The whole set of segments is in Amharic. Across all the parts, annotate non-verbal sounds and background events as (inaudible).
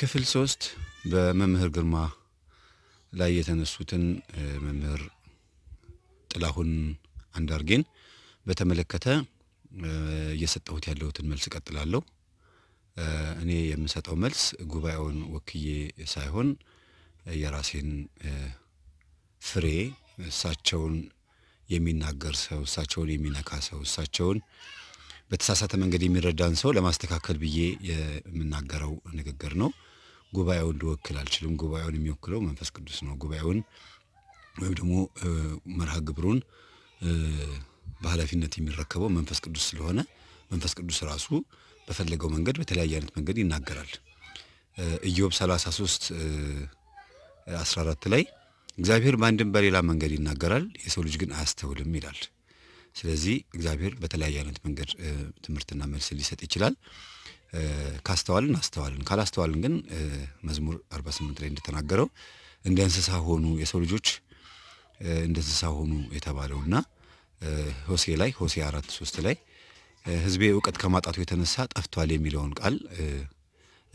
ክፍል ሶስት በመምህር ግርማ ላይ የተነሱትን መምህር ጥላሁን አንዳርጌን በተመለከተ እየሰጠሁት ያለሁትን መልስ እቀጥላለሁ። እኔ የምሰጠው መልስ ጉባኤውን ወክዬ ሳይሆን የራሴን ፍሬ እሳቸውን የሚናገር ሰው እሳቸውን የሚነካ ሰው እሳቸውን በተሳሳተ መንገድ የሚረዳን ሰው ለማስተካከል ብዬ የምናገረው ንግግር ነው። ጉባኤውን ልወክል አልችልም። ጉባኤውን የሚወክለው መንፈስ ቅዱስ ነው። ጉባኤውን ወይም ደግሞ መርሃ ግብሩን በኃላፊነት የሚረከበው መንፈስ ቅዱስ ስለሆነ መንፈስ ቅዱስ ራሱ በፈለገው መንገድ በተለያየ አይነት መንገድ ይናገራል። ኢዮብ 33 14 ላይ እግዚአብሔር በአንድም በሌላ መንገድ ይናገራል፣ የሰው ልጅ ግን አያስተውልም ይላል። ስለዚህ እግዚአብሔር በተለያየ አይነት መንገድ ትምህርትና መልስ ሊሰጥ ይችላል። ካስተዋልን አስተዋልን፣ ካላስተዋልን ግን መዝሙር 48 ላይ እንደተናገረው እንደ እንስሳ ሆኑ የሰው ልጆች እንደ እንስሳ ሆኑ የተባለውና ሆሴ ላይ ሆሴ አራት ሶስት ላይ ህዝቤ እውቀት ከማጣቱ የተነሳ ጠፍቷል የሚለውን ቃል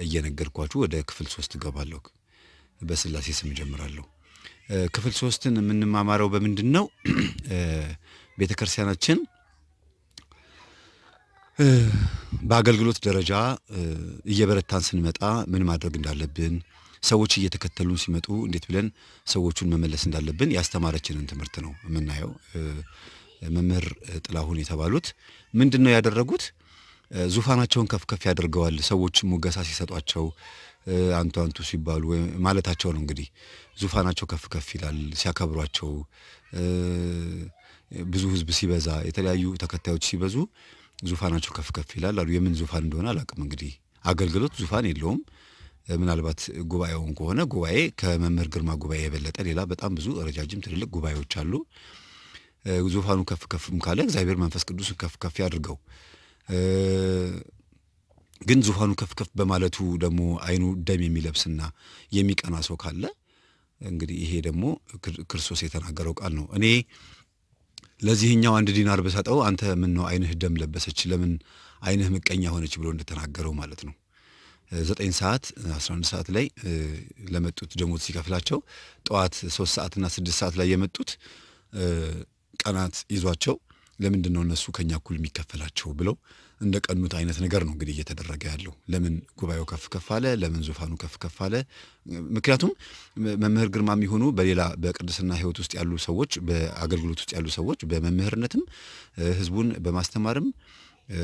እየነገርኳችሁ ወደ ክፍል ሶስት እገባለሁ። በስላሴ ስም እጀምራለሁ። ክፍል ሶስትን የምንማማረው በምንድን ነው? (clears throat) ቤተ ክርስቲያናችን በአገልግሎት ደረጃ እየበረታን ስንመጣ ምን ማድረግ እንዳለብን ሰዎች እየተከተሉን ሲመጡ እንዴት ብለን ሰዎቹን መመለስ እንዳለብን ያስተማረችንን ትምህርት ነው የምናየው። መምህር ጥላሁን የተባሉት ምንድን ነው ያደረጉት? ዙፋናቸውን ከፍ ከፍ ያደርገዋል። ሰዎች ሙገሳ ሲሰጧቸው አንቱ አንቱ ሲባሉ ማለታቸው ነው እንግዲህ። ዙፋናቸው ከፍ ከፍ ይላል ሲያከብሯቸው፣ ብዙ ህዝብ ሲበዛ፣ የተለያዩ ተከታዮች ሲበዙ ዙፋናቸው ከፍ ከፍ ይላል አሉ። የምን ዙፋን እንደሆነ አላውቅም። እንግዲህ አገልግሎት ዙፋን የለውም። ምናልባት ጉባኤውን ከሆነ ጉባኤ ከመምህር ግርማ ጉባኤ የበለጠ ሌላ በጣም ብዙ ረጃጅም ትልልቅ ጉባኤዎች አሉ። ዙፋኑ ከፍ ከፍም ካለ እግዚአብሔር መንፈስ ቅዱስን ከፍ ከፍ ያድርገው። ግን ዙፋኑ ከፍ ከፍ በማለቱ ደግሞ አይኑ ደም የሚለብስና የሚቀና ሰው ካለ እንግዲህ ይሄ ደግሞ ክርስቶስ የተናገረው ቃል ነው። እኔ ለዚህኛው አንድ ዲናር ብሰጠው አንተ ምን ነው አይንህ ደም ለበሰች፣ ለምን አይንህ ምቀኛ ሆነች ብሎ እንደተናገረው ማለት ነው። ዘጠኝ ሰዓት አስራ አንድ ሰዓት ላይ ለመጡት ደሞዝ ሲከፍላቸው ጠዋት ሶስት ሰዓትና ስድስት ሰዓት ላይ የመጡት ቀናት ይዟቸው ለምንድን ነው እነሱ ከኛ እኩል የሚከፈላቸው ብለው እንደ ቀኑት አይነት ነገር ነው እንግዲህ እየተደረገ ያለው። ለምን ጉባኤው ከፍ ከፍ አለ? ለምን ዙፋኑ ከፍ ከፍ አለ? ምክንያቱም መምህር ግርማ የሚሆኑ በሌላ በቅድስና ሕይወት ውስጥ ያሉ ሰዎች፣ በአገልግሎት ውስጥ ያሉ ሰዎች በመምህርነትም ህዝቡን በማስተማርም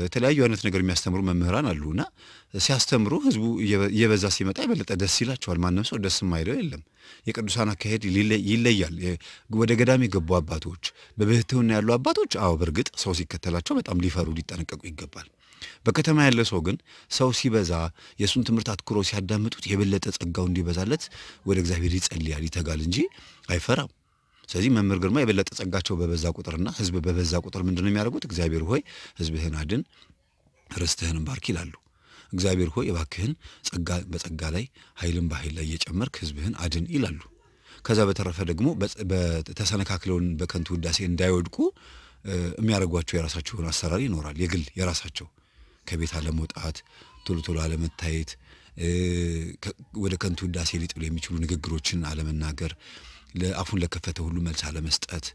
የተለያዩ አይነት ነገር የሚያስተምሩ መምህራን አሉ እና ሲያስተምሩ ህዝቡ እየበዛ ሲመጣ የበለጠ ደስ ይላቸዋል። ማንም ሰው ደስ የማይለው የለም። የቅዱሳን አካሄድ ይለያል። ወደ ገዳም የገቡ አባቶች፣ በብህትውና ያሉ አባቶች፣ አዎ በእርግጥ ሰው ሲከተላቸው በጣም ሊፈሩ ሊጠነቀቁ ይገባል። በከተማ ያለ ሰው ግን ሰው ሲበዛ የእሱን ትምህርት አትኩሮ ሲያዳምጡት የበለጠ ጸጋው እንዲበዛለት ወደ እግዚአብሔር ይጸልያል፣ ይተጋል እንጂ አይፈራም። ስለዚህ መምህር ግርማ የበለጠ ጸጋቸው በበዛ ቁጥርና ህዝብ በበዛ ቁጥር ምንድን ነው የሚያደርጉት? እግዚአብሔር ሆይ ህዝብህን አድን፣ ርስትህንም ባርክ ይላሉ። እግዚአብሔር ሆይ እባክህን ጸጋ በጸጋ ላይ ኃይልን በኃይል ላይ እየጨመርክ ህዝብህን አድን ይላሉ። ከዛ በተረፈ ደግሞ ተሰነካክለውን በከንቱ ውዳሴ እንዳይወድቁ የሚያደርጓቸው የራሳቸው አሰራር ይኖራል። የግል የራሳቸው ከቤት አለመውጣት፣ ቶሎ ቶሎ አለመታየት፣ ወደ ከንቱ ውዳሴ ሊጥሉ የሚችሉ ንግግሮችን አለመናገር ለአፉን ለከፈተ ሁሉ መልስ አለመስጠት፣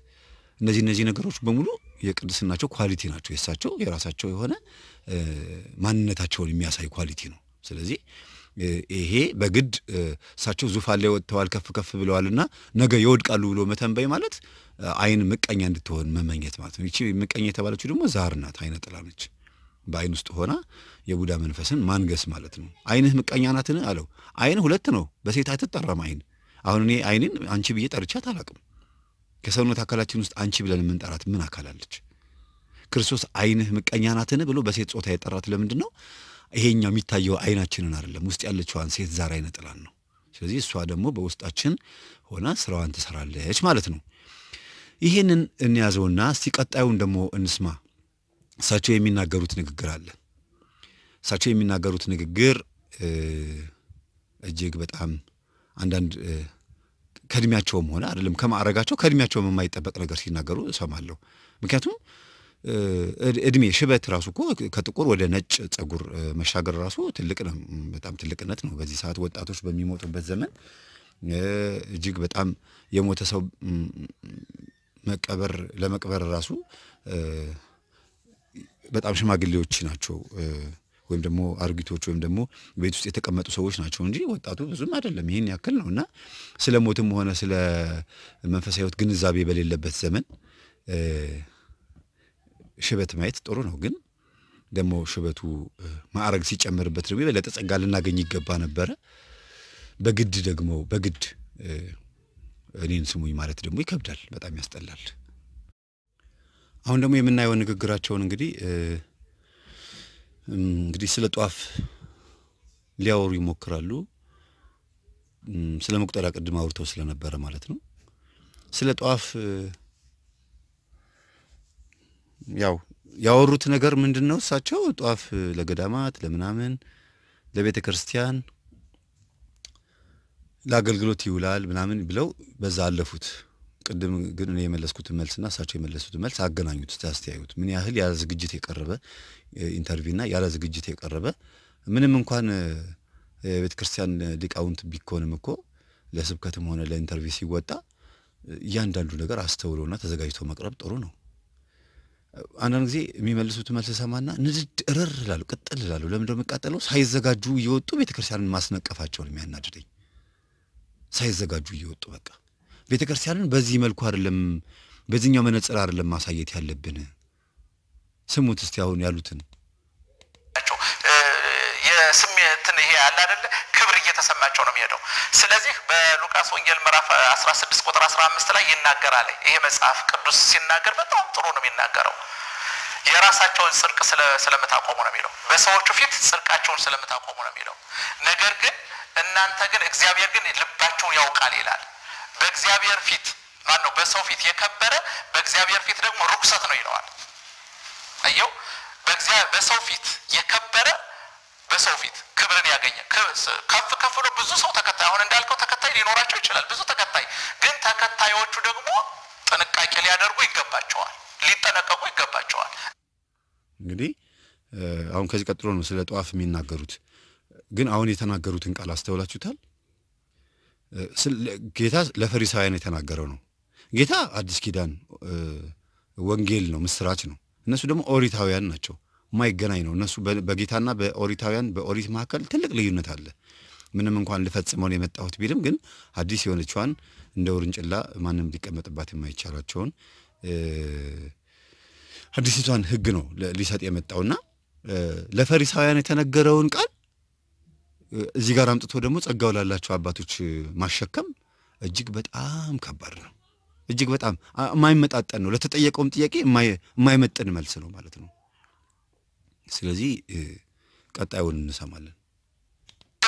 እነዚህ እነዚህ ነገሮች በሙሉ የቅድስናቸው ኳሊቲ ናቸው። የእሳቸው የራሳቸው የሆነ ማንነታቸውን የሚያሳይ ኳሊቲ ነው። ስለዚህ ይሄ በግድ እሳቸው ዙፋን ላይ ወጥተዋል፣ ከፍ ከፍ ብለዋልና ነገ ይወድቃሉ ብሎ መተንበይ ማለት አይን ምቀኛ እንድትሆን መመኘት ማለት ነው። ይቺ ምቀኛ የተባለችው ደግሞ ዛር ናት፣ አይነ ጥላ ነች። በአይን ውስጥ ሆና የቡዳ መንፈስን ማንገስ ማለት ነው። አይንህ ምቀኛ ናትን አለው። አይን ሁለት ነው። በሴት አይትጠራም አይን አሁን እኔ አይኔን አንቺ ብዬ ጠርቻት አላቅም። ከሰውነት አካላችን ውስጥ አንቺ ብለን የምንጠራት ምን አካላለች? ክርስቶስ አይንህ ምቀኛ ናትን ብሎ በሴት ጾታ የጠራት ለምንድን ነው? ይሄኛው የሚታየው አይናችንን አይደለም፣ ውስጥ ያለችዋን ሴት ዛር አይነጥላን ነው። ስለዚህ እሷ ደግሞ በውስጣችን ሆና ስራዋን ትሰራለች ማለት ነው። ይህንን እንያዘውና እስቲ ቀጣዩን ደግሞ እንስማ። እሳቸው የሚናገሩት ንግግር አለ። እሳቸው የሚናገሩት ንግግር እጅግ በጣም አንዳንድ ከእድሜያቸውም ሆነ አይደለም ከማዕረጋቸው ከእድሜያቸውም የማይጠበቅ ነገር ሲናገሩ እሰማለሁ። ምክንያቱም እድሜ ሽበት ራሱ እኮ ከጥቁር ወደ ነጭ ጸጉር መሻገር ራሱ ትልቅ ነው፣ በጣም ትልቅነት ነው። በዚህ ሰዓት ወጣቶች በሚሞቱበት ዘመን እጅግ በጣም የሞተ ሰው መቀበር ለመቅበር ራሱ በጣም ሽማግሌዎች ናቸው ወይም ደግሞ አርጊቶች ወይም ደግሞ ቤት ውስጥ የተቀመጡ ሰዎች ናቸው እንጂ ወጣቱ ብዙም አይደለም። ይህን ያክል ነው እና ስለ ሞትም ሆነ ስለ መንፈሳዊ ሕይወት ግንዛቤ በሌለበት ዘመን ሽበት ማየት ጥሩ ነው፣ ግን ደግሞ ሽበቱ ማዕረግ ሲጨምርበት ደግሞ የበለጠ ጸጋ ልናገኝ ይገባ ነበረ። በግድ ደግሞ በግድ እኔን ስሙኝ ማለት ደግሞ ይከብዳል፣ በጣም ያስጠላል። አሁን ደግሞ የምናየው ንግግራቸውን እንግዲህ እንግዲህ ስለ ጧፍ ሊያወሩ ይሞክራሉ። ስለ መቁጠሪያ ቅድም አውርተው ስለነበረ ማለት ነው። ስለ ጧፍ ያው ያወሩት ነገር ምንድን ነው? እሳቸው ጧፍ ለገዳማት ለምናምን ለቤተ ክርስቲያን ለአገልግሎት ይውላል ምናምን ብለው በዛ አለፉት። ቅድም ግን እኔ የመለስኩትን መልስና እሳቸው የመለሱትን መልስ አገናኙት። እስቲ ምን ያህል ያለ ዝግጅት የቀረበ ኢንተርቪውና ያለ ዝግጅት የቀረበ ምንም እንኳን የቤተ ክርስቲያን ሊቃውንት ቢኮንም እኮ ለስብከትም ሆነ ለኢንተርቪው ሲወጣ እያንዳንዱ ነገር አስተውሎና ተዘጋጅቶ መቅረብ ጥሩ ነው። አንዳንድ ጊዜ የሚመልሱት መልስ ሰማና ንድድ እረር እላለሁ፣ ቅጥል እላለሁ። ለምን እንደው የሚቃጠለው ሳይዘጋጁ እየወጡ ቤተ ክርስቲያንን ማስነቀፋቸውን የሚያናድደኝ ሳይዘጋጁ እየወጡ በቃ ቤተ ክርስቲያንን በዚህ መልኩ አይደለም፣ በዚህኛው መነጽር አይደለም ማሳየት ያለብን። ስሙት እስቲ አሁን ያሉትን የስሜትን ይሄ ያለ አይደለ ክብር እየተሰማቸው ነው የሚሄደው። ስለዚህ በሉቃስ ወንጌል ምዕራፍ 16 ቁጥር 15 ላይ ይናገራል። ይሄ መጽሐፍ ቅዱስ ሲናገር በጣም ጥሩ ነው የሚናገረው። የራሳቸውን ጽድቅ ስለምታቆሙ ነው የሚለው። በሰዎቹ ፊት ጽድቃቸውን ስለምታቆሙ ነው የሚለው። ነገር ግን እናንተ ግን እግዚአብሔር ግን ልባቸውን ያውቃል ይላል። በእግዚአብሔር ፊት ማን ነው? በሰው ፊት የከበረ በእግዚአብሔር ፊት ደግሞ ርኩሰት ነው ይለዋል። አየው፣ በሰው ፊት የከበረ በሰው ፊት ክብርን ያገኘ ከፍ ከፍ ብሎ ብዙ ሰው ተከታይ አሁን እንዳልከው ተከታይ ሊኖራቸው ይችላል። ብዙ ተከታይ ግን ተከታዮቹ ደግሞ ጥንቃቄ ሊያደርጉ ይገባቸዋል፣ ሊጠነቀቁ ይገባቸዋል። እንግዲህ አሁን ከዚህ ቀጥሎ ነው ስለ ጠዋፍ የሚናገሩት። ግን አሁን የተናገሩትን ቃል አስተውላችሁታል? ጌታ ለፈሪሳውያን የተናገረው ነው። ጌታ አዲስ ኪዳን ወንጌል ነው፣ ምስራች ነው። እነሱ ደግሞ ኦሪታውያን ናቸው። የማይገናኝ ነው። እነሱ በጌታና በኦሪታውያን በኦሪት መካከል ትልቅ ልዩነት አለ። ምንም እንኳን ልፈጽመውን የመጣሁት ቢልም ግን አዲስ የሆነችዋን እንደ ውርንጭላ ማንም ሊቀመጥባት የማይቻላቸውን አዲሲቷን ሕግ ነው ሊሰጥ የመጣውና ለፈሪሳውያን የተነገረውን ቃል እዚህ ጋር አምጥቶ ደግሞ ጸጋው ላላቸው አባቶች ማሸከም እጅግ በጣም ከባድ ነው። እጅግ በጣም የማይመጣጠን ነው። ለተጠየቀውም ጥያቄ የማይመጥን መልስ ነው ማለት ነው። ስለዚህ ቀጣዩን እንሰማለን።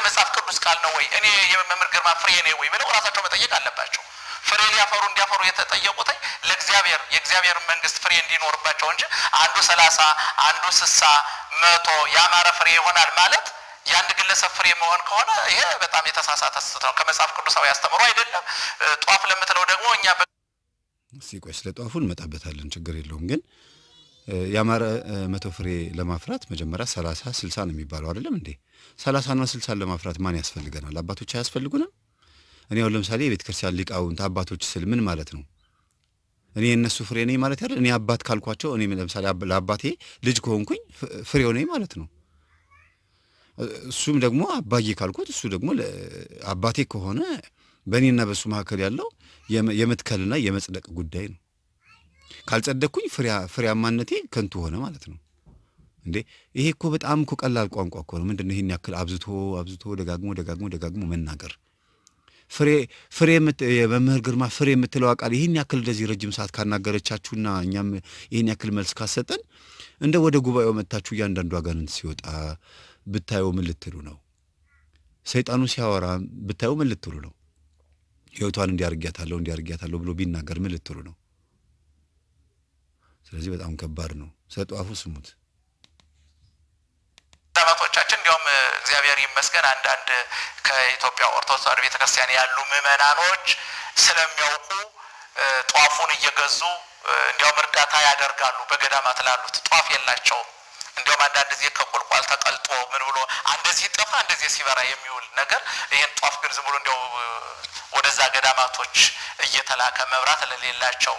መጽሐፍ ቅዱስ ቃል ነው ወይ እኔ የመምህር ግርማ ፍሬ ነኝ ወይ ብለው ራሳቸው መጠየቅ አለባቸው። ፍሬ ሊያፈሩ እንዲያፈሩ የተጠየቁት ለእግዚአብሔር የእግዚአብሔር መንግስት ፍሬ እንዲኖርባቸው እንጂ አንዱ ሰላሳ አንዱ ስሳ መቶ ያማረ ፍሬ ይሆናል ማለት የአንድ ግለሰብ ፍሬ መሆን ከሆነ ይሄ በጣም የተሳሳተ ስህተት ነው፣ ከመጽሐፍ ቅዱሳዊ አስተምሮ አይደለም። ጧፍ ለምትለው ደግሞ እኛ ሲቆይ ስለ ጧፉ እንመጣበታለን፣ ችግር የለውም። ግን ያማረ መቶ ፍሬ ለማፍራት መጀመሪያ ሰላሳ ስልሳ ነው የሚባለው አይደለም እንዴ? ሰላሳና ስልሳን ለማፍራት ማን ያስፈልገናል? አባቶች አያስፈልጉንም? እኔ አሁን ለምሳሌ የቤተ ክርስቲያን ሊቃውንት አባቶች ስል ምን ማለት ነው? እኔ የእነሱ ፍሬ ነኝ ማለት ያለ እኔ አባት ካልኳቸው እኔ ለምሳሌ ለአባቴ ልጅ ከሆንኩኝ ፍሬው ነኝ ማለት ነው። እሱም ደግሞ አባዬ ካልኩት እሱ ደግሞ አባቴ ከሆነ በእኔና በእሱ መካከል ያለው የመትከልና የመጽደቅ ጉዳይ ነው። ካልጸደቅኩኝ ፍሬያማነቴ ከንቱ ሆነ ማለት ነው። እንዴ ይሄ እኮ በጣም እኮ ቀላል ቋንቋ እኮ ነው። ምንድን ነው ይህን ያክል አብዝቶ አብዝቶ ደጋግሞ ደጋግሞ ደጋግሞ መናገር? ፍሬ ፍሬ የመምህር ግርማ ፍሬ የምትለው ቃል ይህን ያክል እንደዚህ ረጅም ሰዓት ካናገረቻችሁና እኛም ይህን ያክል መልስ ካሰጠን እንደ ወደ ጉባኤው መታችሁ እያንዳንዱ አጋንንት ሲወጣ ብታዩ ምን ልትሉ ነው? ሰይጣኑ ሲያወራ ብታዩ ምን ልትሉ ነው? ህይወቷን እንዲያርጊያታለሁ እንዲያርጊያታለሁ ብሎ ቢናገር ምን ልትሉ ነው? ስለዚህ በጣም ከባድ ነው። ስለ ጠዋፉ ስሙት። አባቶቻችን እንዲያውም እግዚአብሔር ይመስገን አንዳንድ ከኢትዮጵያ ኦርቶዶክስ ተዋሕዶ ቤተክርስቲያን ያሉ ምዕመናኖች ስለሚያውቁ ጧፉን እየገዙ እንዲያውም እርዳታ ያደርጋሉ። በገዳማት ላሉት ጧፍ የላቸውም እንዲሁም አንዳንድ ጊዜ ከቁልቋል ተቀልጦ ምን ብሎ አንደዚህ ጠፋ እንደዚህ ሲበራ የሚውል ነገር ይህን ጧፍ ግን ዝም ብሎ እንዲያው ወደዛ ገዳማቶች እየተላከ መብራት ለሌላቸው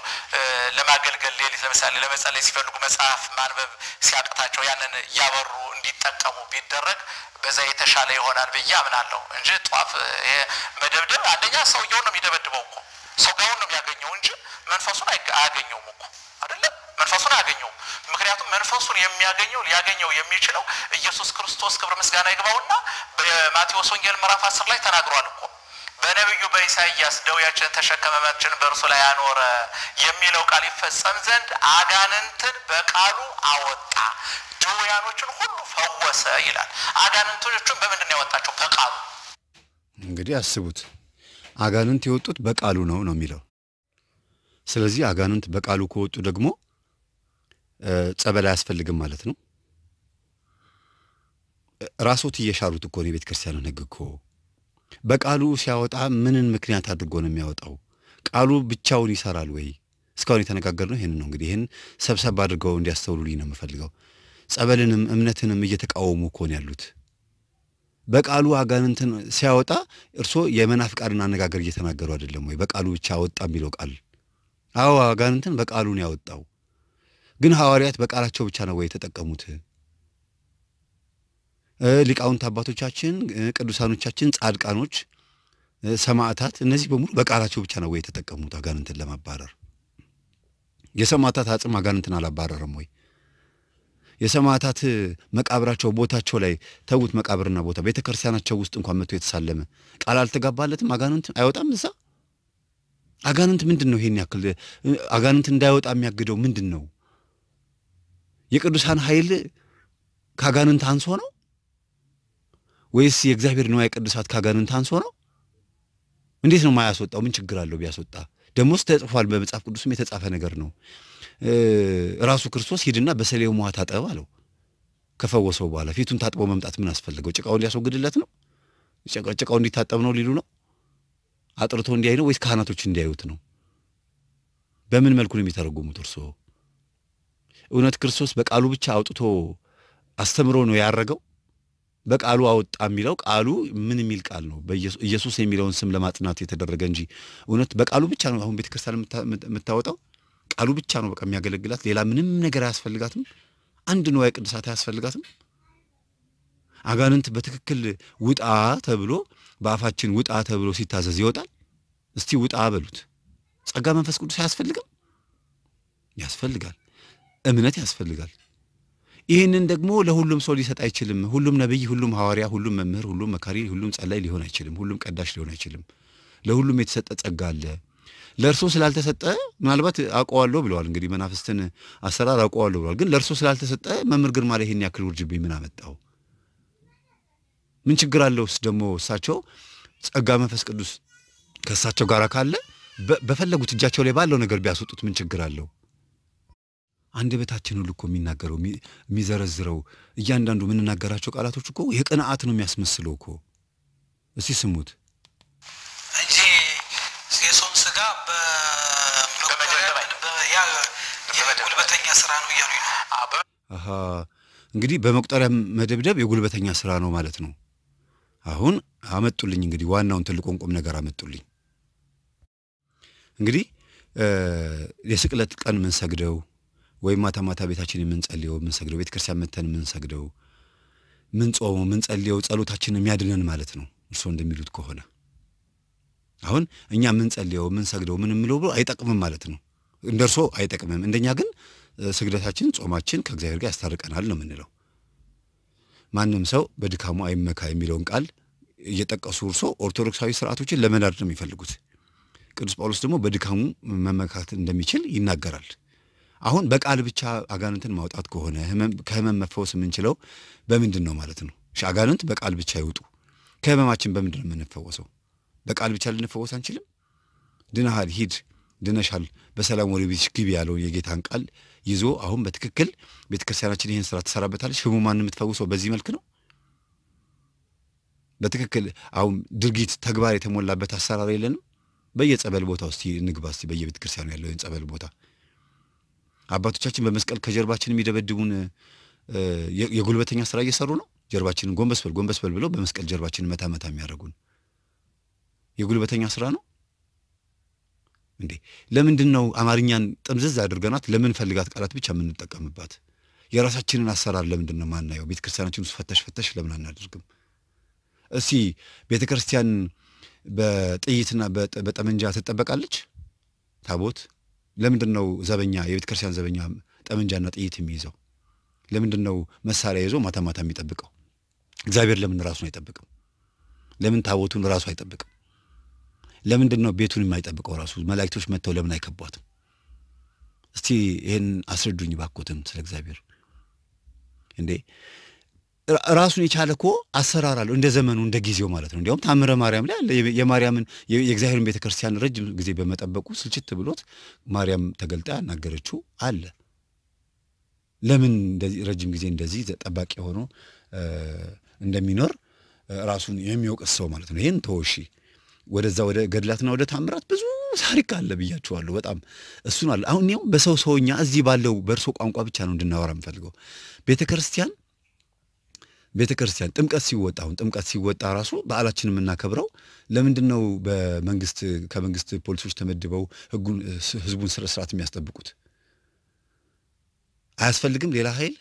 ለማገልገል ሌሊት ለምሳሌ ለመጸለይ ሲፈልጉ መጽሐፍ ማንበብ ሲያቅታቸው ያንን እያበሩ እንዲጠቀሙ ቢደረግ በዛ የተሻለ ይሆናል ብዬ አምናለሁ እንጂ ጧፍ ይሄ መደብደብ አንደኛ ሰውየውን ነው የሚደበድበው እኮ ሰው ጋውን ነው የሚያገኘው እንጂ መንፈሱን አያገኘውም እኮ መንፈሱን አያገኘውም። ምክንያቱም መንፈሱን የሚያገኘው ሊያገኘው የሚችለው ኢየሱስ ክርስቶስ ክብር ምስጋና ይግባውና በማቴዎስ ወንጌል ምዕራፍ አስር ላይ ተናግሯል እኮ በነቢዩ በኢሳይያስ ደዌያችንን ተሸከመ በእርሱ ላይ አኖረ የሚለው ቃል ይፈጸም ዘንድ አጋንንትን በቃሉ አወጣ፣ ድውያኖችን ሁሉ ፈወሰ ይላል። አጋንንቶቹን በምንድን ያወጣቸው? በቃሉ እንግዲህ አስቡት። አጋንንት የወጡት በቃሉ ነው ነው የሚለው ስለዚህ አጋንንት በቃሉ ከወጡ ደግሞ ጸበል አያስፈልግም ማለት ነው። ራሶት እየሻሩት እኮ ነው የቤተ ክርስቲያንን ሕግ እኮ በቃሉ ሲያወጣ ምንን ምክንያት አድርጎ ነው የሚያወጣው? ቃሉ ብቻውን ይሰራል ወይ? እስካሁን የተነጋገርነው ይህን ነው። እንግዲህ ይህን ሰብሰብ አድርገው እንዲያስተውሉልኝ ነው የምፈልገው። ጸበልንም እምነትንም እየተቃወሙ እኮ ነው ያሉት። በቃሉ አጋንንትን ሲያወጣ እርስዎ የመናፍቃድን አነጋገር እየተናገሩ አይደለም ወይ? በቃሉ ብቻ አወጣ የሚለው ቃል አዎ፣ አጋንንትን በቃሉ ያወጣው። ግን ሐዋርያት በቃላቸው ብቻ ነው ወይ የተጠቀሙት? ሊቃውንት አባቶቻችን፣ ቅዱሳኖቻችን፣ ጻድቃኖች፣ ሰማዕታት እነዚህ በሙሉ በቃላቸው ብቻ ነው ወይ የተጠቀሙት አጋንንትን ለማባረር? የሰማዕታት አጽም አጋንንትን አላባረርም ወይ? የሰማዕታት መቃብራቸው ቦታቸው ላይ ተዉት፣ መቃብርና ቦታ ቤተ ክርስቲያናቸው ውስጥ እንኳን መጥቶ የተሳለመ ቃል አልተጋባለትም አጋንንት አይወጣም እዛ አጋንንት ምንድን ነው? ይሄን ያክል አጋንንት እንዳይወጣ የሚያግደው ምንድን ነው? የቅዱሳን ኃይል ካጋንንት አንሶ ነው ወይስ የእግዚአብሔር ንዋየ ቅዱሳት ካጋንንት አንሶ ነው? እንዴት ነው ማያስወጣው? ምን ችግር አለው ቢያስወጣ? ደግሞስ ተጽፏል፣ በመጽሐፍ ቅዱስም የተጻፈ ነገር ነው። ራሱ ክርስቶስ ሂድና በሰሌው ውሃ ታጠብ አለው። ከፈወሰው በኋላ ፊቱን ታጥቦ መምጣት ምን አስፈለገው? ጭቃውን ሊያስወግድለት ነው? ጭቃው እንዲታጠብ ነው ሊሉ ነው? አጥርቶ እንዲያይ ነው ወይስ ካህናቶች እንዲያዩት ነው? በምን መልኩ ነው የሚተረጉሙት እርስዎ? እውነት ክርስቶስ በቃሉ ብቻ አውጥቶ አስተምሮ ነው ያረገው? በቃሉ አወጣ የሚለው ቃሉ ምን የሚል ቃል ነው? ኢየሱስ የሚለውን ስም ለማጥናት የተደረገ እንጂ እውነት በቃሉ ብቻ ነው አሁን ቤተክርስቲያን የምታወጣው? ቃሉ ብቻ ነው በቃ የሚያገለግላት፣ ሌላ ምንም ነገር አያስፈልጋትም። አንድ ንዋየ ቅድሳት አያስፈልጋትም። አጋንንት በትክክል ውጣ ተብሎ በአፋችን ውጣ ተብሎ ሲታዘዝ ይወጣል። እስቲ ውጣ በሉት። ጸጋ መንፈስ ቅዱስ አያስፈልግም? ያስፈልጋል። እምነት ያስፈልጋል። ይህንን ደግሞ ለሁሉም ሰው ሊሰጥ አይችልም። ሁሉም ነቢይ፣ ሁሉም ሐዋርያ፣ ሁሉም መምህር፣ ሁሉም መካሪ፣ ሁሉም ጸላይ ሊሆን አይችልም። ሁሉም ቀዳሽ ሊሆን አይችልም። ለሁሉም የተሰጠ ጸጋ አለ። ለእርሶ ስላልተሰጠ ምናልባት አውቀዋለሁ ብለዋል። እንግዲህ መናፍስትን አሰራር አውቀዋለሁ ብለዋል። ግን ለእርሶ ስላልተሰጠ መምህር ግርማ ላይ ይህን ያክል ውርጅብኝ ምን አመጣው? ምን ችግር አለውስ? ደግሞ እሳቸው ጸጋ መንፈስ ቅዱስ ከእሳቸው ጋር ካለ በፈለጉት እጃቸው ላይ ባለው ነገር ቢያስወጡት ምን ችግር አለው? አንደበታችን ሁሉ እኮ የሚናገረው የሚዘረዝረው እያንዳንዱ የምንናገራቸው ቃላቶች እኮ የቅንዓት ነው የሚያስመስለው እኮ። እስቲ ስሙት እንጂ የሰውን ስጋ ጉልበተኛ ስራ ነው እያሉ ነው። እንግዲህ በመቁጠሪያ መደብደብ የጉልበተኛ ስራ ነው ማለት ነው። አሁን አመጡልኝ እንግዲህ ዋናውን ትልቁን ቁም ነገር አመጡልኝ። እንግዲህ የስቅለት ቀን ምንሰግደው ወይም ማታ ማታ ቤታችን የምንጸልየው የምንሰግደው ቤተ ክርስቲያን መተን የምንሰግደው ምንጾመው ምንጸልየው ጸሎታችን የሚያድነን ማለት ነው። እርስዎ እንደሚሉት ከሆነ አሁን እኛ የምንጸልየው ምንሰግደው ምን የምለው ብሎ አይጠቅምም ማለት ነው። እንደ እርስዎ አይጠቅምም። እንደኛ ግን ስግደታችን፣ ጾማችን ከእግዚአብሔር ጋር ያስታርቀናል ነው የምንለው። ማንም ሰው በድካሙ አይመካ የሚለውን ቃል እየጠቀሱ እርሶ ኦርቶዶክሳዊ ስርዓቶችን ለመናድ ነው የሚፈልጉት። ቅዱስ ጳውሎስ ደግሞ በድካሙ መመካት እንደሚችል ይናገራል። አሁን በቃል ብቻ አጋንንትን ማውጣት ከሆነ ከህመም መፈወስ የምንችለው በምንድን ነው ማለት ነው? እሺ አጋንንት በቃል ብቻ ይውጡ። ከህመማችን በምንድን ነው የምንፈወሰው? በቃል ብቻ ልንፈወስ አንችልም። ድናሃል፣ ሂድ፣ ድነሻል፣ በሰላም ወደ ቤትሽ ግቢ ያለውን የጌታን ቃል ይዞ አሁን በትክክል ቤተ ክርስቲያናችን ይህን ስራ ትሰራበታለች። ህሙማን የምትፈውሰው በዚህ መልክ ነው። በትክክል አሁን ድርጊት ተግባር የተሞላበት አሰራር የለንም። በየጸበል ቦታ ውስጥ ንግባ፣ በየቤተ ክርስቲያኑ ጸበል ቦታ አባቶቻችን በመስቀል ከጀርባችን የሚደበድቡን የጉልበተኛ ስራ እየሰሩ ነው። ጀርባችንን ጎንበስ በል ጎንበስ በል ብለው በመስቀል ጀርባችንን መታ መታ የሚያደርጉን የጉልበተኛ ስራ ነው እንዴ? ለምንድን ነው አማርኛን ጥምዝዝ አድርገናት ለምን ፈልጋት ቃላት ብቻ የምንጠቀምባት? የራሳችንን አሰራር ለምንድን ነው ማናየው? ቤተ ክርስቲያናችን ውስጥ ፈተሽ ፈተሽ ለምን አናደርግም? እስኪ ቤተ ክርስቲያን በጥይትና በጠመንጃ ትጠበቃለች ታቦት ለምንድን ነው ዘበኛ የቤተክርስቲያን ዘበኛ ጠመንጃና ጥይት የሚይዘው? ለምንድን ነው መሳሪያ ይዞ ማታ ማታ የሚጠብቀው? እግዚአብሔር ለምን ራሱን አይጠብቅም? ለምን ታቦቱን ራሱ አይጠብቅም? ለምንድን ነው ቤቱን የማይጠብቀው ራሱ? መላእክቶች መጥተው ለምን አይከቧትም? እስቲ ይህን አስረዱኝ ባኮትን ስለ እግዚአብሔር እንዴ ራሱን የቻለ እኮ አሰራር አለው እንደ ዘመኑ እንደ ጊዜው ማለት ነው። እንዲያውም ታምረ ማርያም ላይ አለ የማርያምን የእግዚአብሔርን ቤተ ክርስቲያን ረጅም ጊዜ በመጠበቁ ስልችት ብሎት ማርያም ተገልጣ ያናገረችው አለ። ለምን እንደዚህ ረጅም ጊዜ እንደዚህ ጠባቂ ሆኖ እንደሚኖር ራሱን የሚወቅ ሰው ማለት ነው። ይህን ተወሺ ወደዛ ወደ ገድላትና ወደ ታምራት ብዙ ታሪክ አለ ብያችኋለሁ። በጣም እሱን አለ። አሁን በሰው ሰውኛ እዚህ ባለው በእርሶ ቋንቋ ብቻ ነው እንድናወራ የምፈልገው ቤተ ክርስቲያን ቤተ ክርስቲያን ጥምቀት ሲወጣ አሁን ጥምቀት ሲወጣ ራሱ በዓላችን የምናከብረው ለምንድን ነው? በመንግስት ከመንግስት ፖሊሶች ተመድበው ህጉን ህዝቡን ስርዓት የሚያስጠብቁት አያስፈልግም? ሌላ ኃይል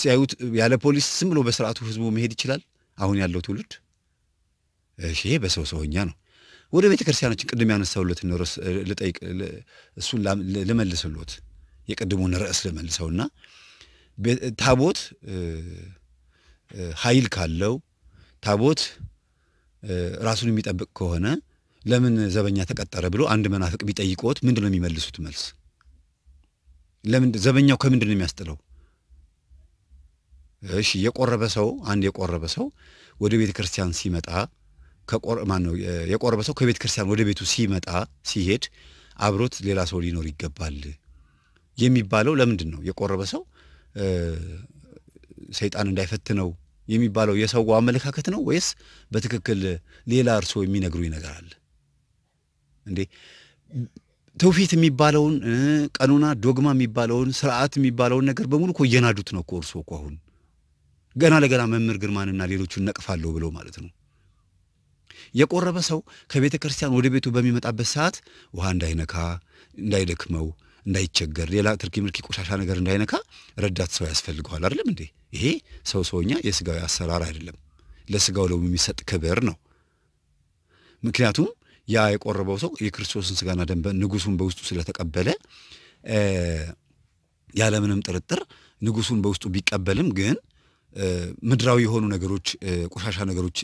ሲያዩት ያለ ፖሊስ ዝም ብሎ በስርዓቱ ህዝቡ መሄድ ይችላል። አሁን ያለው ትውልድ ይሄ በሰው ሰውኛ ነው። ወደ ቤተ ክርስቲያናችን ቅድም ያነሳውለት ርዕስ ልጠይቅ፣ እሱን ልመልስሎት፣ የቅድሙን ርዕስ ልመልሰውና ታቦት ኃይል ካለው ታቦት ራሱን የሚጠብቅ ከሆነ ለምን ዘበኛ ተቀጠረ ብሎ አንድ መናፍቅ ቢጠይቆት ምንድን ነው የሚመልሱት መልስ? ለምን ዘበኛው ከምንድን ነው የሚያስጥለው? እሺ የቆረበ ሰው አንድ የቆረበ ሰው ወደ ቤተ ክርስቲያን ሲመጣ ማን የቆረበ ሰው ከቤተ ክርስቲያን ወደ ቤቱ ሲመጣ ሲሄድ አብሮት ሌላ ሰው ሊኖር ይገባል የሚባለው ለምንድን ነው? የቆረበ ሰው ሰይጣን እንዳይፈትነው የሚባለው የሰው አመለካከት ነው ወይስ በትክክል ሌላ እርሶ የሚነግሩ ይነገራል እንዴ? ትውፊት የሚባለውን ቀኖና፣ ዶግማ የሚባለውን ስርዓት የሚባለውን ነገር በሙሉ እኮ እየናዱት ነው እኮ እርሶ እኮ አሁን ገና ለገና መምህር ግርማንና ሌሎቹን ነቅፋለሁ ብለው ማለት ነው። የቆረበ ሰው ከቤተ ክርስቲያን ወደ ቤቱ በሚመጣበት ሰዓት ውሃ እንዳይነካ እንዳይደክመው እንዳይቸገር፣ ሌላ ትርኪ ምርኪ ቆሻሻ ነገር እንዳይነካ ረዳት ሰው ያስፈልገዋል። አይደለም እንዴ? ይሄ ሰው ሰውኛ የስጋዊ አሰራር አይደለም፣ ለስጋው ለው የሚሰጥ ክብር ነው። ምክንያቱም ያ የቆረበው ሰው የክርስቶስን ስጋና ደንበ ንጉሱን በውስጡ ስለተቀበለ ያለምንም ጥርጥር ንጉሱን በውስጡ ቢቀበልም ግን ምድራዊ የሆኑ ነገሮች፣ ቆሻሻ ነገሮች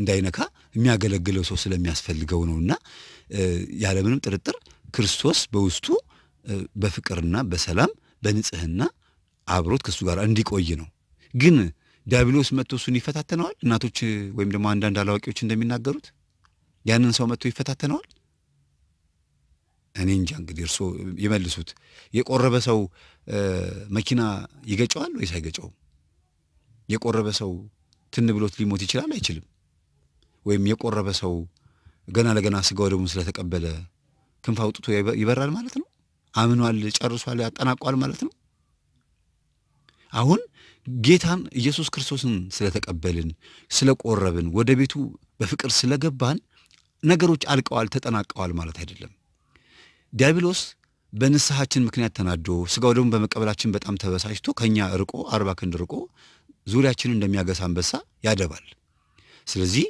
እንዳይነካ የሚያገለግለው ሰው ስለሚያስፈልገው እና ያለምንም ጥርጥር ክርስቶስ በውስጡ በፍቅርና በሰላም በንጽህና አብሮት ከእሱ ጋር እንዲቆይ ነው። ግን ዲያብሎስ መጥቶ እሱን ይፈታተነዋል። እናቶች ወይም ደግሞ አንዳንድ አላዋቂዎች እንደሚናገሩት ያንን ሰው መጥቶ ይፈታተነዋል። እኔ እንጃ እንግዲህ እርስዎ ይመልሱት። የቆረበ ሰው መኪና ይገጨዋል ወይስ አይገጨውም? የቆረበ ሰው ትን ብሎት ሊሞት ይችላል አይችልም? ወይም የቆረበ ሰው ገና ለገና ስጋ ደግሞ ስለተቀበለ ክንፍ አውጥቶ ይበራል ማለት ነው? አምኗል፣ ጨርሷል፣ ያጠናቋል ማለት ነው። አሁን ጌታን ኢየሱስ ክርስቶስን ስለተቀበልን ስለቆረብን ወደ ቤቱ በፍቅር ስለገባን ነገሮች አልቀዋል፣ ተጠናቀዋል ማለት አይደለም። ዲያብሎስ በንስሐችን ምክንያት ተናዶ ስጋው ደግሞ በመቀበላችን በጣም ተበሳጭቶ ከኛ ርቆ አርባ ክንድ ርቆ ዙሪያችን እንደሚያገሳ አንበሳ ያደባል። ስለዚህ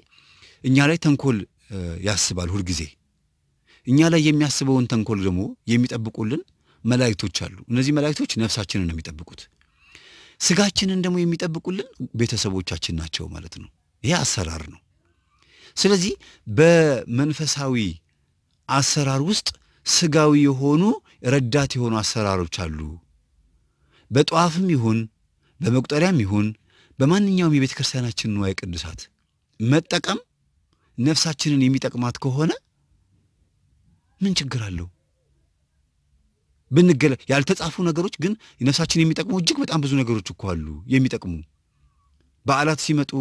እኛ ላይ ተንኮል ያስባል ሁልጊዜ እኛ ላይ የሚያስበውን ተንኮል ደግሞ የሚጠብቁልን መላእክቶች አሉ። እነዚህ መላእክቶች ነፍሳችንን ነው የሚጠብቁት። ስጋችንን ደግሞ የሚጠብቁልን ቤተሰቦቻችን ናቸው ማለት ነው። ይህ አሰራር ነው። ስለዚህ በመንፈሳዊ አሰራር ውስጥ ስጋዊ የሆኑ ረዳት የሆኑ አሰራሮች አሉ። በጠዋፍም ይሁን በመቁጠሪያም ይሁን በማንኛውም የቤተ ክርስቲያናችን ንዋየ ቅዱሳት መጠቀም ነፍሳችንን የሚጠቅማት ከሆነ ምን ችግር አለው? ብንገለ ያልተጻፉ ነገሮች ግን ነፍሳችን የሚጠቅሙ እጅግ በጣም ብዙ ነገሮች እኮ አሉ የሚጠቅሙ። በዓላት ሲመጡ፣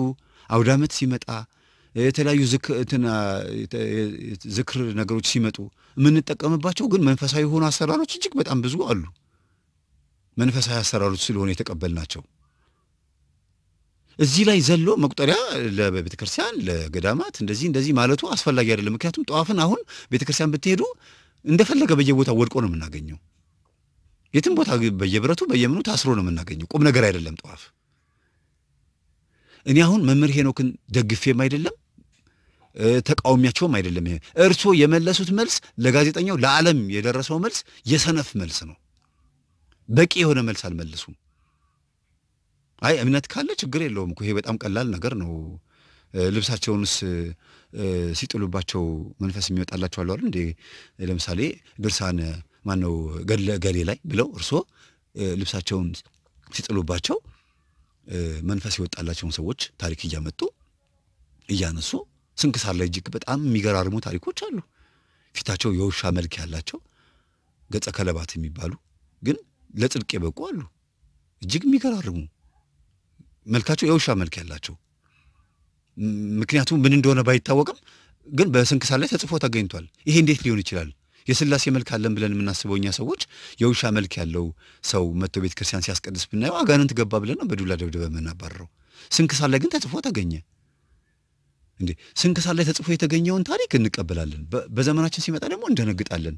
አውዳመት ሲመጣ፣ የተለያዩ ዝክር ነገሮች ሲመጡ የምንጠቀምባቸው ግን መንፈሳዊ የሆኑ አሰራሮች እጅግ በጣም ብዙ አሉ። መንፈሳዊ አሰራሮች የተቀበል የተቀበልናቸው እዚህ ላይ ዘሎ መቁጠሪያ ለቤተክርስቲያን ለገዳማት እንደዚህ እንደዚህ ማለቱ አስፈላጊ አይደለም። ምክንያቱም ጠዋፍን አሁን ቤተክርስቲያን ብትሄዱ እንደፈለገ በየቦታው ወድቆ ነው የምናገኘው። የትም ቦታ በየብረቱ በየምኑ ታስሮ ነው የምናገኘው። ቁም ነገር አይደለም ጠዋፍ። እኔ አሁን መምህር ሄኖክን ደግፌም አይደለም ተቃውሚያቸውም አይደለም። ይሄ እርሶ የመለሱት መልስ ለጋዜጠኛው ለዓለም የደረሰው መልስ የሰነፍ መልስ ነው። በቂ የሆነ መልስ አልመልሱም። አይ እምነት ካለ ችግር የለውም እኮ ይሄ በጣም ቀላል ነገር ነው። ልብሳቸውንስ ሲጥሉባቸው መንፈስ የሚወጣላቸው አሉ አይደል እንዴ? ለምሳሌ ድርሳን ማን ነው ገሌ ላይ ብለው እርሶ ልብሳቸውን ሲጥሉባቸው መንፈስ የወጣላቸውን ሰዎች ታሪክ እያመጡ እያነሱ ስንክሳር ላይ እጅግ በጣም የሚገራርሙ ታሪኮች አሉ። ፊታቸው የውሻ መልክ ያላቸው ገጸ ከለባት የሚባሉ ግን ለጽድቅ የበቁ አሉ። እጅግ የሚገራርሙ መልካቸው የውሻ መልክ ያላቸው ምክንያቱም ምን እንደሆነ ባይታወቅም ግን በስንክሳር ላይ ተጽፎ ተገኝቷል። ይሄ እንዴት ሊሆን ይችላል? የስላሴ መልክ አለን ብለን የምናስበው እኛ ሰዎች የውሻ መልክ ያለው ሰው መጥቶ ቤተ ክርስቲያን ሲያስቀድስ ብናየው አጋንንት ገባ ብለን ነው በዱላ ደብደበ የምናባረረው። ስንክሳር ላይ ግን ተጽፎ ተገኘ። እንዴ ስንክሳር ላይ ተጽፎ የተገኘውን ታሪክ እንቀበላለን። በዘመናችን ሲመጣ ደግሞ እንደነግጣለን።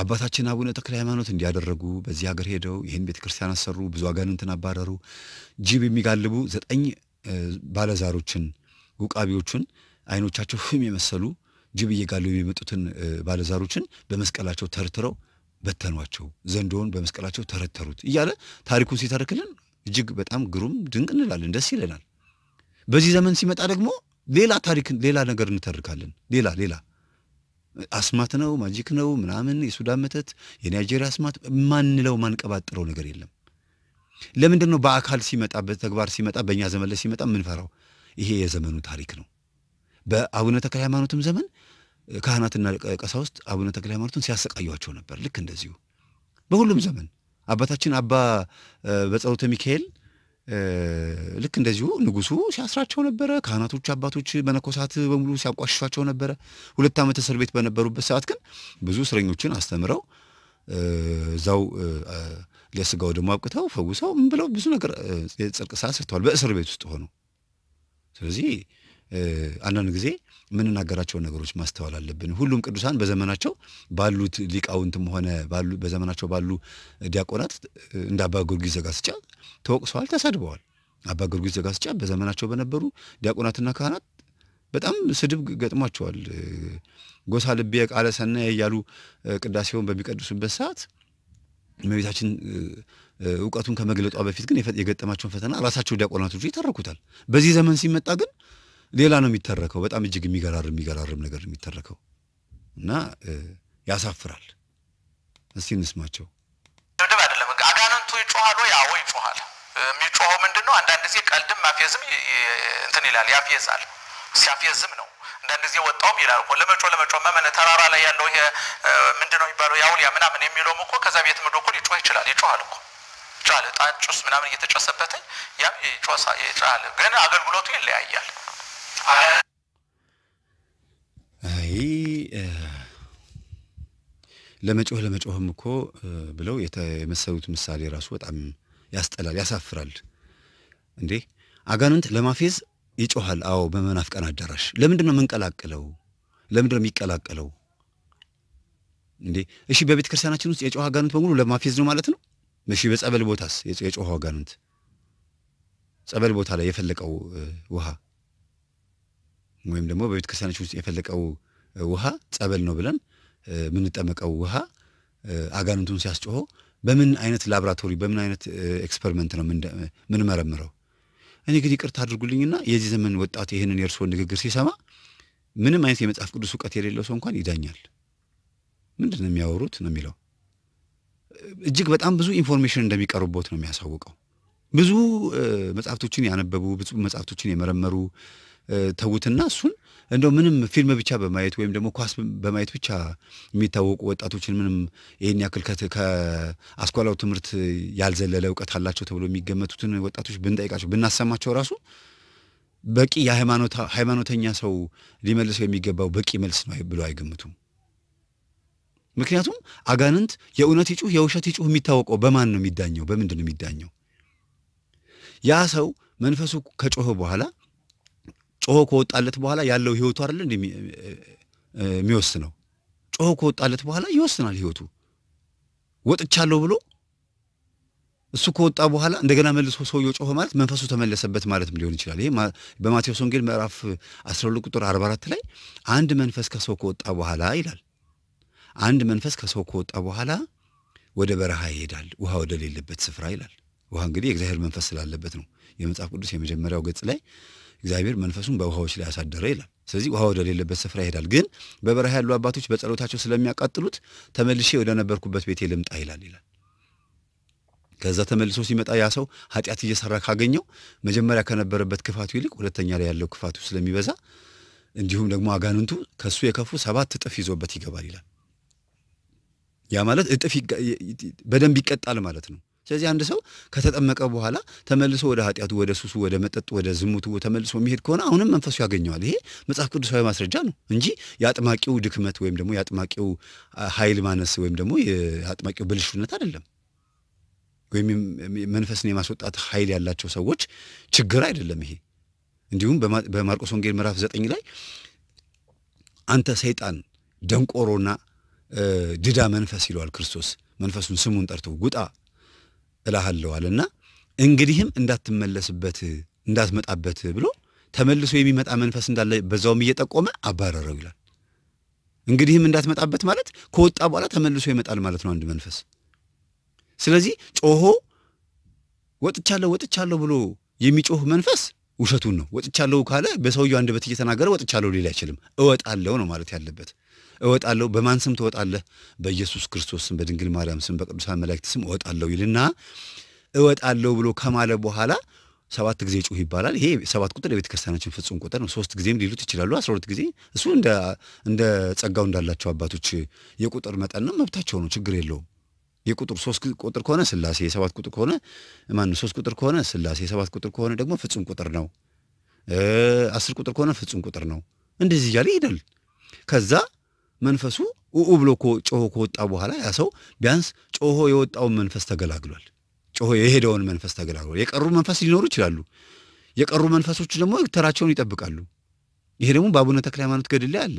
አባታችን አቡነ ተክለ ሃይማኖት እንዲያደረጉ በዚህ ሀገር ሄደው ይህን ቤተ ክርስቲያን አሰሩ፣ ብዙ አጋንንትን አባረሩ፣ ጅብ የሚጋልቡ ዘጠኝ ባለዛሮችን ውቃቢዎቹን አይኖቻቸው ህም የመሰሉ ጅብ እየጋለቡ የሚመጡትን ባለዛሮችን በመስቀላቸው ተርትረው በተኗቸው፣ ዘንዶውን በመስቀላቸው ተረተሩት እያለ ታሪኩን ሲተርክልን እጅግ በጣም ግሩም ድንቅ እንላለን፣ ደስ ይለናል። በዚህ ዘመን ሲመጣ ደግሞ ሌላ ታሪክ ሌላ ነገር እንተርካለን። ሌላ ሌላ አስማት ነው፣ ማጂክ ነው፣ ምናምን የሱዳን መተት፣ የናይጄሪያ አስማት ማንለው ማንቀባጥረው ነገር የለም። ለምንድን ነው በአካል ሲመጣ በተግባር ሲመጣ በእኛ ዘመን ላይ ሲመጣ የምንፈራው? ይሄ የዘመኑ ታሪክ ነው። በአቡነ ተክለ ሃይማኖትም ዘመን ካህናትና ቀሳውስት አቡነ ተክለ ሃይማኖትን ሲያሰቃዩቸው ነበር። ልክ እንደዚሁ በሁሉም ዘመን አባታችን አባ በጸሎተ ሚካኤል ልክ እንደዚሁ ንጉሱ ሲያስራቸው ነበረ። ካህናቶች፣ አባቶች፣ መነኮሳት በሙሉ ሲያንቋሽሿቸው ነበረ። ሁለት ዓመት እስር ቤት በነበሩበት ሰዓት ግን ብዙ እስረኞችን አስተምረው እዛው ሊያስጋው ደግሞ አብቅተው ፈውሰው ምን ብለው ብዙ ነገር ጽድቅ ሥራ ሰርተዋል በእስር ቤት ውስጥ ሆነው። ስለዚህ አንዳንድ ጊዜ የምንናገራቸውን ነገሮች ማስተዋል አለብን። ሁሉም ቅዱሳን በዘመናቸው ባሉት ሊቃውንትም ሆነ በዘመናቸው ባሉ ዲያቆናት እንደ አባ ጊዮርጊስ ዘጋስጫ ተወቅሰዋል፣ ተሰድበዋል። አባ ጊዮርጊስ ዘጋስጫ በዘመናቸው በነበሩ ዲያቆናትና ካህናት በጣም ስድብ ገጥሟቸዋል። ጎሳ ልቤ ቃለ ሰናየ እያሉ ቅዳሴውን በሚቀድሱበት ሰዓት እመቤታችን እውቀቱን ከመግለጧ በፊት ግን የገጠማቸውን ፈተና ራሳቸው ዲያቆናቶቹ ይተረኩታል። በዚህ ዘመን ሲመጣ ግን ሌላ ነው የሚተረከው። በጣም እጅግ የሚገራርም የሚገራርም ነገር የሚተረከው እና ያሳፍራል። እስቲ እንስማቸው። ድብድብ አይደለም አጋንንቱ ይጮሃል ወይ? አዎ ይጮሃል። የሚጮኸው ምንድን ነው? አንዳንድ ጊዜ ቀልድም ማፌዝም እንትን ይላል፣ ያፌዛል። ሲያፌዝም ነው አንዳንድ ጊዜ ወጣውም ይላል እኮ ለመጮ ለመጮ መመነ ተራራ ላይ ያለው ይሄ ምንድን ነው የሚባለው የአውሊያ ምናምን የሚለውም እኮ ከዛ ቤት ምዶ እኮ ሊጮህ ይችላል። ይጮኋል እኮ ይጮሃል። ጣጭ ውስጥ ምናምን እየተጨሰበትኝ ያም ይጮሃል። ግን አገልግሎቱ ይለያያል። አይ ለመጮህ ለመጮህም እኮ ብለው የመሰሉት ምሳሌ ራሱ በጣም ያስጠላል፣ ያሳፍራል። እንዴ አጋንንት ለማፌዝ ይጮሃል። አዎ በመናፍቀን አዳራሽ ለምንድን ነው የምንቀላቅለው? ለምንድን ነው የሚቀላቀለው? እንዴ እሺ፣ በቤተ ክርስቲያናችን ውስጥ የጮኸ አጋንንት በሙሉ ለማፌዝ ነው ማለት ነው? እሺ፣ በጸበል ቦታስ የጮኸው አጋንንት ጸበል ቦታ ላይ የፈለቀው ውሃ ወይም ደግሞ በቤተ ክርስቲያኖች ውስጥ የፈለቀው ውሃ ጸበል ነው ብለን የምንጠመቀው ውሃ አጋንንቱን ሲያስጮሆ በምን አይነት ላብራቶሪ በምን አይነት ኤክስፐሪመንት ነው ምንመረምረው? እኔ እንግዲህ ይቅርታ አድርጉልኝና የዚህ ዘመን ወጣት ይህንን የእርስዎን ንግግር ሲሰማ ምንም አይነት የመጽሐፍ ቅዱስ እውቀት የሌለው ሰው እንኳን ይዳኛል። ምንድን ነው የሚያወሩት ነው የሚለው። እጅግ በጣም ብዙ ኢንፎርሜሽን እንደሚቀርቡበት ነው የሚያሳውቀው። ብዙ መጽሐፍቶችን ያነበቡ ብዙ መጽሐፍቶችን የመረመሩ ተዉትና እሱን እንደው ምንም ፊልም ብቻ በማየት ወይም ደግሞ ኳስ በማየት ብቻ የሚታወቁ ወጣቶችን ምንም ይህን ያክል ከአስኳላው ትምህርት ያልዘለለ እውቀት አላቸው ተብሎ የሚገመቱትን ወጣቶች ብንጠይቃቸው ብናሰማቸው ራሱ በቂ የሃይማኖተኛ ሰው ሊመልሰው የሚገባው በቂ መልስ ነው ብሎ አይገምቱም። ምክንያቱም አጋንንት የእውነት ይጩህ የውሸት ይጩህ የሚታወቀው በማን ነው የሚዳኘው? በምንድን ነው የሚዳኘው? ያ ሰው መንፈሱ ከጮኸ በኋላ ጮሆ ከወጣለት በኋላ ያለው ህይወቱ አይደለ የሚወስነው። ጮሆ ከወጣለት በኋላ ይወስናል ህይወቱ። ወጥቻለሁ ብሎ እሱ ከወጣ በኋላ እንደገና መልሶ ሰውየው ጮሆ ማለት መንፈሱ ተመለሰበት ማለትም ሊሆን ይችላል። ይሄ በማቴዎስ ወንጌል ምዕራፍ 12 ቁጥር 44 ላይ አንድ መንፈስ ከሰው ከወጣ በኋላ ይላል አንድ መንፈስ ከሰው ከወጣ በኋላ ወደ በረሃ ይሄዳል፣ ውሃ ወደሌለበት ስፍራ ይላል። ውሃ እንግዲህ የእግዚአብሔር መንፈስ ስላለበት ነው። የመጽሐፍ ቅዱስ የመጀመሪያው ገጽ ላይ እግዚአብሔር መንፈሱን በውሃዎች ላይ ያሳደረ ይላል። ስለዚህ ውሃ ወደሌለበት ስፍራ ይሄዳል። ግን በበረሃ ያሉ አባቶች በጸሎታቸው ስለሚያቃጥሉት ተመልሼ ወደ ነበርኩበት ቤቴ ልምጣ ይላል ይላል። ከዛ ተመልሶ ሲመጣ ያ ሰው ኃጢአት እየሰራ ካገኘው መጀመሪያ ከነበረበት ክፋቱ ይልቅ ሁለተኛ ላይ ያለው ክፋቱ ስለሚበዛ እንዲሁም ደግሞ አጋንንቱ ከሱ የከፉ ሰባት እጥፍ ይዞበት ይገባል ይላል። ያ ማለት እጥፍ በደንብ ይቀጣል ማለት ነው። ስለዚህ አንድ ሰው ከተጠመቀ በኋላ ተመልሶ ወደ ኃጢአቱ፣ ወደ ሱሱ፣ ወደ መጠጡ፣ ወደ ዝሙቱ ተመልሶ የሚሄድ ከሆነ አሁንም መንፈሱ ያገኘዋል። ይሄ መጽሐፍ ቅዱሳዊ ማስረጃ ነው እንጂ የአጥማቂው ድክመት ወይም ደግሞ የአጥማቂው ኃይል ማነስ ወይም ደግሞ የአጥማቂው ብልሹነት አይደለም፣ ወይም መንፈስን የማስወጣት ኃይል ያላቸው ሰዎች ችግር አይደለም ይሄ። እንዲሁም በማርቆስ ወንጌል ምዕራፍ ዘጠኝ ላይ አንተ ሰይጣን ደንቆሮና ድዳ መንፈስ ይለዋል ክርስቶስ መንፈሱን ስሙን ጠርቶ ጉጣ እላሃለዋልና እንግዲህም እንዳትመለስበት እንዳትመጣበት ብሎ ተመልሶ የሚመጣ መንፈስ እንዳለ በዛውም እየጠቆመ አባረረው ይላል። እንግዲህም እንዳትመጣበት ማለት ከወጣ በኋላ ተመልሶ ይመጣል ማለት ነው አንድ መንፈስ። ስለዚህ ጮሆ ወጥቻለሁ ወጥቻለሁ ብሎ የሚጮህ መንፈስ ውሸቱን ነው። ወጥቻለሁ ካለ በሰውየው አንደበት እየተናገረ ወጥቻለሁ ሊል አይችልም። እወጣለሁ ነው ማለት ያለበት። እወጣለሁ። በማን ስም ትወጣለህ? በኢየሱስ ክርስቶስ ስም፣ በድንግል ማርያም ስም፣ በቅዱሳን መላእክት ስም እወጣለሁ ይልና እወጣለሁ ብሎ ከማለ በኋላ ሰባት ጊዜ ጩህ ይባላል። ይሄ ሰባት ቁጥር የቤተ ክርስቲያናችን ፍጹም ቁጥር ነው። ሶስት ጊዜም ሊሉት ይችላሉ፣ አስራ ሁለት ጊዜ እሱ እንደ ጸጋው እንዳላቸው አባቶች የቁጥር ነው፣ መብታቸው ነው፣ ችግር የለውም። የቁጥር ሶስት ቁጥር ከሆነ ስላሴ የሰባት ቁጥር ከሆነ ማን ሶስት ቁጥር ከሆነ ስላሴ የሰባት ቁጥር ከሆነ ደግሞ ፍጹም ቁጥር ነው። አስር ቁጥር ከሆነ ፍጹም ቁጥር ነው። እንደዚህ እያለ ይሄዳል። ከዛ መንፈሱ ኡኡ ብሎ ጮሆ ከወጣ በኋላ ያ ሰው ቢያንስ ጮሆ የወጣውን መንፈስ ተገላግሏል። ጮሆ የሄደውን መንፈስ ተገላግሏል። የቀሩ መንፈስ ሊኖሩ ይችላሉ። የቀሩ መንፈሶች ደግሞ ተራቸውን ይጠብቃሉ። ይሄ ደግሞ በአቡነ ተክለ ሃይማኖት ገድል ላይ አለ።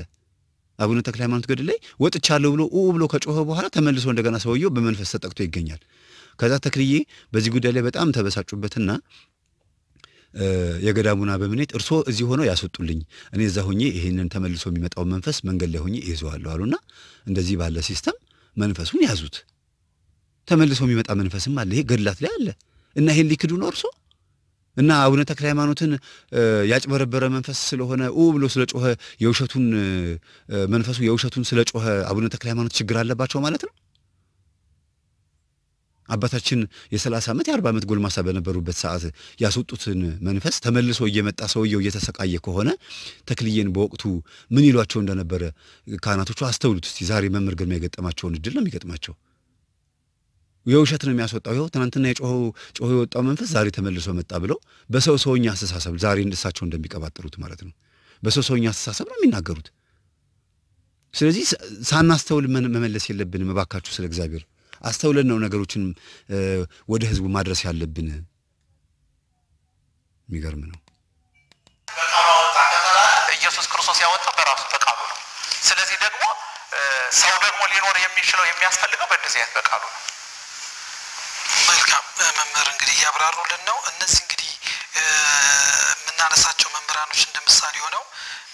አቡነ ተክለ ሃይማኖት ገድል ላይ ወጥቻለሁ ብሎ ኡ ብሎ ከጮኸ በኋላ ተመልሶ እንደገና ሰውየው በመንፈስ ተጠቅቶ ይገኛል። ከዛ ተክልዬ በዚህ ጉዳይ ላይ በጣም ተበሳጩበትና የገዳሙን አበምኔት እርሶ እዚህ ሆነው ያስወጡልኝ፣ እኔ እዛ ሆኜ ይህንን ተመልሶ የሚመጣው መንፈስ መንገድ ላይ ሆኜ ይዘዋለሁ አሉና እንደዚህ ባለ ሲስተም መንፈሱን ያዙት። ተመልሶ የሚመጣ መንፈስም አለ። ይሄ ገድላት ላይ አለ እና ይሄን ሊክዱ ነው እርሶ እና አቡነ ተክለ ሃይማኖትን ያጭበረበረ መንፈስ ስለሆነ ኡ ብሎ ስለ ጮኸ የውሸቱን መንፈሱ የውሸቱን ስለ ጮኸ አቡነ ተክለ ሃይማኖት ችግር አለባቸው ማለት ነው። አባታችን የሰላሳ ዓመት የአርባ ዓመት ጎልማሳ በነበሩበት ሰዓት ያስወጡትን መንፈስ ተመልሶ እየመጣ ሰውየው እየተሰቃየ ከሆነ ተክልዬን በወቅቱ ምን ይሏቸው እንደነበረ ካህናቶቹ አስተውሉት እስቲ። ዛሬ መምህር ግርማ የገጠማቸውን እድል ነው የሚገጥማቸው። የውሸት ነው የሚያስወጣው። ይኸው ትናንትና የጮኸው ጮኸው የወጣው መንፈስ ዛሬ ተመልሶ መጣ ብለው በሰው ሰውኛ አስተሳሰብ ዛሬ እንደሳቸው እንደሚቀባጥሩት ማለት ነው። በሰው ሰውኛ አስተሳሰብ ነው የሚናገሩት። ስለዚህ ሳናስተውል መመለስ የለብንም እባካችሁ። ስለ እግዚአብሔር አስተውለን ነው ነገሮችን ወደ ህዝቡ ማድረስ ያለብን። የሚገርም ነው። ኢየሱስ ክርስቶስ ያወጣው በራሱ በቃሉ ነው። ስለዚህ ደግሞ ሰው ደግሞ ሊኖር የሚችለው የሚያስፈልገው በእንደዚህ አይነት በቃሉ ነው። መልካም መምህር እንግዲህ እያብራሩልን ነው። እነዚህ እንግዲህ የምናነሳቸው መምህራኖች እንደ ምሳሌ ሆነው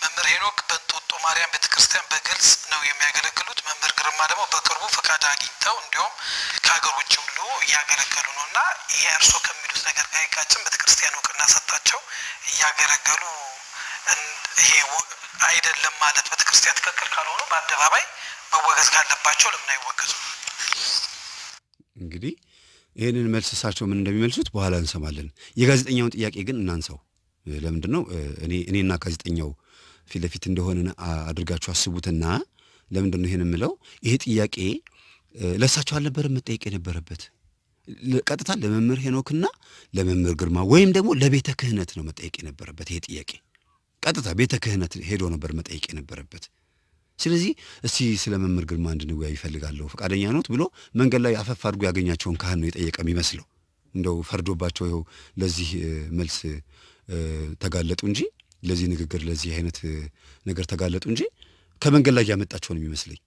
መምህር ሄኖክ በእንጦጦ ማርያም ቤተክርስቲያን በግልጽ ነው የሚያገለግሉት። መምህር ግርማ ደግሞ በቅርቡ ፈቃድ አግኝተው እንዲሁም ከሀገር ውጭ ሁሉ እያገለገሉ ነው እና የእርሶ ከሚሉት ነገር ጋር ቤተክርስቲያን እውቅና ሰጣቸው እያገለገሉ ይሄ አይደለም ማለት ቤተክርስቲያን ትክክል ካልሆኑ በአደባባይ መወገዝ ካለባቸው ለምን አይወገዙም? እንግዲህ ይህንን መልስ እሳቸው ምን እንደሚመልሱት በኋላ እንሰማለን። የጋዜጠኛውን ጥያቄ ግን እናንሳው። ለምንድን ነው እኔና ጋዜጠኛው ፊት ለፊት እንደሆነ አድርጋችሁ አስቡትና፣ ለምንድን ነው ይህን የምለው? ይሄ ጥያቄ ለእሳቸው አልነበረም መጠየቅ የነበረበት ቀጥታ ለመምህር ሄኖክና ለመምህር ግርማ ወይም ደግሞ ለቤተ ክህነት ነው መጠየቅ የነበረበት። ይሄ ጥያቄ ቀጥታ ቤተ ክህነት ሄዶ ነበር መጠየቅ የነበረበት። ስለዚህ እስቲ ስለ መምህር ግርማ እንድንወያይ ይፈልጋለሁ ፈቃደኛ ኖት ብሎ መንገድ ላይ አፈፍ አድርጎ ያገኛቸውን ካህን ነው የጠየቀ የሚመስለው። እንደው ፈርዶባቸው ይኸው ለዚህ መልስ ተጋለጡ እንጂ ለዚህ ንግግር ለዚህ አይነት ነገር ተጋለጡ እንጂ ከመንገድ ላይ ያመጣቸው ነው የሚመስለኝ።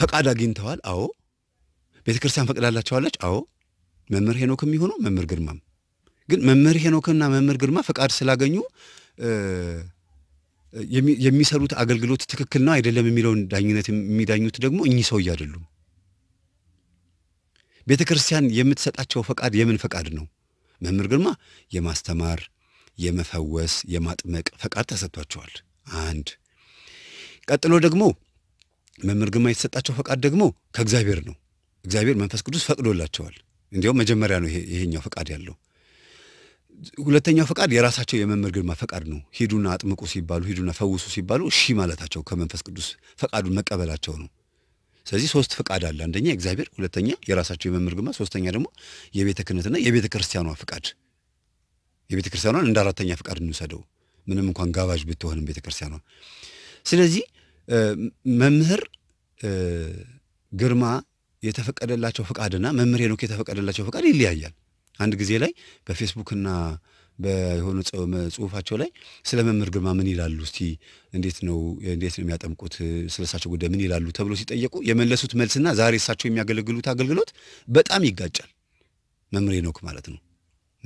ፈቃድ አግኝተዋል። አዎ። ቤተ ክርስቲያን ፈቅዳላቸዋለች። አዎ። መምህር ሄኖክ የሚሆነው መምህር ግርማም ግን መምህር ሄኖክና መምህር ግርማ ፈቃድ ስላገኙ የሚሰሩት አገልግሎት ትክክል ነው አይደለም የሚለውን ዳኝነት የሚዳኙት ደግሞ እኚህ ሰውዬ አይደሉም። ቤተ ክርስቲያን የምትሰጣቸው ፈቃድ የምን ፈቃድ ነው? መምህር ግርማ የማስተማር የመፈወስ፣ የማጥመቅ ፈቃድ ተሰጥቷቸዋል። አንድ ቀጥሎ ደግሞ መምህር ግርማ የተሰጣቸው ፈቃድ ደግሞ ከእግዚአብሔር ነው። እግዚአብሔር መንፈስ ቅዱስ ፈቅዶላቸዋል። እንዲያውም መጀመሪያ ነው ይሄኛው ፈቃድ ያለው። ሁለተኛው ፈቃድ የራሳቸው የመምህር ግርማ ፈቃድ ነው። ሂዱና አጥምቁ ሲባሉ፣ ሂዱና ፈውሱ ሲባሉ እሺ ማለታቸው ከመንፈስ ቅዱስ ፈቃዱን መቀበላቸው ነው። ስለዚህ ሶስት ፈቃድ አለ። አንደኛ እግዚአብሔር፣ ሁለተኛ የራሳቸው የመምህር ግርማ፣ ሶስተኛ ደግሞ የቤተ ክህነትና የቤተ ክርስቲያኗ ፈቃድ። የቤተ ክርስቲያኗን እንደ አራተኛ ፈቃድ እንውሰደው፣ ምንም እንኳን ጋባዥ ብትሆንም ቤተ ክርስቲያኗ። ስለዚህ መምህር ግርማ የተፈቀደላቸው ፈቃድና መምህር ሄኖክ የተፈቀደላቸው ፈቃድ ይለያያል። አንድ ጊዜ ላይ በፌስቡክና በሆኑ ጽሁፋቸው ላይ ስለ መምህር ግርማ ምን ይላሉ እስቲ እንዴት ነው እንዴት ነው የሚያጠምቁት ስለ እሳቸው ጉዳይ ምን ይላሉ ተብሎ ሲጠየቁ የመለሱት መልስና ዛሬ እሳቸው የሚያገለግሉት አገልግሎት በጣም ይጋጫል። መምህር ሄኖክ ማለት ነው።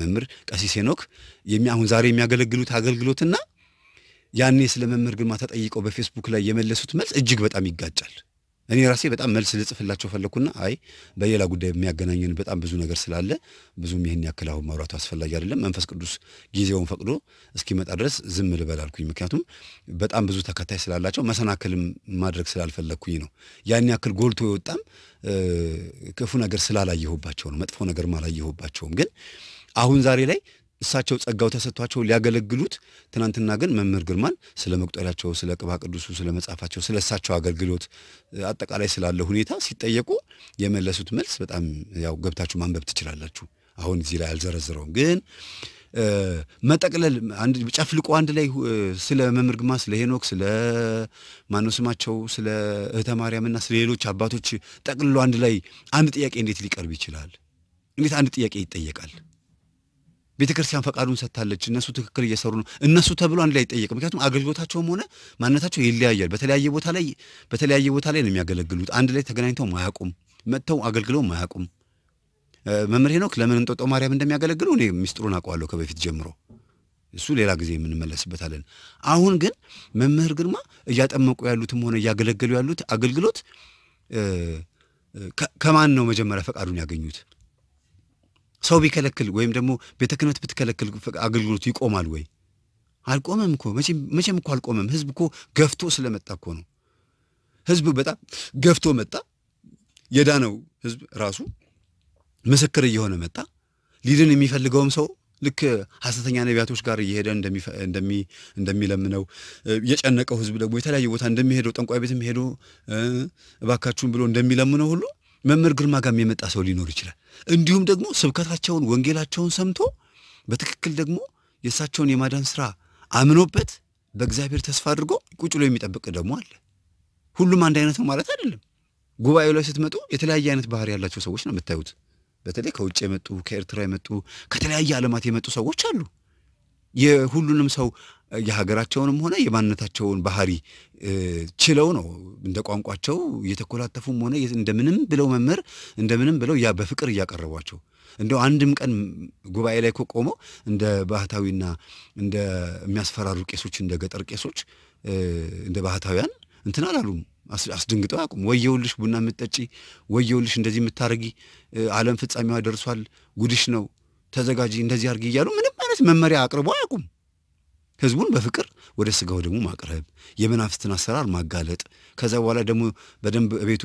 መምህር ቀሲስ ሄኖክ አሁን ዛሬ የሚያገለግሉት አገልግሎትና ያኔ ስለ መምህር ግርማ ተጠይቀው በፌስቡክ ላይ የመለሱት መልስ እጅግ በጣም ይጋጫል። እኔ ራሴ በጣም መልስ ልጽፍላቸው ፈለግኩና አይ በሌላ ጉዳይ የሚያገናኘን በጣም ብዙ ነገር ስላለ ብዙም ይህን ያክል አሁን ማውራቱ አስፈላጊ አይደለም፣ መንፈስ ቅዱስ ጊዜውን ፈቅዶ እስኪመጣ ድረስ ዝም ልበል አልኩኝ። ምክንያቱም በጣም ብዙ ተከታይ ስላላቸው መሰናክልም ማድረግ ስላልፈለግኩኝ ነው። ያን ያክል ጎልቶ የወጣም ክፉ ነገር ስላላየሁባቸው ነው። መጥፎ ነገርም አላየሁባቸውም። ግን አሁን ዛሬ ላይ እሳቸው ጸጋው ተሰጥቷቸው ሊያገለግሉት ትናንትና ግን መምህር ግርማን ስለ መቁጠሪያቸው፣ ስለ ቅባ ቅዱሱ፣ ስለ መጻፋቸው፣ ስለ እሳቸው አገልግሎት አጠቃላይ ስላለ ሁኔታ ሲጠየቁ የመለሱት መልስ በጣም ያው ገብታችሁ ማንበብ ትችላላችሁ። አሁን እዚህ ላይ አልዘረዝረውም፣ ግን መጠቅለል ጨፍልቆ አንድ ላይ ስለ መምህር ግርማ፣ ስለ ሄኖክ፣ ስለ ማነው ስማቸው፣ ስለ እህተ ማርያምና ስለ ሌሎች አባቶች ጠቅልሎ አንድ ላይ አንድ ጥያቄ እንዴት ሊቀርብ ይችላል? እንዴት አንድ ጥያቄ ይጠየቃል? ቤተ ክርስቲያን ፈቃዱን ሰጥታለች። እነሱ ትክክል እየሰሩ ነው። እነሱ ተብሎ አንድ ላይ ይጠየቅ። ምክንያቱም አገልግሎታቸውም ሆነ ማንነታቸው ይለያያል። በተለያየ ቦታ ላይ በተለያየ ቦታ ላይ ነው የሚያገለግሉት። አንድ ላይ ተገናኝተው ማያውቁም፣ መጥተው አገልግለው ማያውቁም። መምህር ሄኖክ ለምን እንጦጦ ማርያም እንደሚያገለግሉ እኔ ሚስጥሩን አውቀዋለሁ ከበፊት ጀምሮ። እሱ ሌላ ጊዜ የምንመለስበታለን። አሁን ግን መምህር ግርማ እያጠመቁ ያሉትም ሆነ እያገለገሉ ያሉት አገልግሎት ከማን ነው መጀመሪያ ፈቃዱን ያገኙት? ሰው ቢከለክል ወይም ደግሞ ቤተ ክህነት ብትከለክል አገልግሎቱ ይቆማል ወይ? አልቆመም እኮ መቼም እኮ አልቆመም። ህዝብ እኮ ገፍቶ ስለመጣ እኮ ነው። ህዝብ በጣም ገፍቶ መጣ። የዳነው ህዝብ ራሱ ምስክር እየሆነ መጣ። ሊድን የሚፈልገውም ሰው ልክ ሐሰተኛ ነቢያቶች ጋር እየሄደ እንደሚለምነው የጨነቀው ህዝብ ደግሞ የተለያየ ቦታ እንደሚሄደው ጠንቋይ ቤትም ሄዶ እባካችሁን ብሎ እንደሚለምነው ሁሉ መምህር ግርማ ጋር የመጣ ሰው ሊኖር ይችላል። እንዲሁም ደግሞ ስብከታቸውን፣ ወንጌላቸውን ሰምቶ በትክክል ደግሞ የእሳቸውን የማዳን ስራ አምኖበት በእግዚአብሔር ተስፋ አድርጎ ቁጭሎ የሚጠብቅ ደግሞ አለ። ሁሉም አንድ አይነት ነው ማለት አይደለም። ጉባኤው ላይ ስትመጡ የተለያየ አይነት ባህሪ ያላቸው ሰዎች ነው የምታዩት። በተለይ ከውጭ የመጡ ከኤርትራ የመጡ ከተለያየ ዓለማት የመጡ ሰዎች አሉ። የሁሉንም ሰው የሀገራቸውንም ሆነ የማንነታቸውን ባህሪ ችለው ነው እንደ ቋንቋቸው እየተኮላተፉም ሆነ እንደምንም ብለው መምህር እንደምንም ብለው ያ በፍቅር እያቀረቧቸው እንደው አንድም ቀን ጉባኤ ላይ ቆመው እንደ ባህታዊና እንደ የሚያስፈራሩ ቄሶች እንደ ገጠር ቄሶች እንደ ባህታውያን እንትን አላሉም። አስደንግጠው አቁም ወየውልሽ፣ ቡና የምትጠጪ ወየውልሽ፣ እንደዚህ የምታርጊ ዓለም ፍጻሜዋ ደርሷል፣ ጉድሽ ነው፣ ተዘጋጂ፣ እንደዚህ አርጊ እያሉ ምንም አይነት መመሪያ አቅርቦ አያውቁም። ህዝቡን በፍቅር ወደ ስጋው ደግሞ ማቅረብ፣ የመናፍስትን አሰራር ማጋለጥ፣ ከዛ በኋላ ደግሞ በደንብ ቤቱ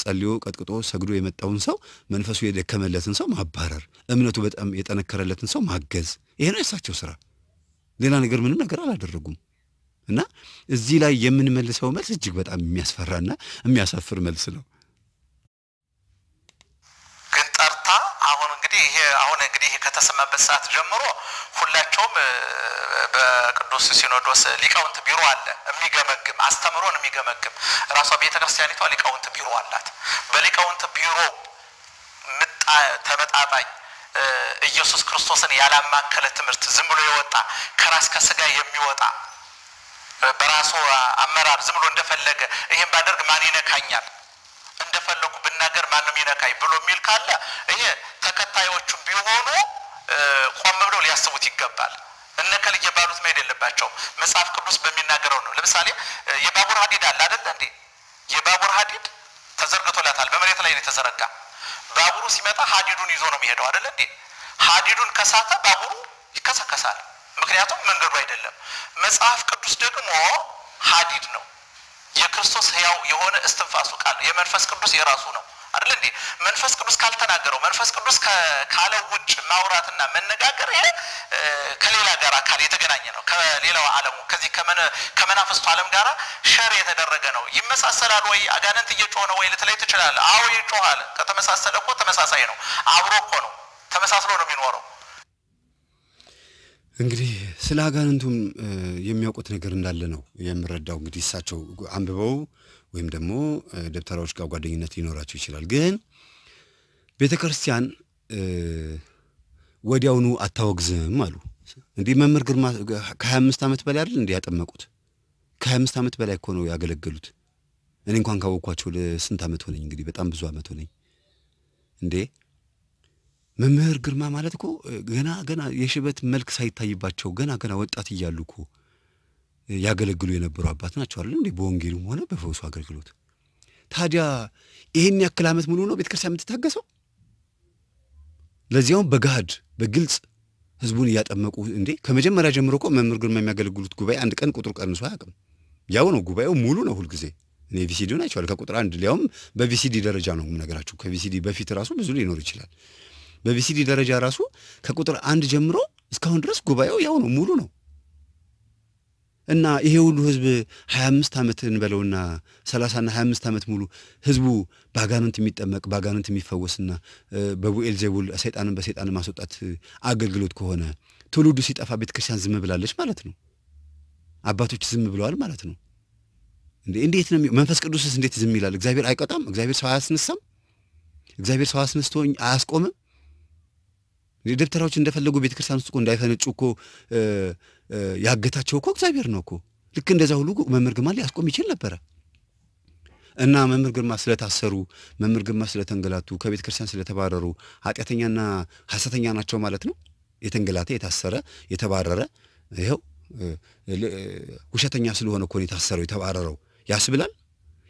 ጸልዮ ቀጥቅጦ ሰግዶ የመጣውን ሰው መንፈሱ የደከመለትን ሰው ማባረር፣ እምነቱ በጣም የጠነከረለትን ሰው ማገዝ፣ ይሄ ነው የእሳቸው ስራ። ሌላ ነገር ምንም ነገር አላደረጉም። እና እዚህ ላይ የምንመልሰው መልስ እጅግ በጣም የሚያስፈራና የሚያሳፍር መልስ ነው። ከተሰማበት ሰዓት ጀምሮ ሁላቸውም በቅዱስ ሲኖዶስ ሊቃውንት ቢሮ አለ የሚገመግም አስተምሮን የሚገመግም ራሷ ቤተ ክርስቲያኒቷ ሊቃውንት ቢሮ አላት። በሊቃውንት ቢሮ ተመጣጣኝ ኢየሱስ ክርስቶስን ያላማከለ ትምህርት ዝም ብሎ የወጣ ከራስ ከስጋ የሚወጣ በራሱ አመራር ዝም ብሎ እንደፈለገ ይህን ባደርግ ማን ይነካኛል እንደፈለጉ ብናገር ማንም ይነካኝ ብሎ የሚል ካለ ይሄ ተከታዮቹም ቢሆኑ ቆም ብለው ሊያስቡት ይገባል። እነ ከልጅ ባሉት መሄድ የለባቸው። መጽሐፍ ቅዱስ በሚናገረው ነው። ለምሳሌ የባቡር ሀዲድ አለ አደለ እንዴ? የባቡር ሀዲድ ተዘርግቶላታል። በመሬት ላይ ነው የተዘረጋ። ባቡሩ ሲመጣ ሀዲዱን ይዞ ነው የሚሄደው አደለ እንዴ? ሀዲዱን ከሳተ ባቡሩ ይከሰከሳል። ምክንያቱም መንገዱ አይደለም። መጽሐፍ ቅዱስ ደግሞ ሀዲድ ነው። የክርስቶስ ህያው የሆነ እስትንፋሱ ቃል የመንፈስ ቅዱስ የራሱ ነው። አይደል እንዴ? መንፈስ ቅዱስ ካልተናገረው መንፈስ ቅዱስ ካለው ውጭ ማውራትና መነጋገር ይሄ ከሌላ ጋር አካል የተገናኘ ነው። ከሌላው ዓለሙ ከዚህ ከመናፈስቱ ዓለም ጋር ሸር የተደረገ ነው። ይመሳሰላል ወይ አጋንንት እየጮኸ ነው ወይ ልትለይ ትችላለህ። አዎ ይጮሃል። ከተመሳሰለ እኮ ተመሳሳይ ነው። አብሮ እኮ ነው። ተመሳስሎ ነው የሚኖረው። እንግዲህ ስለ አጋንንቱም የሚያውቁት ነገር እንዳለ ነው የምረዳው። እንግዲህ እሳቸው አንብበው ወይም ደግሞ ደብተራዎች ጋር ጓደኝነት ሊኖራቸው ይችላል። ግን ቤተ ክርስቲያን ወዲያውኑ አታወግዝም አሉ። እንዲህ መምህር ግርማ ከሀያ አምስት ዓመት በላይ አይደል እንዲህ ያጠመቁት? ከሀያ አምስት ዓመት በላይ እኮ ነው ያገለገሉት። እኔ እንኳን ካወቅኳቸው ለስንት ዓመት ሆነኝ? እንግዲህ በጣም ብዙ ዓመት ሆነኝ። እንዴ መምህር ግርማ ማለት እኮ ገና ገና የሽበት መልክ ሳይታይባቸው ገና ገና ወጣት እያሉ እኮ ያገለግሉ የነበሩ አባት ናቸው አለ እንዴ? በወንጌሉም ሆነ በፈውሱ አገልግሎት። ታዲያ ይህን ያክል ዓመት ሙሉ ነው ቤተክርስቲያን የምትታገሰው? ለዚያውም በጋድ በግልጽ ህዝቡን እያጠመቁ እንዴ። ከመጀመሪያ ጀምሮ እኮ መምህር ግርማ የሚያገለግሉት ጉባኤ አንድ ቀን ቁጥሩ ቀንሶ አያውቅም። ያው ነው ጉባኤው ሙሉ ነው ሁልጊዜ። እኔ ቪሲዲውን አይቼዋለሁ ከቁጥር አንድ ሊያውም በቪሲዲ ደረጃ ነው ነገራችሁ ከቪሲዲ በፊት ራሱ ብዙ ሊኖር ይችላል። በቪሲዲ ደረጃ ራሱ ከቁጥር አንድ ጀምሮ እስካሁን ድረስ ጉባኤው ያው ነው ሙሉ ነው። እና ይሄ ሁሉ ህዝብ 25 ዓመት እንበለውና 30 እና 25 ዓመት ሙሉ ህዝቡ ባጋንንት የሚጠመቅ በአጋንንት የሚፈወስና በቡኤል ዜቡል ሰይጣንን በሰይጣን ማስወጣት አገልግሎት ከሆነ ትውልዱ ሲጠፋ ቤተ ክርስቲያን ዝም ብላለች ማለት ነው። አባቶች ዝም ብለዋል ማለት ነው። እንዴት ነው መንፈስ ቅዱስስ እንዴት ዝም ይላል? እግዚአብሔር አይቀጣም? እግዚአብሔር ሰው አያስነሳም? እግዚአብሔር ሰው አስነስቶ አያስቆምም? ደብተራዎች እንደፈለጉ ቤተክርስቲያን ውስጥ እኮ እንዳይፈነጩ እኮ ያገታቸው እኮ እግዚአብሔር ነው እኮ። ልክ እንደዛ ሁሉ መምህር ግርማ ሊያስቆም ይችል ነበረ። እና መምህር ግርማ ስለታሰሩ፣ መምህር ግርማ ስለተንገላቱ፣ ከቤተ ክርስቲያን ስለተባረሩ ኃጢአተኛና ሐሰተኛ ናቸው ማለት ነው። የተንገላተ የታሰረ የተባረረ ይኸው ውሸተኛ ስለሆነ እኮ የታሰረው የተባረረው ያስብላል።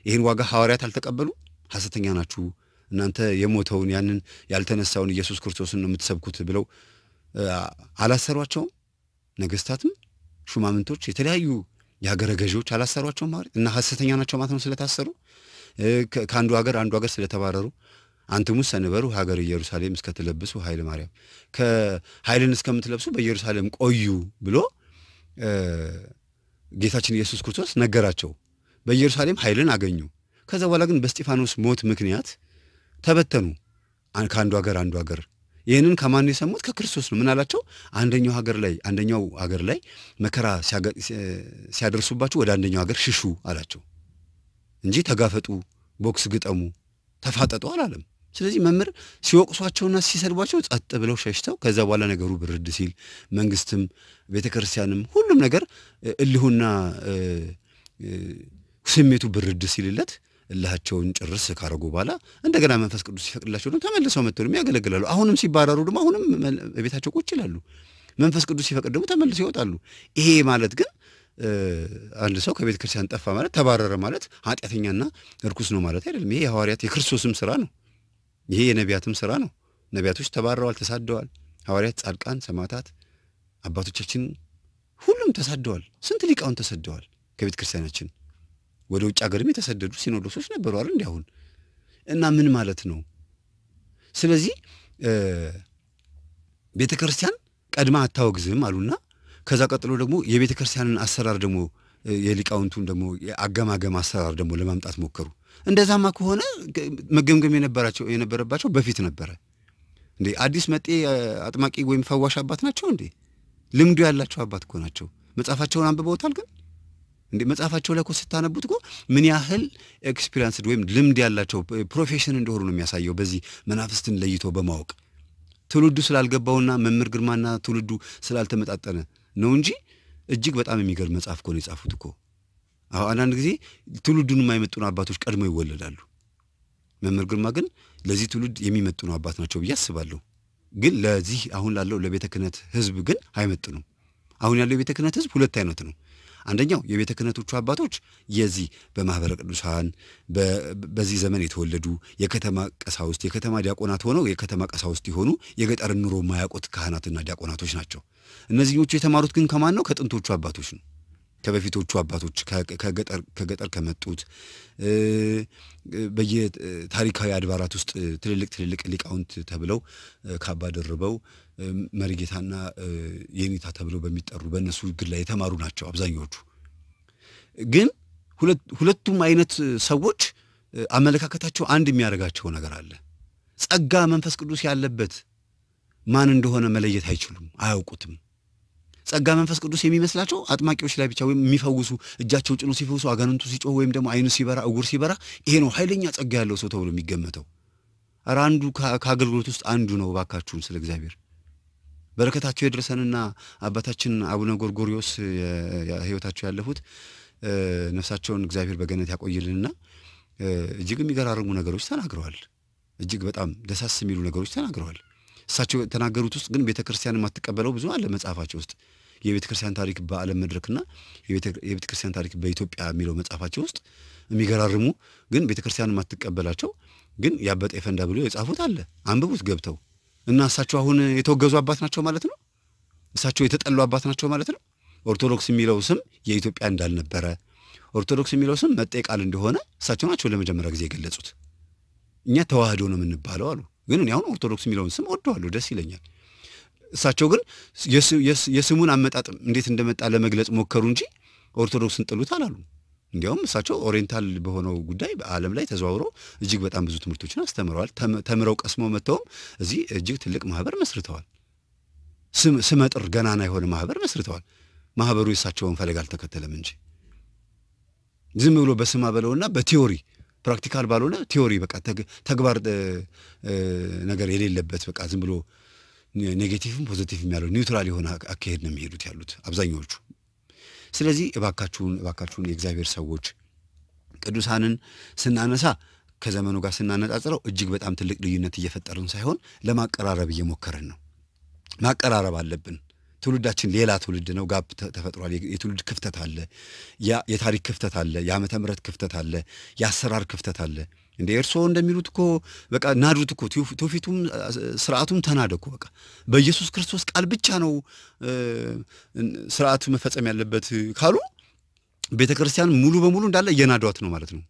ይህን ዋጋ ሐዋርያት አልተቀበሉ። ሐሰተኛ ናችሁ እናንተ የሞተውን ያንን ያልተነሳውን ኢየሱስ ክርስቶስን ነው የምትሰብኩት ብለው አላሰሯቸውም። ነገስታትም ሹማምንቶች የተለያዩ የሀገረ ገዢዎች አላሰሯቸው ማለት እና ሀሰተኛ ናቸው ማለት ነው ስለታሰሩ ከአንዱ ሀገር አንዱ ሀገር ስለተባረሩ አንትሙ ሰንበሩ ሀገር ኢየሩሳሌም እስከትለብሱ ኃይለ ማርያም ከኃይልን እስከምትለብሱ በኢየሩሳሌም ቆዩ ብሎ ጌታችን ኢየሱስ ክርስቶስ ነገራቸው። በኢየሩሳሌም ኃይልን አገኙ። ከዛ በኋላ ግን በስጢፋኖስ ሞት ምክንያት ተበተኑ። ከአንዱ ሀገር አንዱ ሀገር ይህንን ከማን የሰሙት? ከክርስቶስ ነው። ምን አላቸው? አንደኛው ሀገር ላይ አንደኛው ሀገር ላይ መከራ ሲያደርሱባችሁ ወደ አንደኛው ሀገር ሽሹ አላቸው እንጂ ተጋፈጡ፣ ቦክስ ግጠሙ፣ ተፋጠጡ አላለም። ስለዚህ መምህር ሲወቅሷቸውና ሲሰድቧቸው ጸጥ ብለው ሸሽተው ከዛ በኋላ ነገሩ ብርድ ሲል መንግስትም ቤተ ክርስቲያንም ሁሉም ነገር እልሁና ስሜቱ ብርድ ሲልለት እላቸውን ጭርስ ካረጉ በኋላ እንደገና መንፈስ ቅዱስ ሲፈቅድላቸው ደግሞ ተመልሰው መጥተው ደግሞ ያገለግላሉ። አሁንም ሲባረሩ ደግሞ አሁንም ቤታቸው ቁጭ ይላሉ። መንፈስ ቅዱስ ሲፈቅድ ደግሞ ተመልሰው ይወጣሉ። ይሄ ማለት ግን አንድ ሰው ከቤተ ክርስቲያን ጠፋ ማለት ተባረረ ማለት ኃጢአተኛና እርኩስ ነው ማለት አይደለም። ይሄ የሐዋርያት የክርስቶስም ስራ ነው። ይሄ የነቢያትም ስራ ነው። ነቢያቶች ተባረዋል፣ ተሳደዋል። ሐዋርያት፣ ጻድቃን፣ ሰማዕታት፣ አባቶቻችን ሁሉም ተሳደዋል። ስንት ሊቃውን ተሰደዋል ከቤተ ክርስቲያናችን ወደ ውጭ ሀገርም የተሰደዱ ሲኖዶሶች ነበሩ አይደል? አሁን እና ምን ማለት ነው? ስለዚህ ቤተ ክርስቲያን ቀድማ አታወግዝም አሉና ከዛ ቀጥሎ ደግሞ የቤተ ክርስቲያንን አሰራር ደግሞ የሊቃውንቱን ደግሞ የአገማገም አሰራር ደግሞ ለማምጣት ሞከሩ። እንደዛማ ከሆነ መገምገም የነበራቸው የነበረባቸው በፊት ነበረ እንዴ። አዲስ መጤ አጥማቂ ወይም ፈዋሽ አባት ናቸው እንዴ? ልምዱ ያላቸው አባት እኮ ናቸው። መጽሐፋቸውን አንብበውታል ግን እንዴ መጽሐፋቸው ላይ እኮ ስታነቡት እኮ ምን ያህል ኤክስፒሪንስድ ወይም ልምድ ያላቸው ፕሮፌሽን እንደሆኑ ነው የሚያሳየው። በዚህ መናፍስትን ለይቶ በማወቅ ትውልዱ ስላልገባውና መምህር ግርማና ትውልዱ ስላልተመጣጠነ ነው እንጂ እጅግ በጣም የሚገርም መጽሐፍ እኮ ነው የጻፉት እኮ። አሁን አንዳንድ ጊዜ ትውልዱን የማይመጡን አባቶች ቀድመው ይወለዳሉ። መምህር ግርማ ግን ለዚህ ትውልድ የሚመጡኑ አባት ናቸው ብዬ አስባለሁ። ግን ለዚህ አሁን ላለው ለቤተ ክህነት ህዝብ ግን አይመጥኑም። አሁን ያለው የቤተ ክህነት ህዝብ ሁለት አይነት ነው። አንደኛው የቤተ ክህነቶቹ አባቶች የዚህ በማህበረ ቅዱሳን በዚህ ዘመን የተወለዱ የከተማ ቀሳውስት፣ የከተማ ዲያቆናት ሆነው የከተማ ቀሳውስት የሆኑ የገጠር ኑሮ የማያውቁት ካህናትና ዲያቆናቶች ናቸው። እነዚህኞቹ የተማሩት ግን ከማን ነው? ከጥንቶቹ አባቶች ነው። ከበፊቶቹ አባቶች ከገጠር ከመጡት በየታሪካዊ አድባራት ውስጥ ትልልቅ ትልልቅ ሊቃውንት ተብለው ካባ ደርበው መሪጌታና የኔታ ተብለው በሚጠሩ በእነሱ ግል ላይ የተማሩ ናቸው አብዛኛዎቹ። ግን ሁለቱም አይነት ሰዎች አመለካከታቸው አንድ የሚያደርጋቸው ነገር አለ። ጸጋ መንፈስ ቅዱስ ያለበት ማን እንደሆነ መለየት አይችሉም፣ አያውቁትም። ጸጋ መንፈስ ቅዱስ የሚመስላቸው አጥማቂዎች ላይ ብቻ ወይም የሚፈውሱ እጃቸው ጭኖ ሲፈውሱ አጋንንቱ ሲጮህ ወይም ደግሞ አይኑ ሲበራ እውር ሲበራ ይሄ ነው ኃይለኛ ጸጋ ያለው ሰው ተብሎ የሚገመተው። ኧረ አንዱ ከአገልግሎት ውስጥ አንዱ ነው። ባካችሁን ስለ እግዚአብሔር በረከታቸው የደረሰንና አባታችን አቡነ ጎርጎሪዎስ ህይወታቸው ያለፉት ነፍሳቸውን እግዚአብሔር በገነት ያቆይልንና እጅግ የሚገራርሙ ነገሮች ተናግረዋል። እጅግ በጣም ደሳስ የሚሉ ነገሮች ተናግረዋል። እሳቸው የተናገሩት ውስጥ ግን ቤተ ክርስቲያን የማትቀበለው ብዙ አለ መጽሐፋቸው ውስጥ የቤተ ክርስቲያን ታሪክ በዓለም መድረክና የቤተ ክርስቲያን ታሪክ በኢትዮጵያ የሚለው መጽሐፋቸው ውስጥ የሚገራርሙ ግን ቤተ ክርስቲያን የማትቀበላቸው ግን ያበጠ የፈንዳ ብሎ የጻፉት አለ። አንብቡት ገብተው እና እሳቸው አሁን የተወገዙ አባት ናቸው ማለት ነው። እሳቸው የተጠሉ አባት ናቸው ማለት ነው። ኦርቶዶክስ የሚለው ስም የኢትዮጵያ እንዳልነበረ ኦርቶዶክስ የሚለው ስም መጤ ቃል እንደሆነ እሳቸው ናቸው ለመጀመሪያ ጊዜ የገለጹት። እኛ ተዋህዶ ነው የምንባለው አሉ። ግን እኔ አሁን ኦርቶዶክስ የሚለውን ስም ወደዋለሁ፣ ደስ ይለኛል። እሳቸው ግን የስሙን አመጣጥ እንዴት እንደመጣ ለመግለጽ ሞከሩ እንጂ ኦርቶዶክስን ጥሉት አላሉም። እንዲያውም እሳቸው ኦሪየንታል በሆነው ጉዳይ በዓለም ላይ ተዘዋውረው እጅግ በጣም ብዙ ትምህርቶችን አስተምረዋል። ተምረው ቀስመው መጥተውም እዚህ እጅግ ትልቅ ማህበር መስርተዋል። ስመጥር ገናና የሆነ ማህበር መስርተዋል። ማህበሩ የእሳቸውን ፈለግ አልተከተለም እንጂ ዝም ብሎ በስማ በለውና በቲዮሪ ፕራክቲካል ባልሆነ ቲዮሪ በቃ ተግባር ነገር የሌለበት በቃ ዝም ብሎ ኔጌቲቭም ፖዚቲቭም ያለው ኒውትራል የሆነ አካሄድ ነው የሚሄዱት ያሉት አብዛኛዎቹ ስለዚህ እባካችሁን እባካችሁን የእግዚአብሔር ሰዎች ቅዱሳንን ስናነሳ ከዘመኑ ጋር ስናነጻጽረው እጅግ በጣም ትልቅ ልዩነት እየፈጠርን ሳይሆን ለማቀራረብ እየሞከርን ነው። ማቀራረብ አለብን። ትውልዳችን ሌላ ትውልድ ነው። ጋብ ተፈጥሯል። የትውልድ ክፍተት አለ፣ የታሪክ ክፍተት አለ፣ የዓመተ ምሕረት ክፍተት አለ፣ የአሰራር ክፍተት አለ። እንደ እርስዎ እንደሚሉት እኮ በቃ ናዱት እኮ ትውፊቱም ስርዓቱም ተናደ እኮ በቃ በኢየሱስ ክርስቶስ ቃል ብቻ ነው ስርዓት መፈጸም ያለበት ካሉ ቤተ ክርስቲያን ሙሉ በሙሉ እንዳለ እየናዷት ነው ማለት ነው።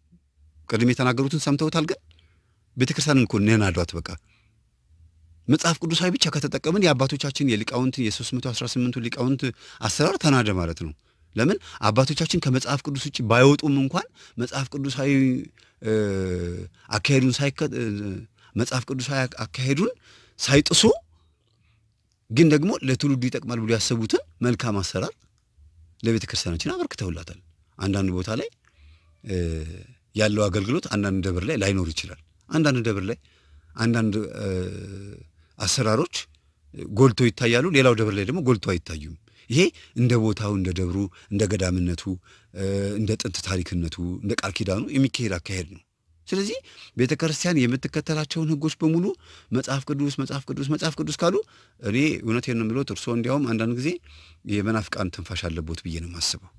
ቅድም የተናገሩትን ሰምተውታል። ግን ቤተ እኮ የናዷት በቃ መጽሐፍ ቅዱሳዊ ብቻ ከተጠቀምን የአባቶቻችን የሊቃውንት የ318ቱ ሊቃውንት አሰራር ተናደ ማለት ነው። ለምን አባቶቻችን ከመጽሐፍ ቅዱስ ውጭ ባይወጡም እንኳን መጽሐፍ ቅዱሳዊ አካሄዱን መጽሐፍ ቅዱሳዊ አካሄዱን ሳይጥሱ ግን ደግሞ ለትውልዱ ይጠቅማል ብሎ ያሰቡትን መልካም አሰራር ለቤተ ክርስቲያናችን አበርክተውላታል። አንዳንድ ቦታ ላይ ያለው አገልግሎት አንዳንድ ደብር ላይ ላይኖር ይችላል። አንዳንድ ደብር ላይ አንዳንድ አሰራሮች ጎልቶ ይታያሉ፣ ሌላው ደብር ላይ ደግሞ ጎልቶ አይታዩም። ይሄ እንደ ቦታው እንደ ደብሩ እንደ ገዳምነቱ እንደ ጥንት ታሪክነቱ እንደ ቃል ኪዳኑ የሚካሄድ አካሄድ ነው። ስለዚህ ቤተ ክርስቲያን የምትከተላቸውን ህጎች በሙሉ መጽሐፍ ቅዱስ መጽሐፍ ቅዱስ መጽሐፍ ቅዱስ ካሉ እኔ እውነት ነው የምሎት፣ እርስዎ እንዲያውም አንዳንድ ጊዜ የመናፍቃን ትንፋሽ አለቦት ብዬ ነው የማስበው።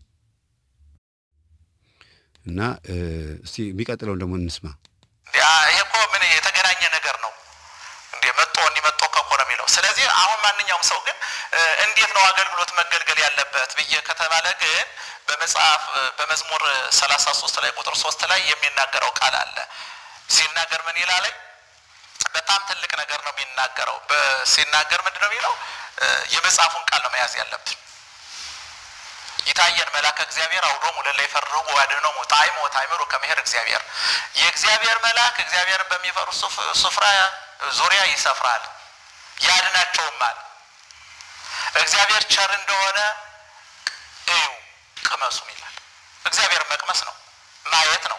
እና እስቲ የሚቀጥለውን ደግሞ እንስማ። ማንኛውም ሰው ግን እንዴት ነው አገልግሎት መገልገል ያለበት ብዬ ከተባለ ግን በመጽሐፍ በመዝሙር 33 ላይ ቁጥር 3 ላይ የሚናገረው ቃል አለ። ሲናገር ምን ይላለኝ? በጣም ትልቅ ነገር ነው የሚናገረው። ሲናገር ምንድን ነው የሚለው? የመጽሐፉን ቃል ነው መያዝ ያለብን። ይታየን መልአከ እግዚአብሔር ሙለ ላይ ፈሩ ወያድኅኖሙ ወጣዕሞሙ ወታዕምሩ ከመ ይኄር እግዚአብሔር። የእግዚአብሔር መልአክ እግዚአብሔርን በሚፈሩ ስፍራ ዙሪያ ይሰፍራል ያድናቸውማል። እግዚአብሔር ቸር እንደሆነ እዩ ቅመሱም ይላል። እግዚአብሔር መቅመስ ነው ማየት ነው።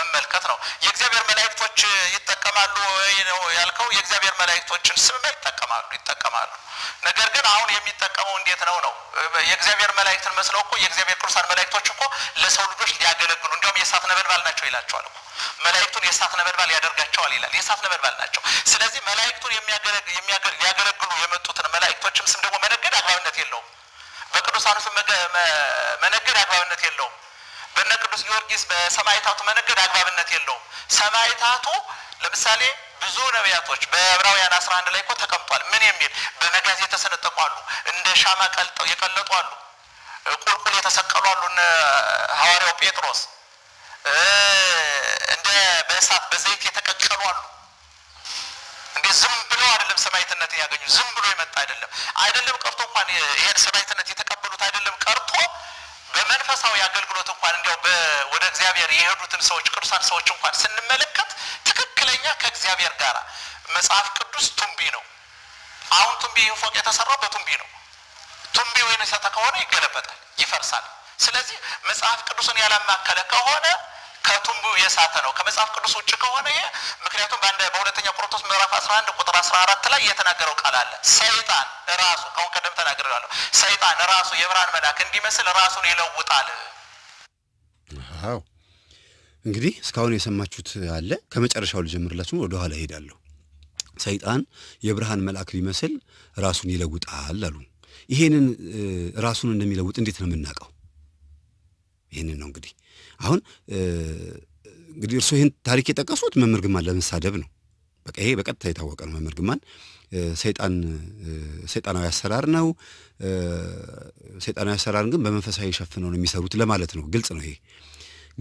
መመልከት ነው። የእግዚአብሔር መላእክቶች ይጠቀማሉ ወይ ነው ያልከው? የእግዚአብሔር መላእክቶችን ስም ይጠቀማሉ ይጠቀማሉ። ነገር ግን አሁን የሚጠቀመው እንዴት ነው ነው የእግዚአብሔር መላእክትን መስለው እኮ የእግዚአብሔር ቅዱሳን መላእክቶች እኮ ለሰው ልጆች ሊያገለግሉ እንዲያውም የእሳት ነበልባል ናቸው ይላቸዋል እኮ መላእክቱን የእሳት ነበልባል ያደርጋቸዋል ይላል። የእሳት ነበልባል ናቸው። ስለዚህ መላእክቱን ሊያገለግሉ የመጡትን መላእክቶችም ስም ደግሞ መነገድ አግባብነት የለውም። በቅዱሳኑ ስም መነገድ አግባብነት የለውም። በነ ቅዱስ ጊዮርጊስ በሰማይታቱ መነገድ አግባብነት የለውም። ሰማይታቱ ለምሳሌ ብዙ ነቢያቶች በዕብራውያን አስራ አንድ ላይ እኮ ተቀምጧል። ምን የሚል በመጋዝ የተሰነጠቁ አሉ፣ እንደ ሻማ ቀልጠው የቀለጡ አሉ፣ ቁልቁል የተሰቀሉ አሉ። እነ ሐዋርያው ጴጥሮስ እንደ በእሳት በዘይት የተቀቀሉ አሉ። እንዴ ዝም ብሎ አይደለም ሰማይትነትን ያገኙ፣ ዝም ብሎ የመጣ አይደለም። አይደለም ቀርቶ እንኳን ይሄን ሰማይትነት የተቀበሉት አይደለም ቀርቶ በመንፈሳዊ አገልግሎት እንኳን እንዲያው ወደ እግዚአብሔር የሄዱትን ሰዎች ቅዱሳን ሰዎች እንኳን ስንመለከት ትክክለኛ ከእግዚአብሔር ጋር መጽሐፍ ቅዱስ ቱንቢ ነው። አሁን ቱንቢ ፎቅ የተሰራው በቱንቢ ነው። ቱንቢ ወይን ሰተ ከሆነ ይገለበጣል፣ ይፈርሳል። ስለዚህ መጽሐፍ ቅዱስን ያላማከለ ከሆነ ምክንያቱም የሳተ ነው ከመጽሐፍ ቅዱስ ውጭ ከሆነ ይሄ ምክንያቱም በሁለተኛ ቆሮንቶስ ምዕራፍ 11 ቁጥር 14 ላይ የተናገረው ቃል አለ። ሰይጣን ራሱ ከሁን ቀደም ተናግሬዋለሁ። ሰይጣን ራሱ የብርሃን መልአክ እንዲመስል ራሱን ይለውጣል። አዎ እንግዲህ እስካሁን የሰማችሁት አለ። ከመጨረሻው ልጀምርላችሁ፣ ወደኋላ ሄዳለሁ። ሰይጣን የብርሃን መልአክ ሊመስል ራሱን ይለውጣል አሉ። ይሄንን ራሱን እንደሚለውጥ እንዴት ነው የምናውቀው? ይህንን ነው እንግዲህ አሁን እንግዲህ እርስዎ ይህን ታሪክ የጠቀሱት መምህር ግማን ለመሳደብ ነው። በቃ ይሄ በቀጥታ የታወቀ ነው። መምህር ግማን ሰይጣን ሰይጣናዊ አሰራር ነው። ሰይጣናዊ አሰራርን ግን በመንፈሳዊ የሸፍነው ነው የሚሰሩት ለማለት ነው። ግልጽ ነው ይሄ።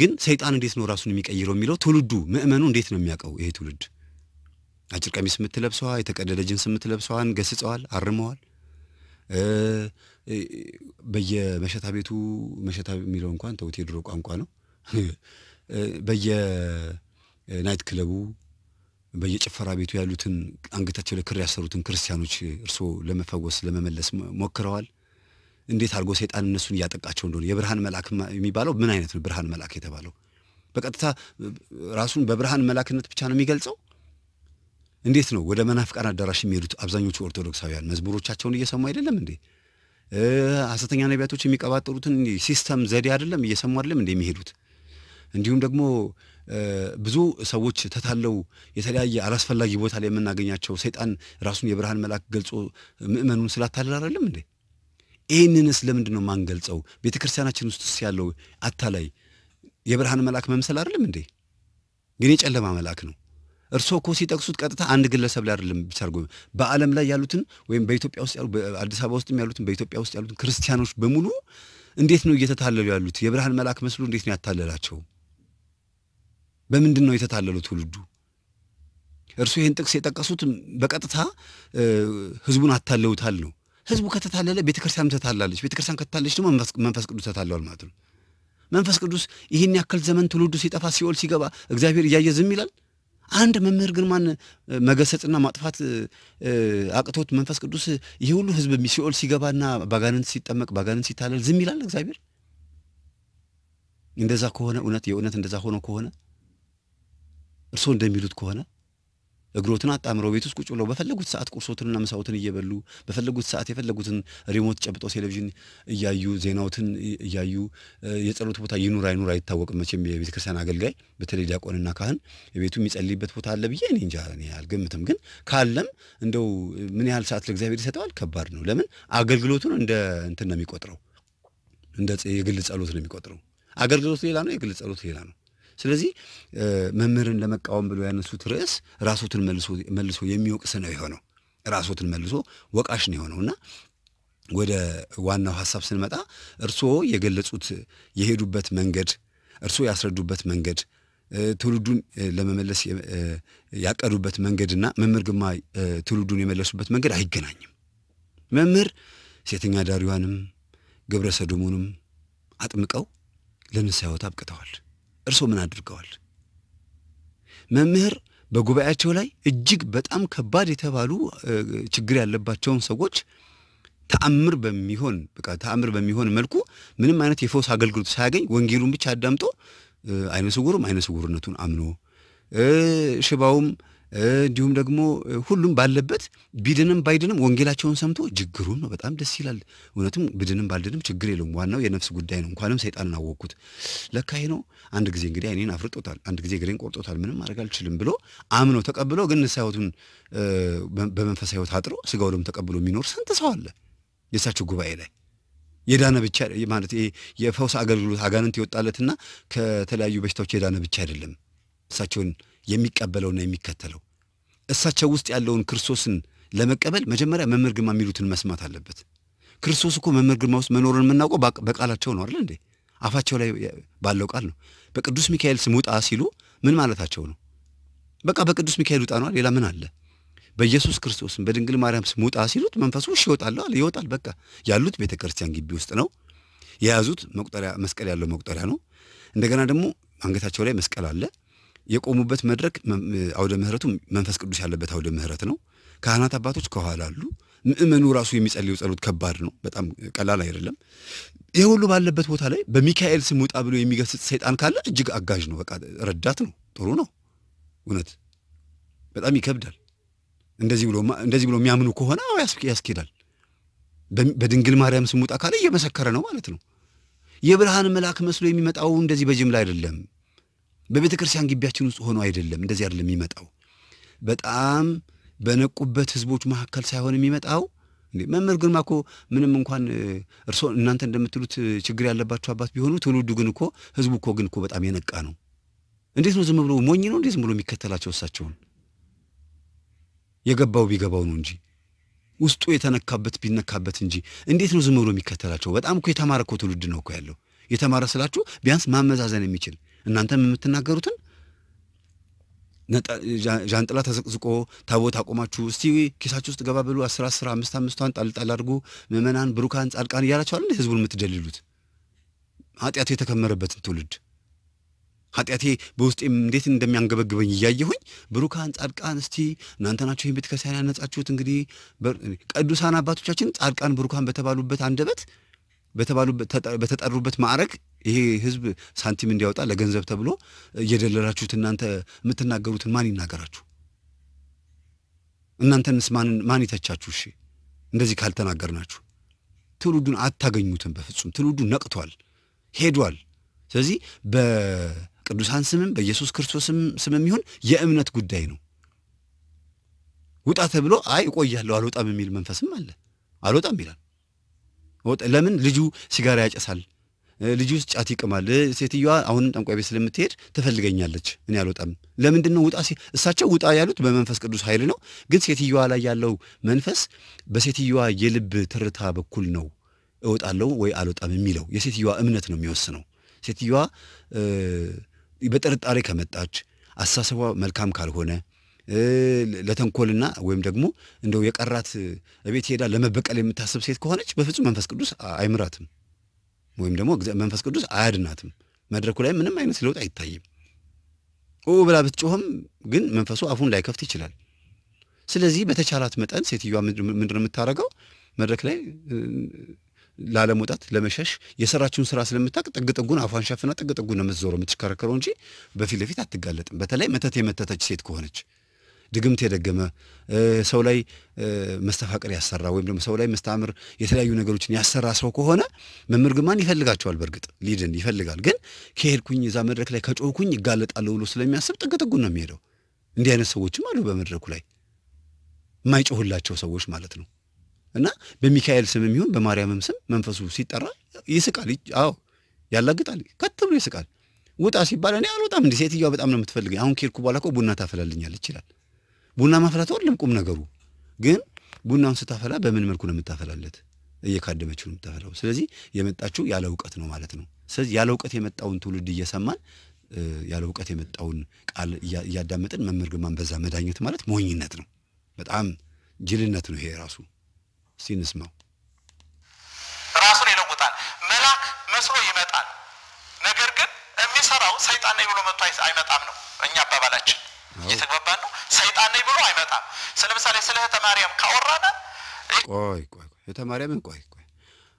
ግን ሰይጣን እንዴት ነው ራሱን የሚቀይረው የሚለው ትውልዱ ምእመኑ እንዴት ነው የሚያውቀው? ይሄ ትውልድ አጭር ቀሚስ የምትለብሰዋ የተቀደደ ጅንስ የምትለብሰዋን ገስጸዋል፣ አርመዋል። በየመሸታ ቤቱ መሸታ የሚለው እንኳን ተውት የድሮ ቋንቋ ነው። በየናይት ክለቡ በየጭፈራ ቤቱ ያሉትን አንገታቸው ላይ ክር ያሰሩትን ክርስቲያኖች እርስዎ ለመፈወስ ለመመለስ ሞክረዋል። እንዴት አድርጎ ሰይጣን እነሱን እያጠቃቸው እንደሆነ የብርሃን መልአክ የሚባለው ምን አይነት ነው? ብርሃን መልአክ የተባለው በቀጥታ ራሱን በብርሃን መልአክነት ብቻ ነው የሚገልጸው? እንዴት ነው ወደ መናፍቃን አዳራሽ የሚሄዱት? አብዛኞቹ ኦርቶዶክሳውያን መዝሙሮቻቸውን እየሰሙ አይደለም እንዴ? ሐሰተኛ ነቢያቶች የሚቀባጠሩትን ሲስተም ዘዴ አይደለም እየሰሙ አይደለም እንዴ የሚሄዱት? እንዲሁም ደግሞ ብዙ ሰዎች ተታለው የተለያየ አላስፈላጊ ቦታ ላይ የምናገኛቸው ሰይጣን ራሱን የብርሃን መልአክ ገልጾ ምእመኑን ስላታለል አይደለም እንዴ? ይህንንስ ለምንድን ነው ማንገልጸው? ቤተ ክርስቲያናችን ውስጥስ ያለው አታላይ የብርሃን መልአክ መምሰል አይደለም እንዴ? ግን የጨለማ መልአክ ነው። እርስዎ እኮ ሲጠቅሱት ቀጥታ አንድ ግለሰብ ላይ አይደለም ብቻ አድርጎ በዓለም ላይ ያሉትን ወይም በኢትዮጵያ ውስጥ ያሉ በአዲስ አበባ ውስጥም ያሉትን በኢትዮጵያ ውስጥ ያሉትን ክርስቲያኖች በሙሉ እንዴት ነው እየተታለሉ ያሉት? የብርሃን መልአክ መስሎ እንዴት ነው ያታለላቸው? በምንድን ነው የተታለሉ ትውልዱ? እርሱ ይህን ጥቅስ የጠቀሱት በቀጥታ ህዝቡን አታለውታል ነው። ህዝቡ ከተታለለ ቤተክርስቲያን ተታላለች። ቤተክርስቲያን ከተታለች ደግሞ መንፈስ ቅዱስ ተታለዋል ማለት ነው። መንፈስ ቅዱስ ይህን ያክል ዘመን ትውልዱ ሲጠፋ ሲኦል ሲገባ እግዚአብሔር እያየ ዝም ይላል? አንድ መምህር ግርማን መገሰጽና ማጥፋት አቅቶት መንፈስ ቅዱስ ይህ ሁሉ ህዝብ ሲኦል ሲገባና ባጋንንት ሲጠመቅ ባጋንንት ሲታለል ዝም ይላል እግዚአብሔር? እንደዛ ከሆነ እውነት የእውነት እንደዛ ሆኖ ከሆነ እርስዎ እንደሚሉት ከሆነ እግሮትን አጣምረው ቤት ውስጥ ቁጭ ብለው በፈለጉት ሰዓት ቁርሶትንና ምሳዎትን እየበሉ በፈለጉት ሰዓት የፈለጉትን ሪሞት ጨብጦ ቴሌቪዥን እያዩ ዜናዎትን እያዩ የጸሎት ቦታ ይኑር አይኑር አይታወቅም። መቼም የቤተ ክርስቲያን አገልጋይ በተለይ ዲያቆንና ካህን የቤቱ የሚጸልይበት ቦታ አለ ብዬ እኔ እንጃ እኔ አልገምትም። ግን ካለም እንደው ምን ያህል ሰዓት ለእግዚአብሔር ይሰጠዋል? ከባድ ነው። ለምን አገልግሎቱን እንደ እንትን ነው የሚቆጥረው፣ እንደ የግል ጸሎት ነው የሚቆጥረው። አገልግሎት ሌላ ነው፣ የግል ጸሎት ሌላ ነው። ስለዚህ መምህርን ለመቃወም ብሎ ያነሱት ርዕስ ራሶትን መልሶ የሚወቅስ ነው የሆነው። ራሶትን መልሶ ወቃሽ ነው የሆነው እና ወደ ዋናው ሀሳብ ስንመጣ እርስዎ የገለጹት የሄዱበት መንገድ፣ እርስዎ ያስረዱበት መንገድ ትውልዱን ለመመለስ ያቀዱበት መንገድና መምህር ግርማ ትውልዱን የመለሱበት መንገድ አይገናኝም። መምህር ሴተኛ ዳሪዋንም ግብረ ሰዶሙንም አጥምቀው ለንስሐ ሕይወት አብቅተዋል። እርስዎ ምን አድርገዋል? መምህር በጉባኤያቸው ላይ እጅግ በጣም ከባድ የተባሉ ችግር ያለባቸውን ሰዎች ተአምር በሚሆን በቃ ተአምር በሚሆን መልኩ ምንም አይነት የፈውስ አገልግሎት ሳያገኝ ወንጌሉን ብቻ አዳምጦ አይነ ስውሩም አይነ ስውርነቱን አምኖ ሽባውም እንዲሁም ደግሞ ሁሉም ባለበት ቢድንም ባይድንም ወንጌላቸውን ሰምቶ ችግሩን ነው። በጣም ደስ ይላል። እውነትም ብድንም ባልድንም ችግር የለውም። ዋናው የነፍስ ጉዳይ ነው። እንኳንም ሰይጣንን አወቅኩት ለካ ነው። አንድ ጊዜ እንግዲህ አይኔን አፍርጦታል፣ አንድ ጊዜ እግሬን ቆርጦታል፣ ምንም ማድረግ አልችልም ብሎ አምኖ ተቀብሎ ግን ንስሐ ሕይወቱን በመንፈሳዊ ሕይወት አጥሮ ስጋው ደግሞ ተቀብሎ የሚኖር ስንት ሰው አለ የእሳቸው ጉባኤ ላይ የዳነ ብቻ ማለት ይሄ የፈውስ አገልግሎት አጋንንት የወጣለትና ከተለያዩ በሽታዎች የዳነ ብቻ አይደለም እሳቸውን የሚቀበለውና የሚከተለው። እሳቸው ውስጥ ያለውን ክርስቶስን ለመቀበል መጀመሪያ መምህር ግርማ የሚሉትን መስማት አለበት። ክርስቶስ እኮ መምህር ግርማ ውስጥ መኖሩን የምናውቀው በቃላቸው ነው አለ እንዴ? አፋቸው ላይ ባለው ቃል ነው። በቅዱስ ሚካኤል ስም ውጣ ሲሉ ምን ማለታቸው ነው? በቃ በቅዱስ ሚካኤል ውጣ ነዋል። ሌላ ምን አለ? በኢየሱስ ክርስቶስም በድንግል ማርያም ስም ውጣ ሲሉት መንፈሱ እሺ ይወጣለሁ አለ። ይወጣል። በቃ ያሉት ቤተ ክርስቲያን ግቢ ውስጥ ነው። የያዙት መቁጠሪያ መስቀል ያለው መቁጠሪያ ነው። እንደገና ደግሞ አንገታቸው ላይ መስቀል አለ። የቆሙበት መድረክ አውደ ምህረቱ መንፈስ ቅዱስ ያለበት አውደ ምህረት ነው። ካህናት አባቶች ከኋላ አሉ። ምእመኑ ራሱ የሚጸልየው ጸሎት ከባድ ነው። በጣም ቀላል አይደለም። ይህ ሁሉ ባለበት ቦታ ላይ በሚካኤል ስም ውጣ ብሎ የሚገስጥ ሰይጣን ካለ እጅግ አጋዥ ነው። በቃ ረዳት ነው። ጥሩ ነው። እውነት በጣም ይከብዳል። እንደዚህ ብሎ የሚያምኑ ከሆነ ያስኬዳል። በድንግል ማርያም ስም ውጣ ካለ እየመሰከረ ነው ማለት ነው። የብርሃን መልአክ መስሎ የሚመጣው እንደዚህ በጅምላ አይደለም። በቤተ ክርስቲያን ግቢያችን ውስጥ ሆኖ አይደለም፣ እንደዚህ አይደለም የሚመጣው። በጣም በነቁበት ህዝቦች መካከል ሳይሆን የሚመጣው መምህር ግርማ እኮ ምንም እንኳን እርሶ እናንተ እንደምትሉት ችግር ያለባቸው አባት ቢሆኑ ትውልዱ ግን እኮ ህዝቡ እኮ ግን እኮ በጣም የነቃ ነው። እንዴት ነው ዝም ብሎ ሞኝ ነው እንዴት ዝም ብሎ የሚከተላቸው እሳቸውን? የገባው ቢገባው ነው እንጂ ውስጡ የተነካበት ቢነካበት እንጂ እንዴት ነው ዝም ብሎ የሚከተላቸው? በጣም እኮ የተማረ እኮ ትውልድ ነው እኮ ያለው። የተማረ ስላችሁ ቢያንስ ማመዛዘን የሚችል እናንተም የምትናገሩትን ዣንጥላ ተዘቅዝቆ ታቦት አቆማችሁ እስቲ ኪሳችሁ ውስጥ ገባ ብሉ አስር አስር አምስት አምስቷን ጣልጣል አድርጉ ምእመናን ብሩካን ጻድቃን እያላችኋል እንደ ህዝቡን የምትደልሉት ኃጢአቴ የተከመረበትን ትውልድ ኃጢአቴ በውስጤም እንዴት እንደሚያንገበግበኝ እያየሁኝ ብሩካን ጻድቃን እስቲ እናንተ ናቸው ይህን ቤተ ያነጻችሁት። እንግዲህ ቅዱሳን አባቶቻችን ጻድቃን ብሩካን በተባሉበት አንደበት በተጠሩበት ማዕረግ ይሄ ህዝብ ሳንቲም እንዲያወጣ ለገንዘብ ተብሎ እየደለላችሁት እናንተ የምትናገሩትን ማን ይናገራችሁ? እናንተንስ ማን ይተቻችሁ? እሺ እንደዚህ ካልተናገርናችሁ ትውልዱን አታገኙትም። በፍጹም ትውልዱ ነቅቷል፣ ሄዷል። ስለዚህ በቅዱሳን ስምም በኢየሱስ ክርስቶስ ስምም ይሁን የእምነት ጉዳይ ነው። ውጣ ተብሎ አይ እቆያለሁ አልወጣም የሚል መንፈስም አለ። አልወጣም ይላል። ለምን ልጁ ሲጋራ ያጨሳል ልጅ ውስጥ ጫት ይቅማል። ሴትዮዋ አሁንም ጠንቋይ ቤት ስለምትሄድ ትፈልገኛለች፣ እኔ አልወጣም። ለምንድን ነው ውጣ? እሳቸው ውጣ ያሉት በመንፈስ ቅዱስ ኃይል ነው። ግን ሴትዮዋ ላይ ያለው መንፈስ በሴትዮዋ የልብ ትርታ በኩል ነው እወጣለሁ ወይ አልወጣም የሚለው የሴትዮዋ እምነት ነው የሚወስነው። ሴትዮዋ በጥርጣሬ ከመጣች አሳሰቧ መልካም ካልሆነ ለተንኮልና ወይም ደግሞ እንደው የቀራት ቤት ሄዳ ለመበቀል የምታስብ ሴት ከሆነች በፍጹም መንፈስ ቅዱስ አይምራትም። ወይም ደግሞ መንፈስ ቅዱስ አያድናትም። መድረኩ ላይ ምንም አይነት ለውጥ አይታይም። ኦ ብላ ብትጮህም ግን መንፈሱ አፉን ላይከፍት ይችላል። ስለዚህ በተቻላት መጠን ሴትዮዋ ምንድን የምታደርገው መድረክ ላይ ላለመውጣት ለመሸሽ የሰራችውን ስራ ስለምታውቅ ጥግጥጉን አፏን ሸፍና ጥግ ነው የምትዞረው የምትሽከረከረው እንጂ በፊት ለፊት አትጋለጥም። በተለይ መተት የመተተች ሴት ከሆነች ድግምት የደገመ ሰው ላይ መስተፋቅር ያሰራ ወይም ደግሞ ሰው ላይ መስተምር የተለያዩ ነገሮችን ያሰራ ሰው ከሆነ መምህር ግማን ይፈልጋቸዋል። በእርግጥ ሊድን ይፈልጋል። ግን ከሄድኩኝ እዛ መድረክ ላይ ከጮኩኝ ይጋለጣለሁ ብሎ ስለሚያስብ ጥግጥጉን ነው የሚሄደው። እንዲህ አይነት ሰዎችም አሉ በመድረኩ ላይ የማይጮሁላቸው ሰዎች ማለት ነው። እና በሚካኤል ስምም ይሁን በማርያምም ስም መንፈሱ ሲጠራ ይስቃል። አዎ ያላግጣል። ቀጥ ብሎ ይስቃል። ውጣ ሲባል እኔ አልወጣም። እንዲህ ሴትዮዋ በጣም ነው የምትፈልገኝ። አሁን ከሄድኩ በኋላ እኮ ቡና ታፈላልኛለች ይችላል። ቡና ማፍላት ሁሉም ቁም ነገሩ ግን ቡናውን ስታፈላ በምን መልኩ ነው የምታፈላለት? እየካደመችው ነው የምታፈላው። ስለዚህ የመጣችው ያለ እውቀት ነው ማለት ነው። ስለዚህ ያለ እውቀት የመጣውን ትውልድ እየሰማን ያለ እውቀት የመጣውን ቃል እያዳመጥን መምህር ግርማን በዛ መዳኘት ማለት ሞኝነት ነው። በጣም ጅልነት ነው ይሄ ራሱ። እስቲ እንስማው። ራሱን ይለውጣል። መልአክ መስሎ ይመጣል። ነገር ግን የሚሰራው ሰይጣን ነኝ ብሎ መጥቶ አይመጣም ነው እኛ አባባላችን። እየተግባባን ነው። ሰይጣን ነኝ ብሎ አይመጣም። ስለምሳሌ ስለ እህተ ማርያም ካወራነ ቆይ ቆይ እህተ ማርያምን ቆይ ቆይ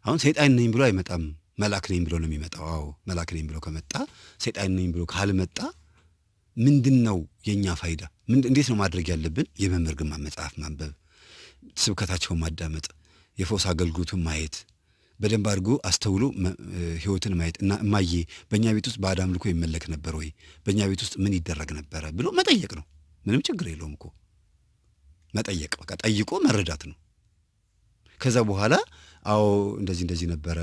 አሁን ሰይጣን ነኝ ብሎ አይመጣም። መልአክ ነኝ ብሎ ነው የሚመጣው። አዎ መልአክ ነኝ ብሎ ከመጣ ሰይጣን ነኝ ብሎ ካልመጣ ምንድን ነው የእኛ ፋይዳ? እንዴት ነው ማድረግ ያለብን? የመምህር ግርማ መጽሐፍ ማንበብ፣ ስብከታቸውን ማዳመጥ፣ የፈውስ አገልግሎቱን ማየት በደንብ አድርጎ አስተውሎ ህይወትን ማየት እና እማዬ በእኛ ቤት ውስጥ በአዳም ልኮ ይመለክ ነበር ወይ? በእኛ ቤት ውስጥ ምን ይደረግ ነበረ ብሎ መጠየቅ ነው። ምንም ችግር የለውም እኮ መጠየቅ፣ በቃ ጠይቆ መረዳት ነው። ከዛ በኋላ አዎ እንደዚህ እንደዚህ ነበረ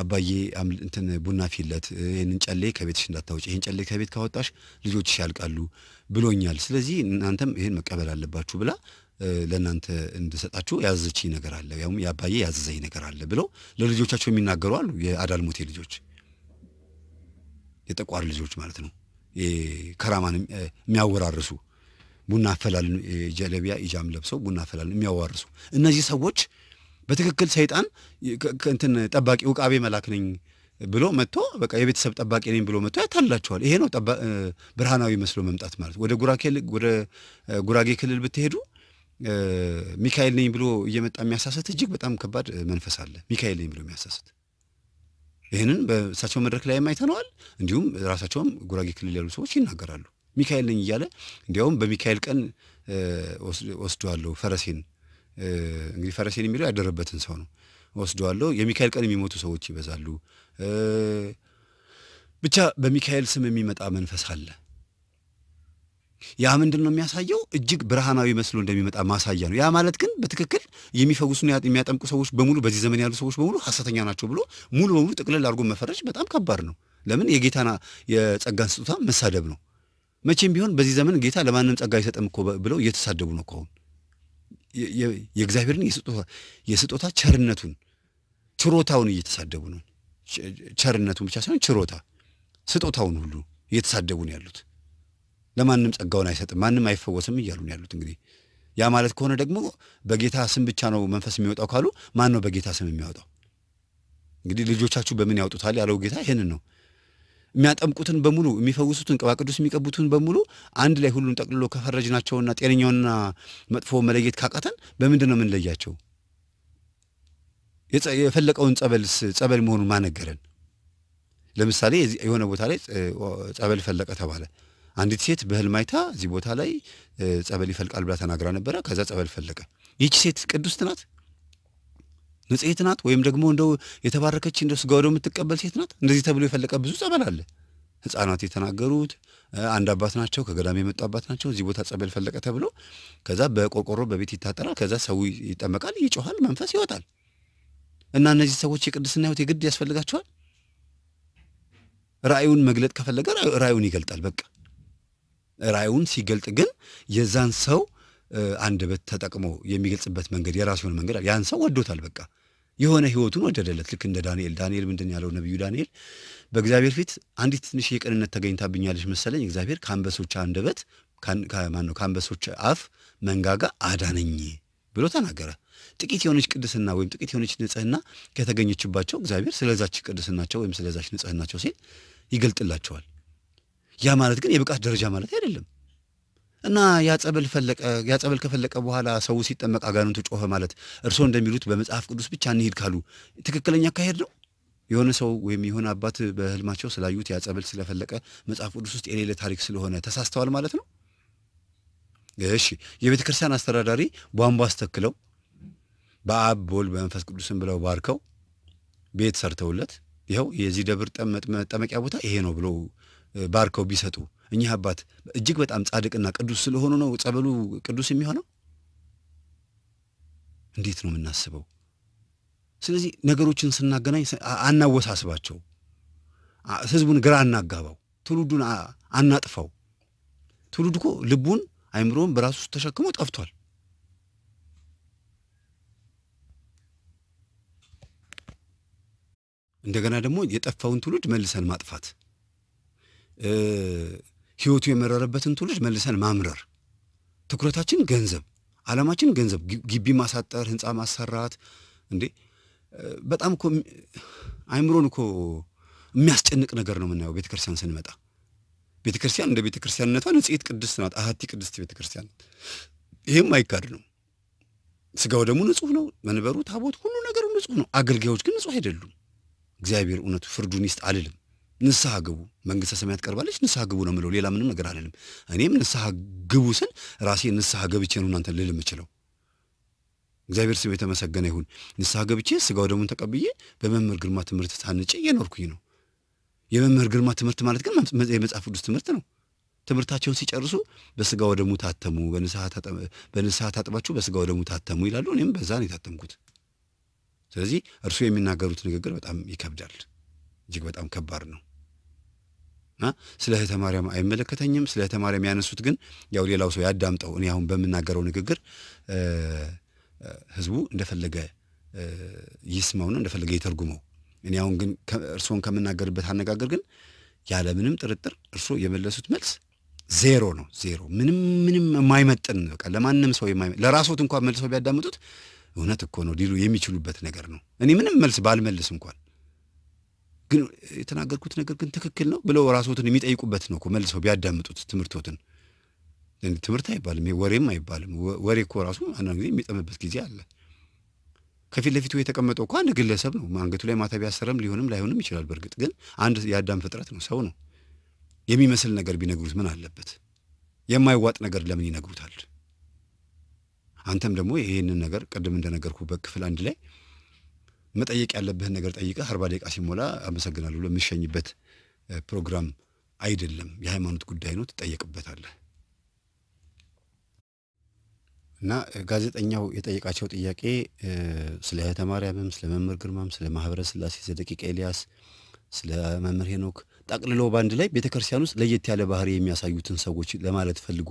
አባዬ እንትን ቡና ፊለት ይህንን ጨሌ ከቤትሽ እንዳታወጭ ይህን ጨሌ ከቤት ካወጣሽ ልጆችሽ ያልቃሉ ብሎኛል። ስለዚህ እናንተም ይህን መቀበል አለባችሁ ብላ ለእናንተ እንድሰጣችሁ ያዘችኝ ነገር አለ፣ ያውም የአባዬ ያዘዘኝ ነገር አለ ብለው ለልጆቻቸው የሚናገሩ አሉ። የአዳልሞቴ ልጆች የጠቋር ልጆች ማለት ነው። ከራማን የሚያወራርሱ ቡና ፈላል ጀለቢያ ኢጃም ለብሰው ቡና አፈላልን የሚያወራርሱ እነዚህ ሰዎች በትክክል ሰይጣን እንትን ጠባቂ ውቃቤ መላክ ነኝ ብሎ መጥቶ በቃ የቤተሰብ ጠባቂ ነኝ ብሎ መጥቶ ያታላቸዋል። ይሄ ነው ብርሃናዊ መስሎ መምጣት ማለት። ወደ ጉራጌ ክልል ብትሄዱ ሚካኤል ነኝ ብሎ እየመጣ የሚያሳስት እጅግ በጣም ከባድ መንፈስ አለ። ሚካኤል ነኝ ብሎ የሚያሳስት ይህንን በእሳቸው መድረክ ላይ አይተነዋል። እንዲሁም ራሳቸውም ጉራጌ ክልል ያሉ ሰዎች ይናገራሉ። ሚካኤል ነኝ እያለ እንዲያውም በሚካኤል ቀን ወስደዋለሁ ፈረሴን፣ እንግዲህ ፈረሴን የሚለው ያደረበትን ሰው ነው። ወስደዋለሁ የሚካኤል ቀን የሚሞቱ ሰዎች ይበዛሉ። ብቻ በሚካኤል ስም የሚመጣ መንፈስ አለ። ያ ምንድን ነው የሚያሳየው? እጅግ ብርሃናዊ መስሎ እንደሚመጣ ማሳያ ነው። ያ ማለት ግን በትክክል የሚፈውሱና የሚያጠምቁ ሰዎች በሙሉ በዚህ ዘመን ያሉ ሰዎች በሙሉ ሐሰተኛ ናቸው ብሎ ሙሉ በሙሉ ጥቅልል አድርጎ መፈረጅ በጣም ከባድ ነው። ለምን የጌታና የጸጋን ስጦታ መሳደብ ነው። መቼም ቢሆን በዚህ ዘመን ጌታ ለማንም ጸጋ አይሰጥም እኮ ብለው እየተሳደቡ ነው። ከሆን የእግዚአብሔርን የስጦታ ቸርነቱን ችሮታውን እየተሳደቡ ነው። ቸርነቱን ብቻ ሳይሆን ችሮታ ስጦታውን ሁሉ እየተሳደቡ ነው ያሉት። ለማንም ጸጋውን አይሰጥም፣ ማንም አይፈወስም እያሉ ነው ያሉት። እንግዲህ ያ ማለት ከሆነ ደግሞ በጌታ ስም ብቻ ነው መንፈስ የሚወጣው ካሉ ማን ነው በጌታ ስም የሚያወጣው? እንግዲህ ልጆቻችሁ በምን ያውጡታል ያለው ጌታ ይህንን ነው። የሚያጠምቁትን በሙሉ የሚፈውሱትን፣ ቅባ ቅዱስ የሚቀቡትን በሙሉ አንድ ላይ ሁሉን ጠቅልሎ ከፈረጅናቸውና ጤነኛውና መጥፎ መለየት ካቃተን በምንድን ነው የምንለያቸው? የፈለቀውን ጸበልስ ጸበል መሆኑን ማነገረን? ለምሳሌ የሆነ ቦታ ላይ ጸበል ፈለቀ ተባለ። አንዲት ሴት በህልም አይታ እዚህ ቦታ ላይ ጸበል ይፈልቃል ብላ ተናግራ ነበረ። ከዛ ጸበል ፈለቀ። ይቺ ሴት ቅዱስ ናት፣ ንጽሕት ናት፣ ወይም ደግሞ እንደው የተባረከች እንደ ስጋ ወደሙ የምትቀበል ሴት ናት። እንደዚህ ተብሎ የፈለቀ ብዙ ጸበል አለ። ህፃናት የተናገሩት አንድ አባት ናቸው፣ ከገዳም የመጡ አባት ናቸው። እዚህ ቦታ ጸበል ፈለቀ ተብሎ ከዛ በቆርቆሮ በቤት ይታጠራል። ከዛ ሰው ይጠመቃል፣ ይጮኋል፣ መንፈስ ይወጣል። እና እነዚህ ሰዎች የቅድስና ህይወት የግድ ያስፈልጋቸዋል። ራእዩን መግለጥ ከፈለገ ራእዩን ይገልጣል። በቃ ራይውን ሲገልጥ ግን የዛን ሰው አንደበት ተጠቅሞ የሚገልጽበት መንገድ የራሱ የሆነ መንገድ አለ። ያን ሰው ወዶታል። በቃ የሆነ ህይወቱን ወደደለት። ልክ እንደ ዳንኤል ዳንኤል ምንድን ያለው ነቢዩ ዳንኤል በእግዚአብሔር ፊት አንዲት ትንሽ የቅንነት ተገኝታብኛለች መሰለኝ፣ እግዚአብሔር ከአንበሶች አንደበት ማነው ከአንበሶች አፍ መንጋጋ አዳነኝ ብሎ ተናገረ። ጥቂት የሆነች ቅድስና ወይም ጥቂት የሆነች ንጽህና ከተገኘችባቸው እግዚአብሔር ስለዛች ቅድስናቸው ወይም ስለዛች ንጽህናቸው ሲል ይገልጥላቸዋል። ያ ማለት ግን የብቃት ደረጃ ማለት አይደለም እና ያጸበል ፈለቀ ከፈለቀ በኋላ ሰው ሲጠመቅ አጋንንቱ ጮኸ ማለት እርስዎ እንደሚሉት በመጽሐፍ ቅዱስ ብቻ እንሂድ ካሉ ትክክለኛ አካሄድ ነው? የሆነ ሰው ወይም የሆነ አባት በህልማቸው ስላዩት ያጸበል ስለፈለቀ መጽሐፍ ቅዱስ ውስጥ የሌለ ታሪክ ስለሆነ ተሳስተዋል ማለት ነው? እሺ፣ የቤተ ክርስቲያን አስተዳዳሪ ቧንቧ አስተክለው በአብ በወልድ በመንፈስ ቅዱስን ብለው ባርከው ቤት ሰርተውለት ይኸው የዚህ ደብር መጠመቂያ ቦታ ይሄ ነው ብለው ባርከው ቢሰጡ እኚህ አባት እጅግ በጣም ጻድቅና ቅዱስ ስለሆኑ ነው ጸበሉ ቅዱስ የሚሆነው? እንዴት ነው የምናስበው? ስለዚህ ነገሮችን ስናገናኝ አናወሳስባቸው፣ ህዝቡን ግራ አናጋባው፣ ትውልዱን አናጥፋው። ትውልድ እኮ ልቡን አይምሮን በራሱ ውስጥ ተሸክሞ ጠፍቷል። እንደገና ደግሞ የጠፋውን ትውልድ መልሰን ማጥፋት ህይወቱ የመረረበትን ትውልድ መልሰን ማምረር። ትኩረታችን ገንዘብ፣ አላማችን ገንዘብ፣ ግቢ ማሳጠር፣ ህንፃ ማሰራት። እንዴ በጣም እኮ አይምሮን እኮ የሚያስጨንቅ ነገር ነው የምናየው ቤተክርስቲያን ስንመጣ። ቤተክርስቲያን እንደ ቤተክርስቲያንነቷ ንጽሕት ቅድስት ናት። አሐቲ ቅድስት ቤተክርስቲያን ይህም አይካድ ነው። ስጋው ደግሞ ንጹህ ነው። መንበሩ፣ ታቦት፣ ሁሉ ነገሩ ንጹህ ነው። አገልጋዮች ግን ንጹህ አይደሉም። እግዚአብሔር እውነቱ ፍርዱን ይስጥ አልልም። ንስሐ ግቡ። መንግስተ ሰማያት ቀርባለች፣ ንስሐ ግቡ ነው የምለው። ሌላ ምንም ነገር አልልም። እኔም ንስሐ ግቡ ስን ራሴ ንስሐ ገብቼ ነው እናንተ ልል የምችለው። እግዚአብሔር ስም የተመሰገነ ይሁን። ንስሐ ገብቼ ስጋው ደሙን ተቀብዬ በመምህር ግርማ ትምህርት ታንጬ እየኖርኩኝ ነው። የመምህር ግርማ ትምህርት ማለት ግን የመጽሐፍ ቅዱስ ትምህርት ነው። ትምህርታቸውን ሲጨርሱ በስጋ ወደሙ ታተሙ፣ በንስሐ ታጥባችሁ በስጋ ወደሙ ታተሙ ይላሉ። እኔም በዛ ነው የታተምኩት። ስለዚህ እርሱ የሚናገሩት ንግግር በጣም ይከብዳል፣ እጅግ በጣም ከባድ ነው። ስለ እህተ ማርያም አይመለከተኝም። ስለ እህተ ማርያም ያነሱት ግን ያው ሌላው ሰው ያዳምጠው። እኔ አሁን በምናገረው ንግግር ህዝቡ እንደፈለገ ነው እንደፈለገ ይተርጉመው። እኔ አሁን ግን እርስዎን ከምናገርበት አነጋገር ግን ያለምንም ጥርጥር እርስዎ የመለሱት መልስ ዜሮ ነው። ዜሮ ምንም ምንም የማይመጥን በቃ ለማንም ሰው ለራስዎት እንኳን መልሰው ቢያዳምጡት እውነት እኮ ነው ሊሉ የሚችሉበት ነገር ነው። እኔ ምንም መልስ ባልመልስ እንኳን ግን የተናገርኩት ነገር ግን ትክክል ነው ብለው ራስዎትን የሚጠይቁበት ነው እኮ መልሰው ቢያዳምጡት ትምህርቶትን። ትምህርት አይባልም፣ ወሬም አይባልም። ወሬ እኮ ራሱ አንዳንድ ጊዜ የሚጠምበት ጊዜ አለ። ከፊት ለፊቱ የተቀመጠው እኮ አንድ ግለሰብ ነው። አንገቱ ላይ ማታ ቢያሰረም ሊሆንም ላይሆንም ይችላል። በእርግጥ ግን አንድ የአዳም ፍጥረት ነው፣ ሰው ነው። የሚመስል ነገር ቢነግሩት ምን አለበት? የማይዋጥ ነገር ለምን ይነግሩታል? አንተም ደግሞ ይህንን ነገር ቅድም እንደነገርኩበት ክፍል አንድ ላይ መጠየቅ ያለብህን ነገር ጠይቀህ አርባ ደቂቃ ሲሞላ አመሰግናለሁ ለሚሸኝበት ፕሮግራም አይደለም። የሃይማኖት ጉዳይ ነው፣ ትጠየቅበታለህ። እና ጋዜጠኛው የጠየቃቸው ጥያቄ ስለ እህተ ማርያምም፣ ስለ መምህር ግርማም፣ ስለ ማህበረ ስላሴ ዘደቂቀ ኤልያስ፣ ስለ መምህር ሄኖክ ጠቅልሎ በአንድ ላይ ቤተ ክርስቲያን ውስጥ ለየት ያለ ባህሪ የሚያሳዩትን ሰዎች ለማለት ፈልጎ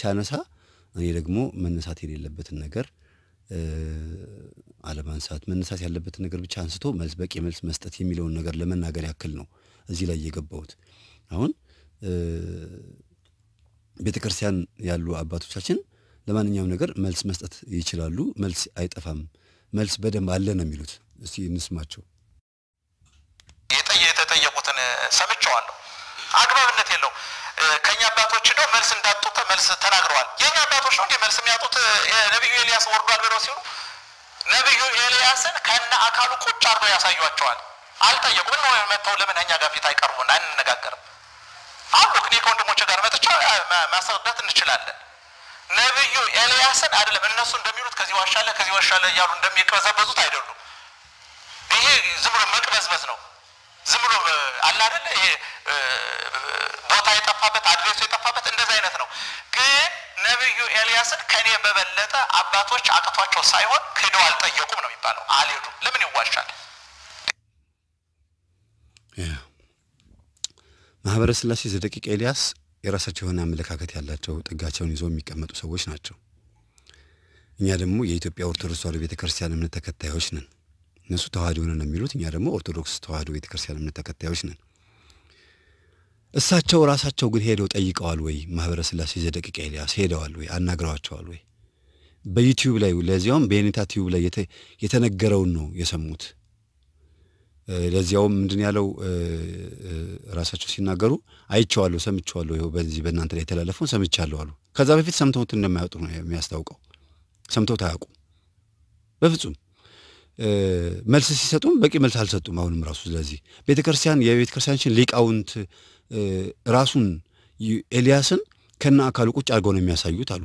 ሲያነሳ እኔ ደግሞ መነሳት የሌለበትን ነገር አለማንሳት መነሳት ያለበትን ነገር ብቻ አንስቶ መልስ በቂ መልስ መስጠት የሚለውን ነገር ለመናገር ያክል ነው እዚህ ላይ የገባሁት። አሁን ቤተክርስቲያን ያሉ አባቶቻችን ለማንኛውም ነገር መልስ መስጠት ይችላሉ። መልስ አይጠፋም። መልስ በደንብ አለ ነው የሚሉት። እስቲ እንስማቸው። የተጠየቁትን ሰምቸዋለሁ። አግባብነት የለው ከኛ መልስ ተናግረዋል። የኛ አባቶች ነው እንዲህ መልስ የሚያጡት ነቢዩ ኤልያስ ወርዷል ብለው ሲሉ ነቢዩ ኤልያስን ከነ አካሉ ቁጭ አርዶ ያሳዩቸዋል። አልጠየቁም። ምን መጥተው ለምን እኛ ጋር ፊት አይቀርቡን አንነጋገርም አሉ። እኔ ከወንድሞቼ ጋር መጥቻ ማስረዳት እንችላለን። ነቢዩ ኤልያስን አይደለም እነሱ እንደሚሉት ከዚህ ዋሻለ ከዚህ ዋሻለ እያሉ እንደሚቅበዘበዙት አይደሉም። ይሄ ዝም ብሎ መቅበዝበዝ ነው። ዝም ብሎ አለ አይደለ? ይሄ ቦታ የጠፋበት አድሬሱ የጠፋበት እንደዚህ አይነት ነው። ግን ነብዩ ኤልያስን ከእኔ በበለጠ አባቶች አቅቷቸው ሳይሆን ክደው አልጠየቁም ነው የሚባለው። አልሄዱም። ለምን ይዋሻል? ማህበረ ስላሴ ዘደቂቅ ኤልያስ የራሳቸው የሆነ አመለካከት ያላቸው ጥጋቸውን ይዘው የሚቀመጡ ሰዎች ናቸው። እኛ ደግሞ የኢትዮጵያ ኦርቶዶክስ ተዋሕዶ ቤተ ክርስቲያን እምነት ተከታዮች ነን። እነሱ ተዋህዶ ነን የሚሉት፣ እኛ ደግሞ ኦርቶዶክስ ተዋህዶ ቤተክርስቲያን እምነት ተከታዮች ነን። እሳቸው ራሳቸው ግን ሄደው ጠይቀዋል ወይ? ማህበረ ስላሴ ዘደቂቀ ኤልያስ ሄደዋል ወይ? አናግረዋቸዋል ወይ? በዩቲዩብ ላይ ለዚያውም በኔታ ቲዩብ ላይ የተነገረውን ነው የሰሙት። ለዚያውም ምንድን ያለው ራሳቸው ሲናገሩ አይቼዋለሁ፣ ሰምቼዋለሁ፣ ይኸው በዚህ በእናንተ ላይ የተላለፈውን ሰምቻለሁ አሉ። ከዛ በፊት ሰምተውት እንደማያወጡ ነው የሚያስታውቀው። ሰምተውት አያውቁም በፍጹም። መልስ ሲሰጡም በቂ መልስ አልሰጡም። አሁንም ራሱ ስለዚህ ቤተ ክርስቲያን የቤተ ክርስቲያንችን ሊቃውንት ራሱን ኤልያስን ከና አካሉ ቁጭ አድርገው ነው የሚያሳዩት አሉ።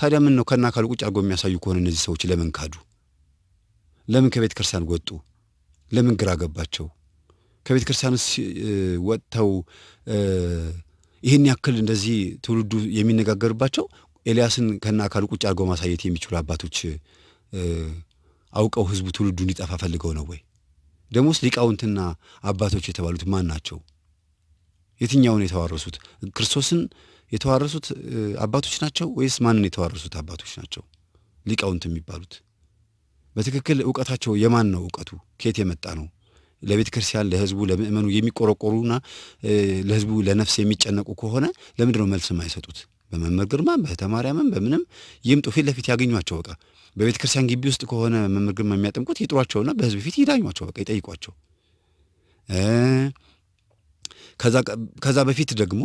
ታዲያ ምን ነው ከና አካሉ ቁጭ አድርገው የሚያሳዩ ከሆነ እነዚህ ሰዎች ለምን ካዱ? ለምን ከቤተ ክርስቲያን ወጡ? ለምን ግራ ገባቸው? ከቤተ ክርስቲያን ወጥተው ይህን ያክል እንደዚህ ትውልዱ የሚነጋገርባቸው ኤልያስን ከና አካሉ ቁጭ አድርገው ማሳየት የሚችሉ አባቶች አውቀው ህዝቡ ትውልዱ እንዲጠፋ ፈልገው ነው ወይ? ደግሞስ ሊቃውንትና አባቶች የተባሉት ማን ናቸው? የትኛውን የተዋረሱት? ክርስቶስን የተዋረሱት አባቶች ናቸው ወይስ ማንን የተዋረሱት አባቶች ናቸው ሊቃውንት የሚባሉት? በትክክል እውቀታቸው የማን ነው? እውቀቱ ከየት የመጣ ነው? ለቤተ ክርስቲያን ለህዝቡ፣ ለምእመኑ የሚቆረቆሩና ለህዝቡ ለነፍስ የሚጨነቁ ከሆነ ለምንድን ነው መልስ የማይሰጡት? በመምህር ግርማ በህተማርያምም በምንም ይምጡ፣ ፊት ለፊት ያገኟቸው። በቃ በቤተ ክርስቲያን ግቢ ውስጥ ከሆነ መምህር ግርማ የሚያጠምቁት ይጥሯቸውና በህዝብ ፊት ይዳኟቸው፣ በቃ ይጠይቋቸው። ከዛ በፊት ደግሞ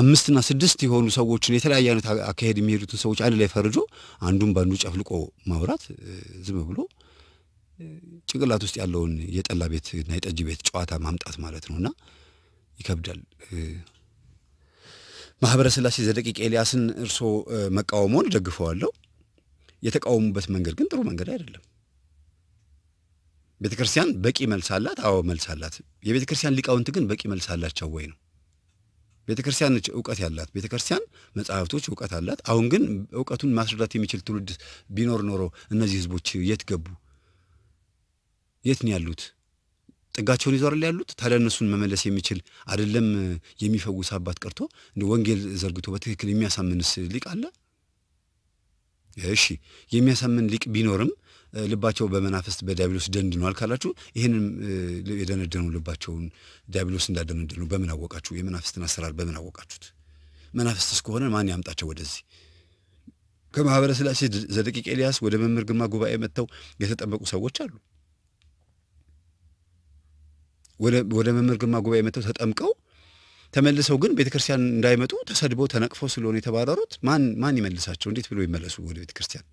አምስትና ስድስት የሆኑ ሰዎችን የተለያየ አይነት አካሄድ የሚሄዱትን ሰዎች አንድ ላይ ፈርጆ አንዱን በአንዱ ጨፍልቆ ማውራት ዝም ብሎ ጭንቅላት ውስጥ ያለውን የጠላ ቤት እና የጠጅ ቤት ጨዋታ ማምጣት ማለት ነው እና ይከብዳል። ማህበረ ስላሴ ዘደቂቅ ኤልያስን እርሶ መቃወሞን ደግፈዋለሁ። የተቃወሙበት መንገድ ግን ጥሩ መንገድ አይደለም። ቤተ ክርስቲያን በቂ መልስ አላት። አዎ መልስ አላት። የቤተ ክርስቲያን ሊቃውንት ግን በቂ መልስ አላቸው ወይ ነው። ቤተ ክርስቲያን ነች እውቀት ያላት። ቤተ ክርስቲያን መጽሐፍቶች እውቀት አላት። አሁን ግን እውቀቱን ማስረዳት የሚችል ትውልድ ቢኖር ኖሮ እነዚህ ህዝቦች የት ገቡ? የት ነው ያሉት? ጥጋቸውን ይዞ ያሉት። ታዲያ እነሱን መመለስ የሚችል አይደለም የሚፈውስ አባት ቀርቶ እንደ ወንጌል ዘርግቶ በትክክል የሚያሳምንስ ሊቅ አለ? እሺ የሚያሳምን ሊቅ ቢኖርም ልባቸው በመናፍስት በዲያብሎስ ደንድኗል ካላችሁ ይህንም የደነደኑ ልባቸውን ዲያብሎስ እንዳደነደኑ በምን አወቃችሁ? የመናፍስትን አሰራር በምን አወቃችሁት? መናፍስት እስከሆነ ማን ያምጣቸው ወደዚህ? ከማህበረ ስላሴ ዘደቂቅ ኤልያስ ወደ መምህር ግርማ ጉባኤ መጥተው የተጠመቁ ሰዎች አሉ። ወደ መምህር ግርማ ጉባኤ መጥተው ተጠምቀው ተመልሰው ግን ቤተ ክርስቲያን እንዳይመጡ ተሰድበው ተነቅፈው ስለሆነ የተባረሩት ማን ማን ይመልሳቸው? እንዴት ብሎ ይመለሱ ወደ ቤተ ክርስቲያን?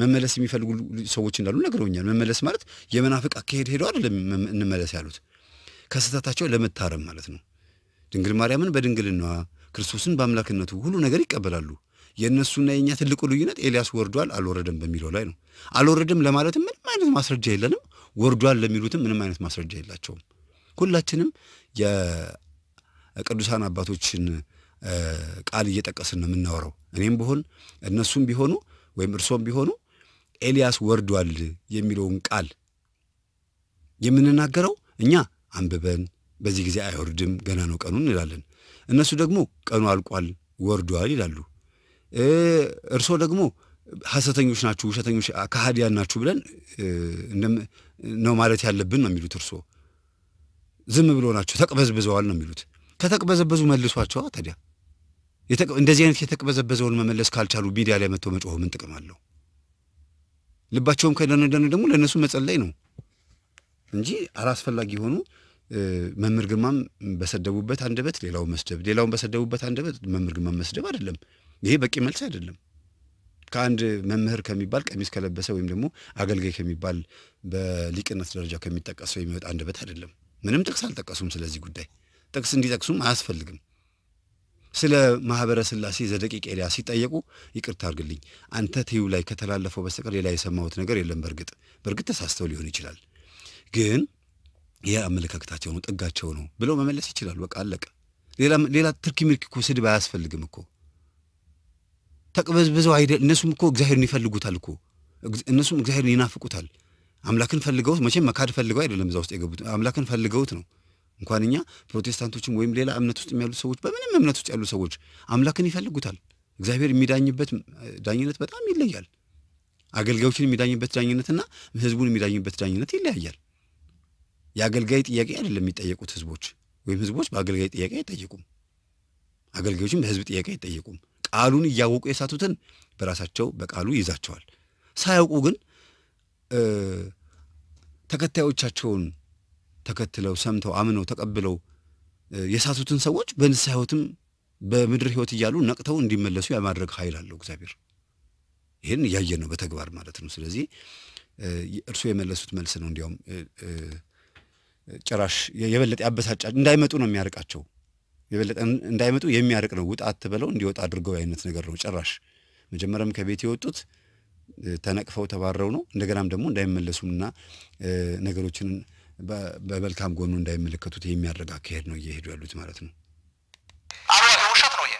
መመለስ የሚፈልጉ ሰዎች እንዳሉ ነግረውኛል። መመለስ ማለት የመናፍቅ አካሄድ ሄደው አይደለም እንመለስ ያሉት፣ ከስህተታቸው ለመታረም ማለት ነው። ድንግል ማርያምን በድንግልናዋ ክርስቶስን በአምላክነቱ ሁሉ ነገር ይቀበላሉ። የእነሱና የኛ ትልቁ ልዩነት ኤልያስ ወርዷል አልወረደም በሚለው ላይ ነው። አልወረደም ለማለትም ምንም አይነት ማስረጃ የለንም። ወርዷል ለሚሉትም ምንም አይነት ማስረጃ የላቸውም። ሁላችንም የቅዱሳን አባቶችን ቃል እየጠቀስን ነው የምናወራው። እኔም ብሆን እነሱም ቢሆኑ ወይም እርሶም ቢሆኑ ኤልያስ ወርዷል የሚለውን ቃል የምንናገረው እኛ አንብበን በዚህ ጊዜ አይወርድም ገና ነው ቀኑ እንላለን። እነሱ ደግሞ ቀኑ አልቋል ወርዷል ይላሉ። እርስዎ ደግሞ ሐሰተኞች ናችሁ፣ ውሸተኞች ከሃዲያን ናችሁ ብለን ነው ማለት ያለብን ነው የሚሉት። እርስዎ ዝም ብሎ ናቸው ተቅበዝብዘዋል ነው የሚሉት። ከተቅበዘበዙ መልሷቸው ታዲያ። እንደዚህ አይነት የተቅበዘበዘውን መመለስ ካልቻሉ ሚዲያ ላይ መጥቶ መጮህ ምን ጥቅም አለው? ልባቸውም ከደነደነ ደግሞ ለእነሱ መጸለይ ነው እንጂ አላስፈላጊ የሆኑ መምህር ግርማም በሰደቡበት አንደበት ሌላውን መስደብ፣ ሌላውን በሰደቡበት አንደበት መምህር ግርማም መስደብ አይደለም። ይሄ በቂ መልስ አይደለም። ከአንድ መምህር ከሚባል ቀሚስ ከለበሰ ወይም ደግሞ አገልጋይ ከሚባል በሊቅነት ደረጃ ከሚጠቀስ ሰው የሚወጣ አንደበት አይደለም። ምንም ጥቅስ አልጠቀሱም። ስለዚህ ጉዳይ ጥቅስ እንዲጠቅሱም አያስፈልግም። ስለ ማህበረ ስላሴ ዘደቂቅ ኤልያስ ሲጠየቁ ይቅርታ አርግልኝ፣ አንተ ትዩ ላይ ከተላለፈው በስተቀር ሌላ የሰማሁት ነገር የለም። በእርግጥ በእርግጥ ተሳስተው ሊሆን ይችላል፣ ግን ይህ አመለካከታቸው ነው፣ ጥጋቸው ነው ብለው መመለስ ይችላል። በቃ አለቀ። ሌላ ትርኪ ምርኪ እኮ ስድብ አያስፈልግም እኮ ተቅበዝብዘው አይደል? እነሱም እኮ እግዚአብሔርን ይፈልጉታል እኮ እነሱም እግዚአብሔርን ይናፍቁታል። አምላክን ፈልገውት መቼም መካድ ፈልገው አይደለም እዛ ውስጥ የገቡት አምላክን ፈልገውት ነው። እንኳን እኛ ፕሮቴስታንቶችም ወይም ሌላ እምነት ውስጥ ያሉት ሰዎች በምንም እምነት ውስጥ ያሉ ሰዎች አምላክን ይፈልጉታል። እግዚአብሔር የሚዳኝበት ዳኝነት በጣም ይለያል። አገልጋዮችን የሚዳኝበት ዳኝነትና ህዝቡን የሚዳኝበት ዳኝነት ይለያያል። የአገልጋይ ጥያቄ አይደለም የሚጠየቁት ህዝቦች ወይም ህዝቦች በአገልጋይ ጥያቄ አይጠየቁም። አገልጋዮችም በህዝብ ጥያቄ አይጠየቁም። ቃሉን እያወቁ የሳቱትን በራሳቸው በቃሉ ይዛቸዋል። ሳያውቁ ግን ተከታዮቻቸውን ተከትለው ሰምተው አምነው ተቀብለው የሳቱትን ሰዎች በንስሐ ሕይወትም በምድር ሕይወት እያሉ ነቅተው እንዲመለሱ የማድረግ ኃይል አለው እግዚአብሔር። ይህን እያየን ነው በተግባር ማለት ነው። ስለዚህ እርሱ የመለሱት መልስ ነው። እንዲያውም ጭራሽ የበለጠ ያበሳጫ እንዳይመጡ ነው የሚያርቃቸው። የበለጠ እንዳይመጡ የሚያርቅ ነው። ውጣ ትበለው እንዲወጣ አድርገው አይነት ነገር ነው። ጭራሽ መጀመሪያም ከቤት የወጡት ተነቅፈው ተባረው ነው። እንደገናም ደግሞ እንዳይመለሱና ነገሮችን በመልካም ጎኑ እንዳይመለከቱት የሚያደርግ አካሄድ ነው እየሄዱ ያሉት ማለት ነው። ውሸት ነው ይሄ።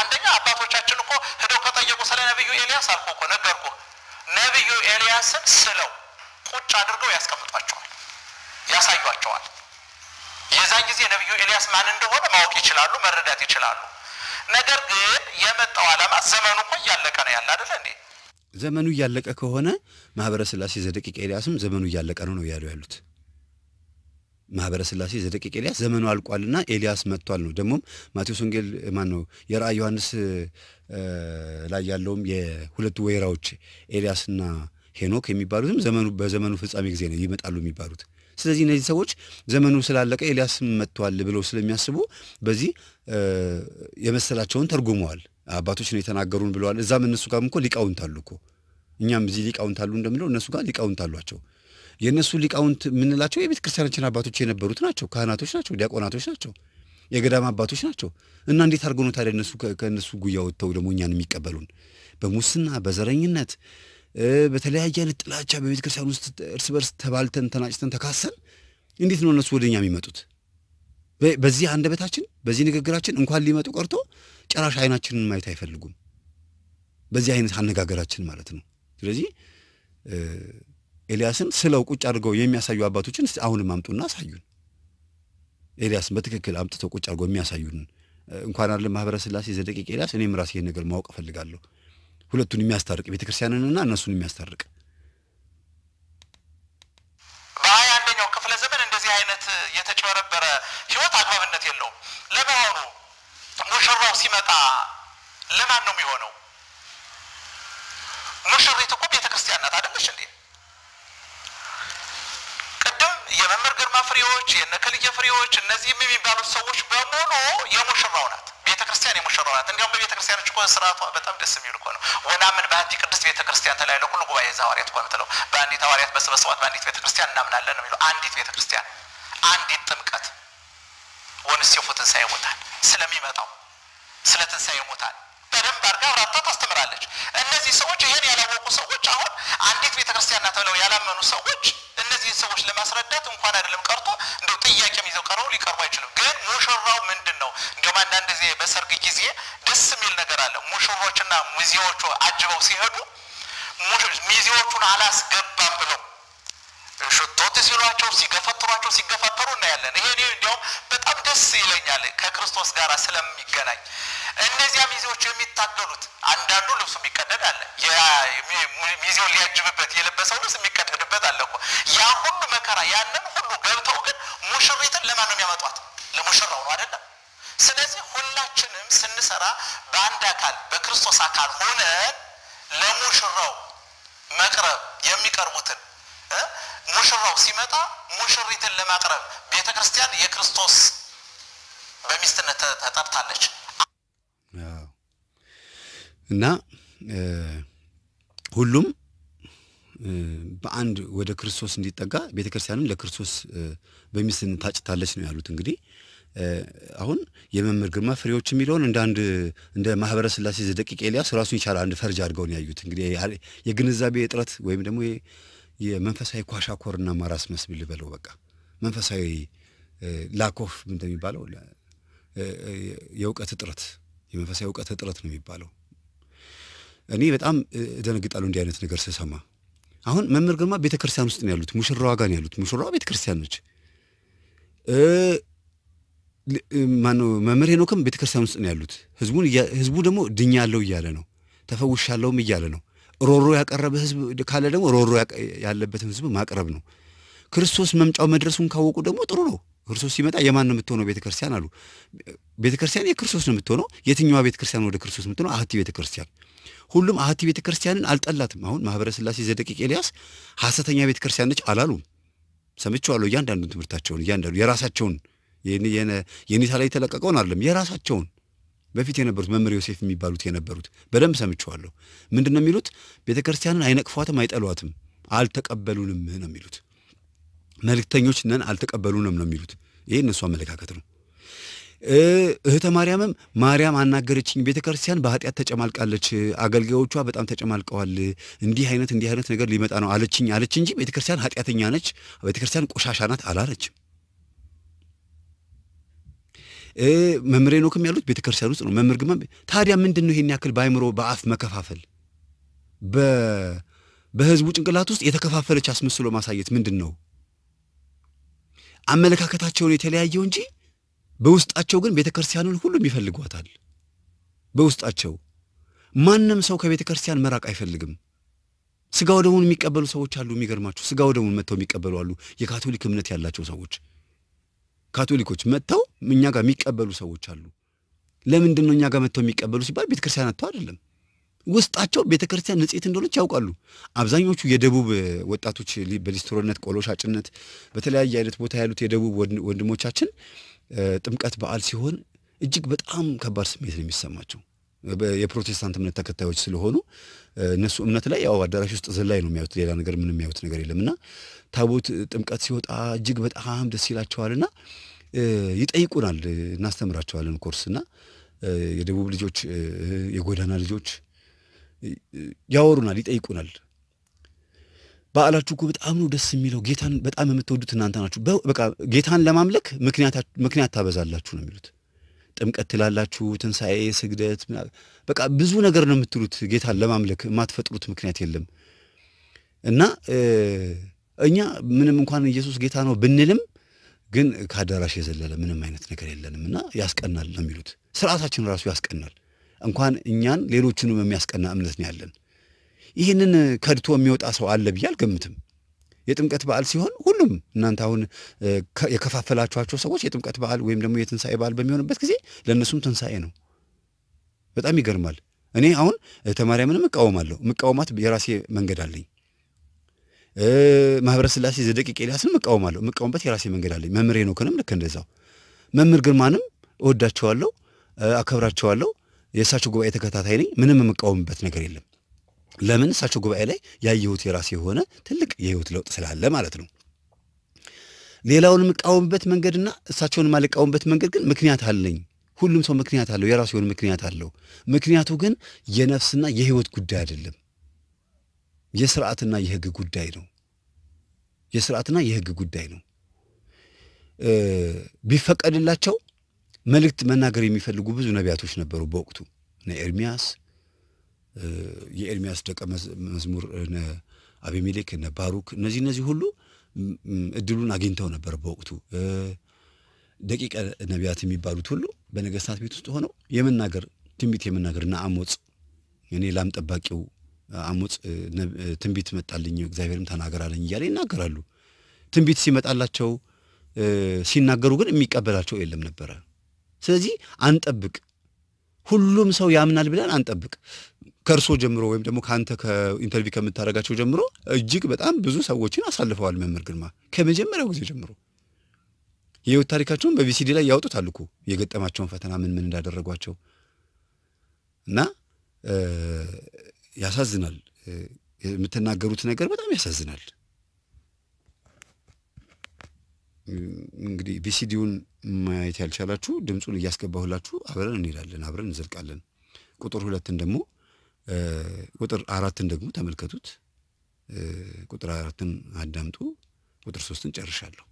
አንደኛ አባቶቻችን እኮ ሄደው ከጠየቁ ስለ ነቢዩ ኤልያስ አልኩ እኮ ነገርኩ። ነቢዩ ኤልያስን ስለው ቁጭ አድርገው ያስቀምጧቸዋል፣ ያሳዩቸዋል። የዛን ጊዜ ነቢዩ ኤልያስ ማን እንደሆነ ማወቅ ይችላሉ፣ መረዳት ይችላሉ። ነገር ግን የመጣው ዓላማ ዘመኑ እኮ እያለቀ ነው ያለ አደለ እንዴ? ዘመኑ እያለቀ ከሆነ ማህበረ ስላሴ ዘደቂቅ ኤልያስም ዘመኑ እያለቀ ነው ነው ያሉ ያሉት ማህበረ ስላሴ ዘደቂቅ ኤልያስ ዘመኑ አልቋልና ኤልያስ መጥቷል ነው። ደግሞም ማቴዎስ ወንጌል ማን ነው የራእይ ዮሐንስ ላይ ያለውም የሁለቱ ወይራዎች ኤልያስና ሄኖክ የሚባሉትም ዘመኑ በዘመኑ ፍጻሜ ጊዜ ነው ይመጣሉ የሚባሉት። ስለዚህ እነዚህ ሰዎች ዘመኑ ስላለቀ ኤልያስም መጥቷል ብለው ስለሚያስቡ በዚህ የመሰላቸውን ተርጉመዋል። አባቶች ነው የተናገሩን ብለዋል። እዛም እነሱ ጋርም እኮ ሊቃውንት አሉ እኮ እኛም እዚህ ሊቃውንት አሉ እንደምለው እነሱ ጋር ሊቃውንት አሏቸው። የእነሱ ሊቃውንት የምንላቸው የቤተ ክርስቲያናችን አባቶች የነበሩት ናቸው። ካህናቶች ናቸው፣ ዲያቆናቶች ናቸው፣ የገዳም አባቶች ናቸው። እና እንዴት አድርገው ነው ታዲያ እነሱ ከእነሱ ጉያ ወጥተው ደግሞ እኛን የሚቀበሉን? በሙስና በዘረኝነት በተለያየ አይነት ጥላቻ በቤተ ክርስቲያን ውስጥ እርስ በርስ ተባልተን ተናጭተን ተካሰን እንዴት ነው እነሱ ወደኛ የሚመጡት? በዚህ አንደበታችን በዚህ ንግግራችን እንኳን ሊመጡ ቀርቶ ጭራሽ አይናችንን ማየት አይፈልጉም። በዚህ አይነት አነጋገራችን ማለት ነው። ስለዚህ ኤልያስን ስለው ቁጭ አድርገው የሚያሳዩ አባቶችን አሁንም አምጡና አሳዩን። ኤልያስን በትክክል አምጥተው ቁጭ አድርገው የሚያሳዩን እንኳን አለ ማህበረ ስላሴ ዘደቂቅ ኤልያስ፣ እኔም ራሴ ነገር ማወቅ እፈልጋለሁ። ሁለቱን የሚያስታርቅ ቤተ ክርስቲያንንና እነሱን የሚያስታርቅ በሀያ አንደኛው ክፍለ ዘመን እንደዚህ አይነት የተጭበረበረ ህይወት አግባብነት የለውም። ለመሆኑ ሙሽራው ሲመጣ ለማን ነው የሚሆነው? ሙሽሪት እኮ ቤተ ናት አይደለች እንዴ? ቅድም የመምህር ግርማ ፍሬዎች፣ የነክልየ ፍሬዎች እነዚህም የሚባሉት ሰዎች በሙሉ የሙሽራው ናት። ቤተ ክርስቲያን የሙሽራው ናት። እንዲያውም በቤተ ክርስቲያን እኮ ስርዓቷ በጣም ደስ የሚል እኮ ነው። ወናምን በአንቲ ቅድስት ቤተ ክርስቲያን ተላይ ለሁሉ ጉባኤ ዘሐዋርያት እኮ የምትለው በአንዲት ሐዋርያት በሰበሰቧት በአንዲት ቤተ ክርስቲያን እናምናለን የሚለው አንዲት ቤተ ክርስቲያን፣ አንዲት ጥምቀት ወንሴፉ ትንሣኤ ሙታን ስለሚመጣው ስለ ትንሣኤ ሙታን በደንብ አድርጋ አብራርታ ታስተምራለች። እነዚህ ሰዎች ይህን ያላወቁ ሰዎች አሁን አንዲት ቤተክርስቲያን ናት ብለው ያላመኑ ሰዎች እነዚህን ሰዎች ለማስረዳት እንኳን አይደለም ቀርቶ እንደው ጥያቄም ይዘው ቀርበው ሊቀርቡ አይችሉም። ግን ሙሽራው ምንድን ነው? እንዲሁም አንዳንድ ጊዜ በሰርግ ጊዜ ደስ የሚል ነገር አለ። ሙሽሮችና ሚዜዎቹ አጅበው ሲሄዱ ሚዜዎቹን አላስገባም ብለው ሽቶት ሲሏቸው ሲገፈትሯቸው ሲገፋተሩ እናያለን። ይሄ እኔ እንዲያውም በጣም ደስ ይለኛል ከክርስቶስ ጋር ስለሚገናኝ እነዚያ ሚዜዎች የሚታገሉት አንዳንዱ ልብሱ የሚቀደድ አለ። ሚዜውን ሊያጅብበት የለበሰው ልብስ የሚቀደድበት አለ እኮ ያ ሁሉ መከራ ያንን ሁሉ ገብተው ግን ሙሽሪትን ለማን ነው የሚያመጧት? ለሙሽራው ነው አይደለም? ስለዚህ ሁላችንም ስንሰራ በአንድ አካል በክርስቶስ አካል ሆነን ለሙሽራው መቅረብ የሚቀርቡትን ሙሽራው ሲመጣ ሙሽሪትን ለማቅረብ ቤተ ክርስቲያን የክርስቶስ በሚስትነት ተጠርታለች እና ሁሉም በአንድ ወደ ክርስቶስ እንዲጠጋ ቤተ ክርስቲያንን ለክርስቶስ በሚስትነት ታጭታለች ነው ያሉት እንግዲህ አሁን የመምህር ግርማ ፍሬዎች የሚለውን እንደ አንድ እንደ ማህበረ ስላሴ ዘደቂቅ ኤልያስ ራሱን የቻለ አንድ ፈርጅ አድርገውን ያዩት እንግዲህ የግንዛቤ እጥረት ወይም ደግሞ የመንፈሳዊ ኳሻኮርና ማራስመስ ልበለው በቃ መንፈሳዊ ላኮፍ እንደሚባለው የእውቀት እጥረት የመንፈሳዊ እውቀት እጥረት ነው የሚባለው። እኔ በጣም እደነግጣለሁ እንዲህ አይነት ነገር ስሰማ። አሁን መምህር ግርማ ቤተ ክርስቲያን ውስጥ ነው ያሉት፣ ሙሽራዋ ጋር ነው ያሉት። ሙሽራዋ ቤተ ክርስቲያን ነች። ማነው መምህር ሄኖክም ቤተ ክርስቲያን ውስጥ ነው ያሉት። ህዝቡ ደግሞ ድኛለሁ እያለ ነው፣ ተፈውሻለሁም እያለ ነው። ሮሮ ያቀረበ ህዝብ ካለ ደግሞ ሮሮ ያለበትን ህዝብ ማቅረብ ነው። ክርስቶስ መምጫው መድረሱን ካወቁ ደግሞ ጥሩ ነው። ክርስቶስ ሲመጣ የማን ነው የምትሆነው ቤተክርስቲያን አሉ። ቤተክርስቲያን የክርስቶስ ነው የምትሆነው። የትኛዋ ቤተክርስቲያን ወደ ክርስቶስ የምትሆነው? አህቲ ቤተክርስቲያን። ሁሉም አህቲ ቤተክርስቲያንን አልጠላትም። አሁን ማህበረ ስላሴ ዘደቂቅ ኤልያስ ሐሰተኛ ቤተክርስቲያን ነች አላሉም። ሰምቼዋለሁ። እያንዳንዱን ትምህርታቸውን እያንዳንዱ የራሳቸውን የኔታ ላይ የተለቀቀውን አይደለም የራሳቸውን በፊት የነበሩት መምህር ዮሴፍ የሚባሉት የነበሩት በደንብ ሰምቼዋለሁ። ምንድን ነው የሚሉት? ቤተ ክርስቲያንን አይነቅፏትም፣ አይጠሏትም፣ አልተቀበሉንም ነው የሚሉት። መልክተኞች ነን አልተቀበሉንም ነው የሚሉት። ይህ እነሱ አመለካከት ነው። እህተ ማርያምም ማርያም አናገረችኝ፣ ቤተ ክርስቲያን በኃጢአት ተጨማልቃለች፣ አገልጋዮቿ በጣም ተጨማልቀዋል፣ እንዲህ አይነት እንዲህ አይነት ነገር ሊመጣ ነው አለችኝ አለች እንጂ ቤተ ክርስቲያን ኃጢአተኛ ነች፣ ቤተ ክርስቲያን ቆሻሻ ናት አላለችም። መምህር ሄኖክም ያሉት ቤተክርስቲያን ውስጥ ነው። መምህር ግማ ታዲያ ምንድን ነው ይሄን ያክል በአይምሮ በአፍ መከፋፈል በህዝቡ ጭንቅላት ውስጥ የተከፋፈለች አስመስሎ ማሳየት ምንድን ነው? አመለካከታቸውን የተለያየው እንጂ በውስጣቸው ግን ቤተክርስቲያንን ሁሉም ይፈልጓታል። በውስጣቸው ማንም ሰው ከቤተክርስቲያን መራቅ አይፈልግም። ስጋ ወደሙን የሚቀበሉ ሰዎች አሉ። የሚገርማችሁ ስጋ ወደሙን መጥተው የሚቀበሉ አሉ። የካቶሊክ እምነት ያላቸው ሰዎች ካቶሊኮች መጥተው እኛ ጋር የሚቀበሉ ሰዎች አሉ። ለምንድን ነው እኛ ጋር መጥተው የሚቀበሉ ሲባል ቤተክርስቲያን አጥተው አይደለም። ውስጣቸው ቤተክርስቲያን ንጽሕት እንደሆነች ያውቃሉ። አብዛኞቹ የደቡብ ወጣቶች በሊስትሮነት፣ ቆሎሻጭነት በተለያየ አይነት ቦታ ያሉት የደቡብ ወንድሞቻችን ጥምቀት በዓል ሲሆን እጅግ በጣም ከባድ ስሜት ነው የሚሰማቸው። የፕሮቴስታንት እምነት ተከታዮች ስለሆኑ እነሱ እምነት ላይ ያው አዳራሽ ውስጥ ዝላይ ነው የሚያዩት፣ ሌላ ነገር ምንም የሚያዩት ነገር የለም እና ታቦት ጥምቀት ሲወጣ እጅግ በጣም ደስ ይላቸዋልና ይጠይቁናል፣ እናስተምራቸዋለን ኮርስ እና የደቡብ ልጆች የጎዳና ልጆች ያወሩናል፣ ይጠይቁናል። በዓላችሁ እኮ በጣም ነው ደስ የሚለው፣ ጌታን በጣም የምትወዱት እናንተ ናችሁ። በቃ ጌታን ለማምለክ ምክንያት ታበዛላችሁ ነው የሚሉት። ጥምቀት ትላላችሁ፣ ትንሣኤ፣ ስግደት፣ በቃ ብዙ ነገር ነው የምትሉት። ጌታን ለማምለክ የማትፈጥሩት ምክንያት የለም እና እኛ ምንም እንኳን ኢየሱስ ጌታ ነው ብንልም ግን ከአዳራሽ የዘለለ ምንም አይነት ነገር የለንም እና ያስቀናል ነው የሚሉት። ስርዓታችን ራሱ ያስቀናል። እንኳን እኛን ሌሎቹንም የሚያስቀና እምነት ነው ያለን። ይህንን ከድቶ የሚወጣ ሰው አለ ብዬ አልገምትም። የጥምቀት በዓል ሲሆን ሁሉም እናንተ አሁን የከፋፈላችኋቸው ሰዎች የጥምቀት በዓል ወይም ደግሞ የትንሣኤ በዓል በሚሆንበት ጊዜ ለእነሱም ትንሣኤ ነው። በጣም ይገርማል። እኔ አሁን ተማሪያምንም እቃወማለሁ። የምቃወማት የራሴ መንገድ አለኝ። ማህበረ ስላሴ ዘደቂቅ ኤልያስን እቃወማለሁ። የምቃወምበት የራሴ መንገድ አለኝ። ነው ሄኖክንም ልክ እንደዛው። መምህር ግርማንም እወዳቸዋለሁ፣ አከብራቸዋለሁ። የእሳቸው ጉባኤ ተከታታይ ነኝ። ምንም የምቃወምበት ነገር የለም። ለምን እሳቸው ጉባኤ ላይ ያየሁት የራሴ የሆነ ትልቅ የህይወት ለውጥ ስላለ ማለት ነው። ሌላውን የምቃወምበት መንገድና እሳቸውን የማልቃወምበት መንገድ ግን ምክንያት አለኝ። ሁሉም ሰው ምክንያት አለው፣ የራሱ የሆነ ምክንያት አለው። ምክንያቱ ግን የነፍስና የህይወት ጉዳይ አይደለም። የስርዓትና የህግ ጉዳይ ነው። የስርዓትና የህግ ጉዳይ ነው። ቢፈቀድላቸው መልእክት መናገር የሚፈልጉ ብዙ ነቢያቶች ነበሩ በወቅቱ እነ ኤርሚያስ የኤርሚያስ ደቀ መዝሙር እነ አቤሜሌክ እነ ባሩክ እነዚህ እነዚህ ሁሉ እድሉን አግኝተው ነበር በወቅቱ ደቂቀ ነቢያት የሚባሉት ሁሉ በነገስታት ቤት ውስጥ ሆነው የመናገር ትንቢት የመናገር እና አሞጽ እኔ ላም ጠባቂው አሞጽ ትንቢት መጣልኝ እግዚአብሔርም ተናገራለኝ እያለ ይናገራሉ። ትንቢት ሲመጣላቸው ሲናገሩ ግን የሚቀበላቸው የለም ነበረ። ስለዚህ አንጠብቅ፣ ሁሉም ሰው ያምናል ብለን አንጠብቅ። ከእርሶ ጀምሮ ወይም ደግሞ ከአንተ ከኢንተርቪው ከምታደርጋቸው ጀምሮ እጅግ በጣም ብዙ ሰዎችን አሳልፈዋል። መምህር ግርማ ከመጀመሪያው ጊዜ ጀምሮ የህይወት ታሪካቸውን በቪሲዲ ላይ ያውጡት እኮ የገጠማቸውን ፈተና ምን ምን እንዳደረጓቸው እና ያሳዝናል። የምትናገሩት ነገር በጣም ያሳዝናል። እንግዲህ ቪሲዲውን ማየት ያልቻላችሁ ድምፁን እያስገባሁላችሁ አብረን እንሄዳለን፣ አብረን እንዘልቃለን። ቁጥር ሁለትን ደግሞ ቁጥር አራትን ደግሞ ተመልከቱት። ቁጥር አራትን አዳምጡ። ቁጥር ሶስትን ጨርሻለሁ።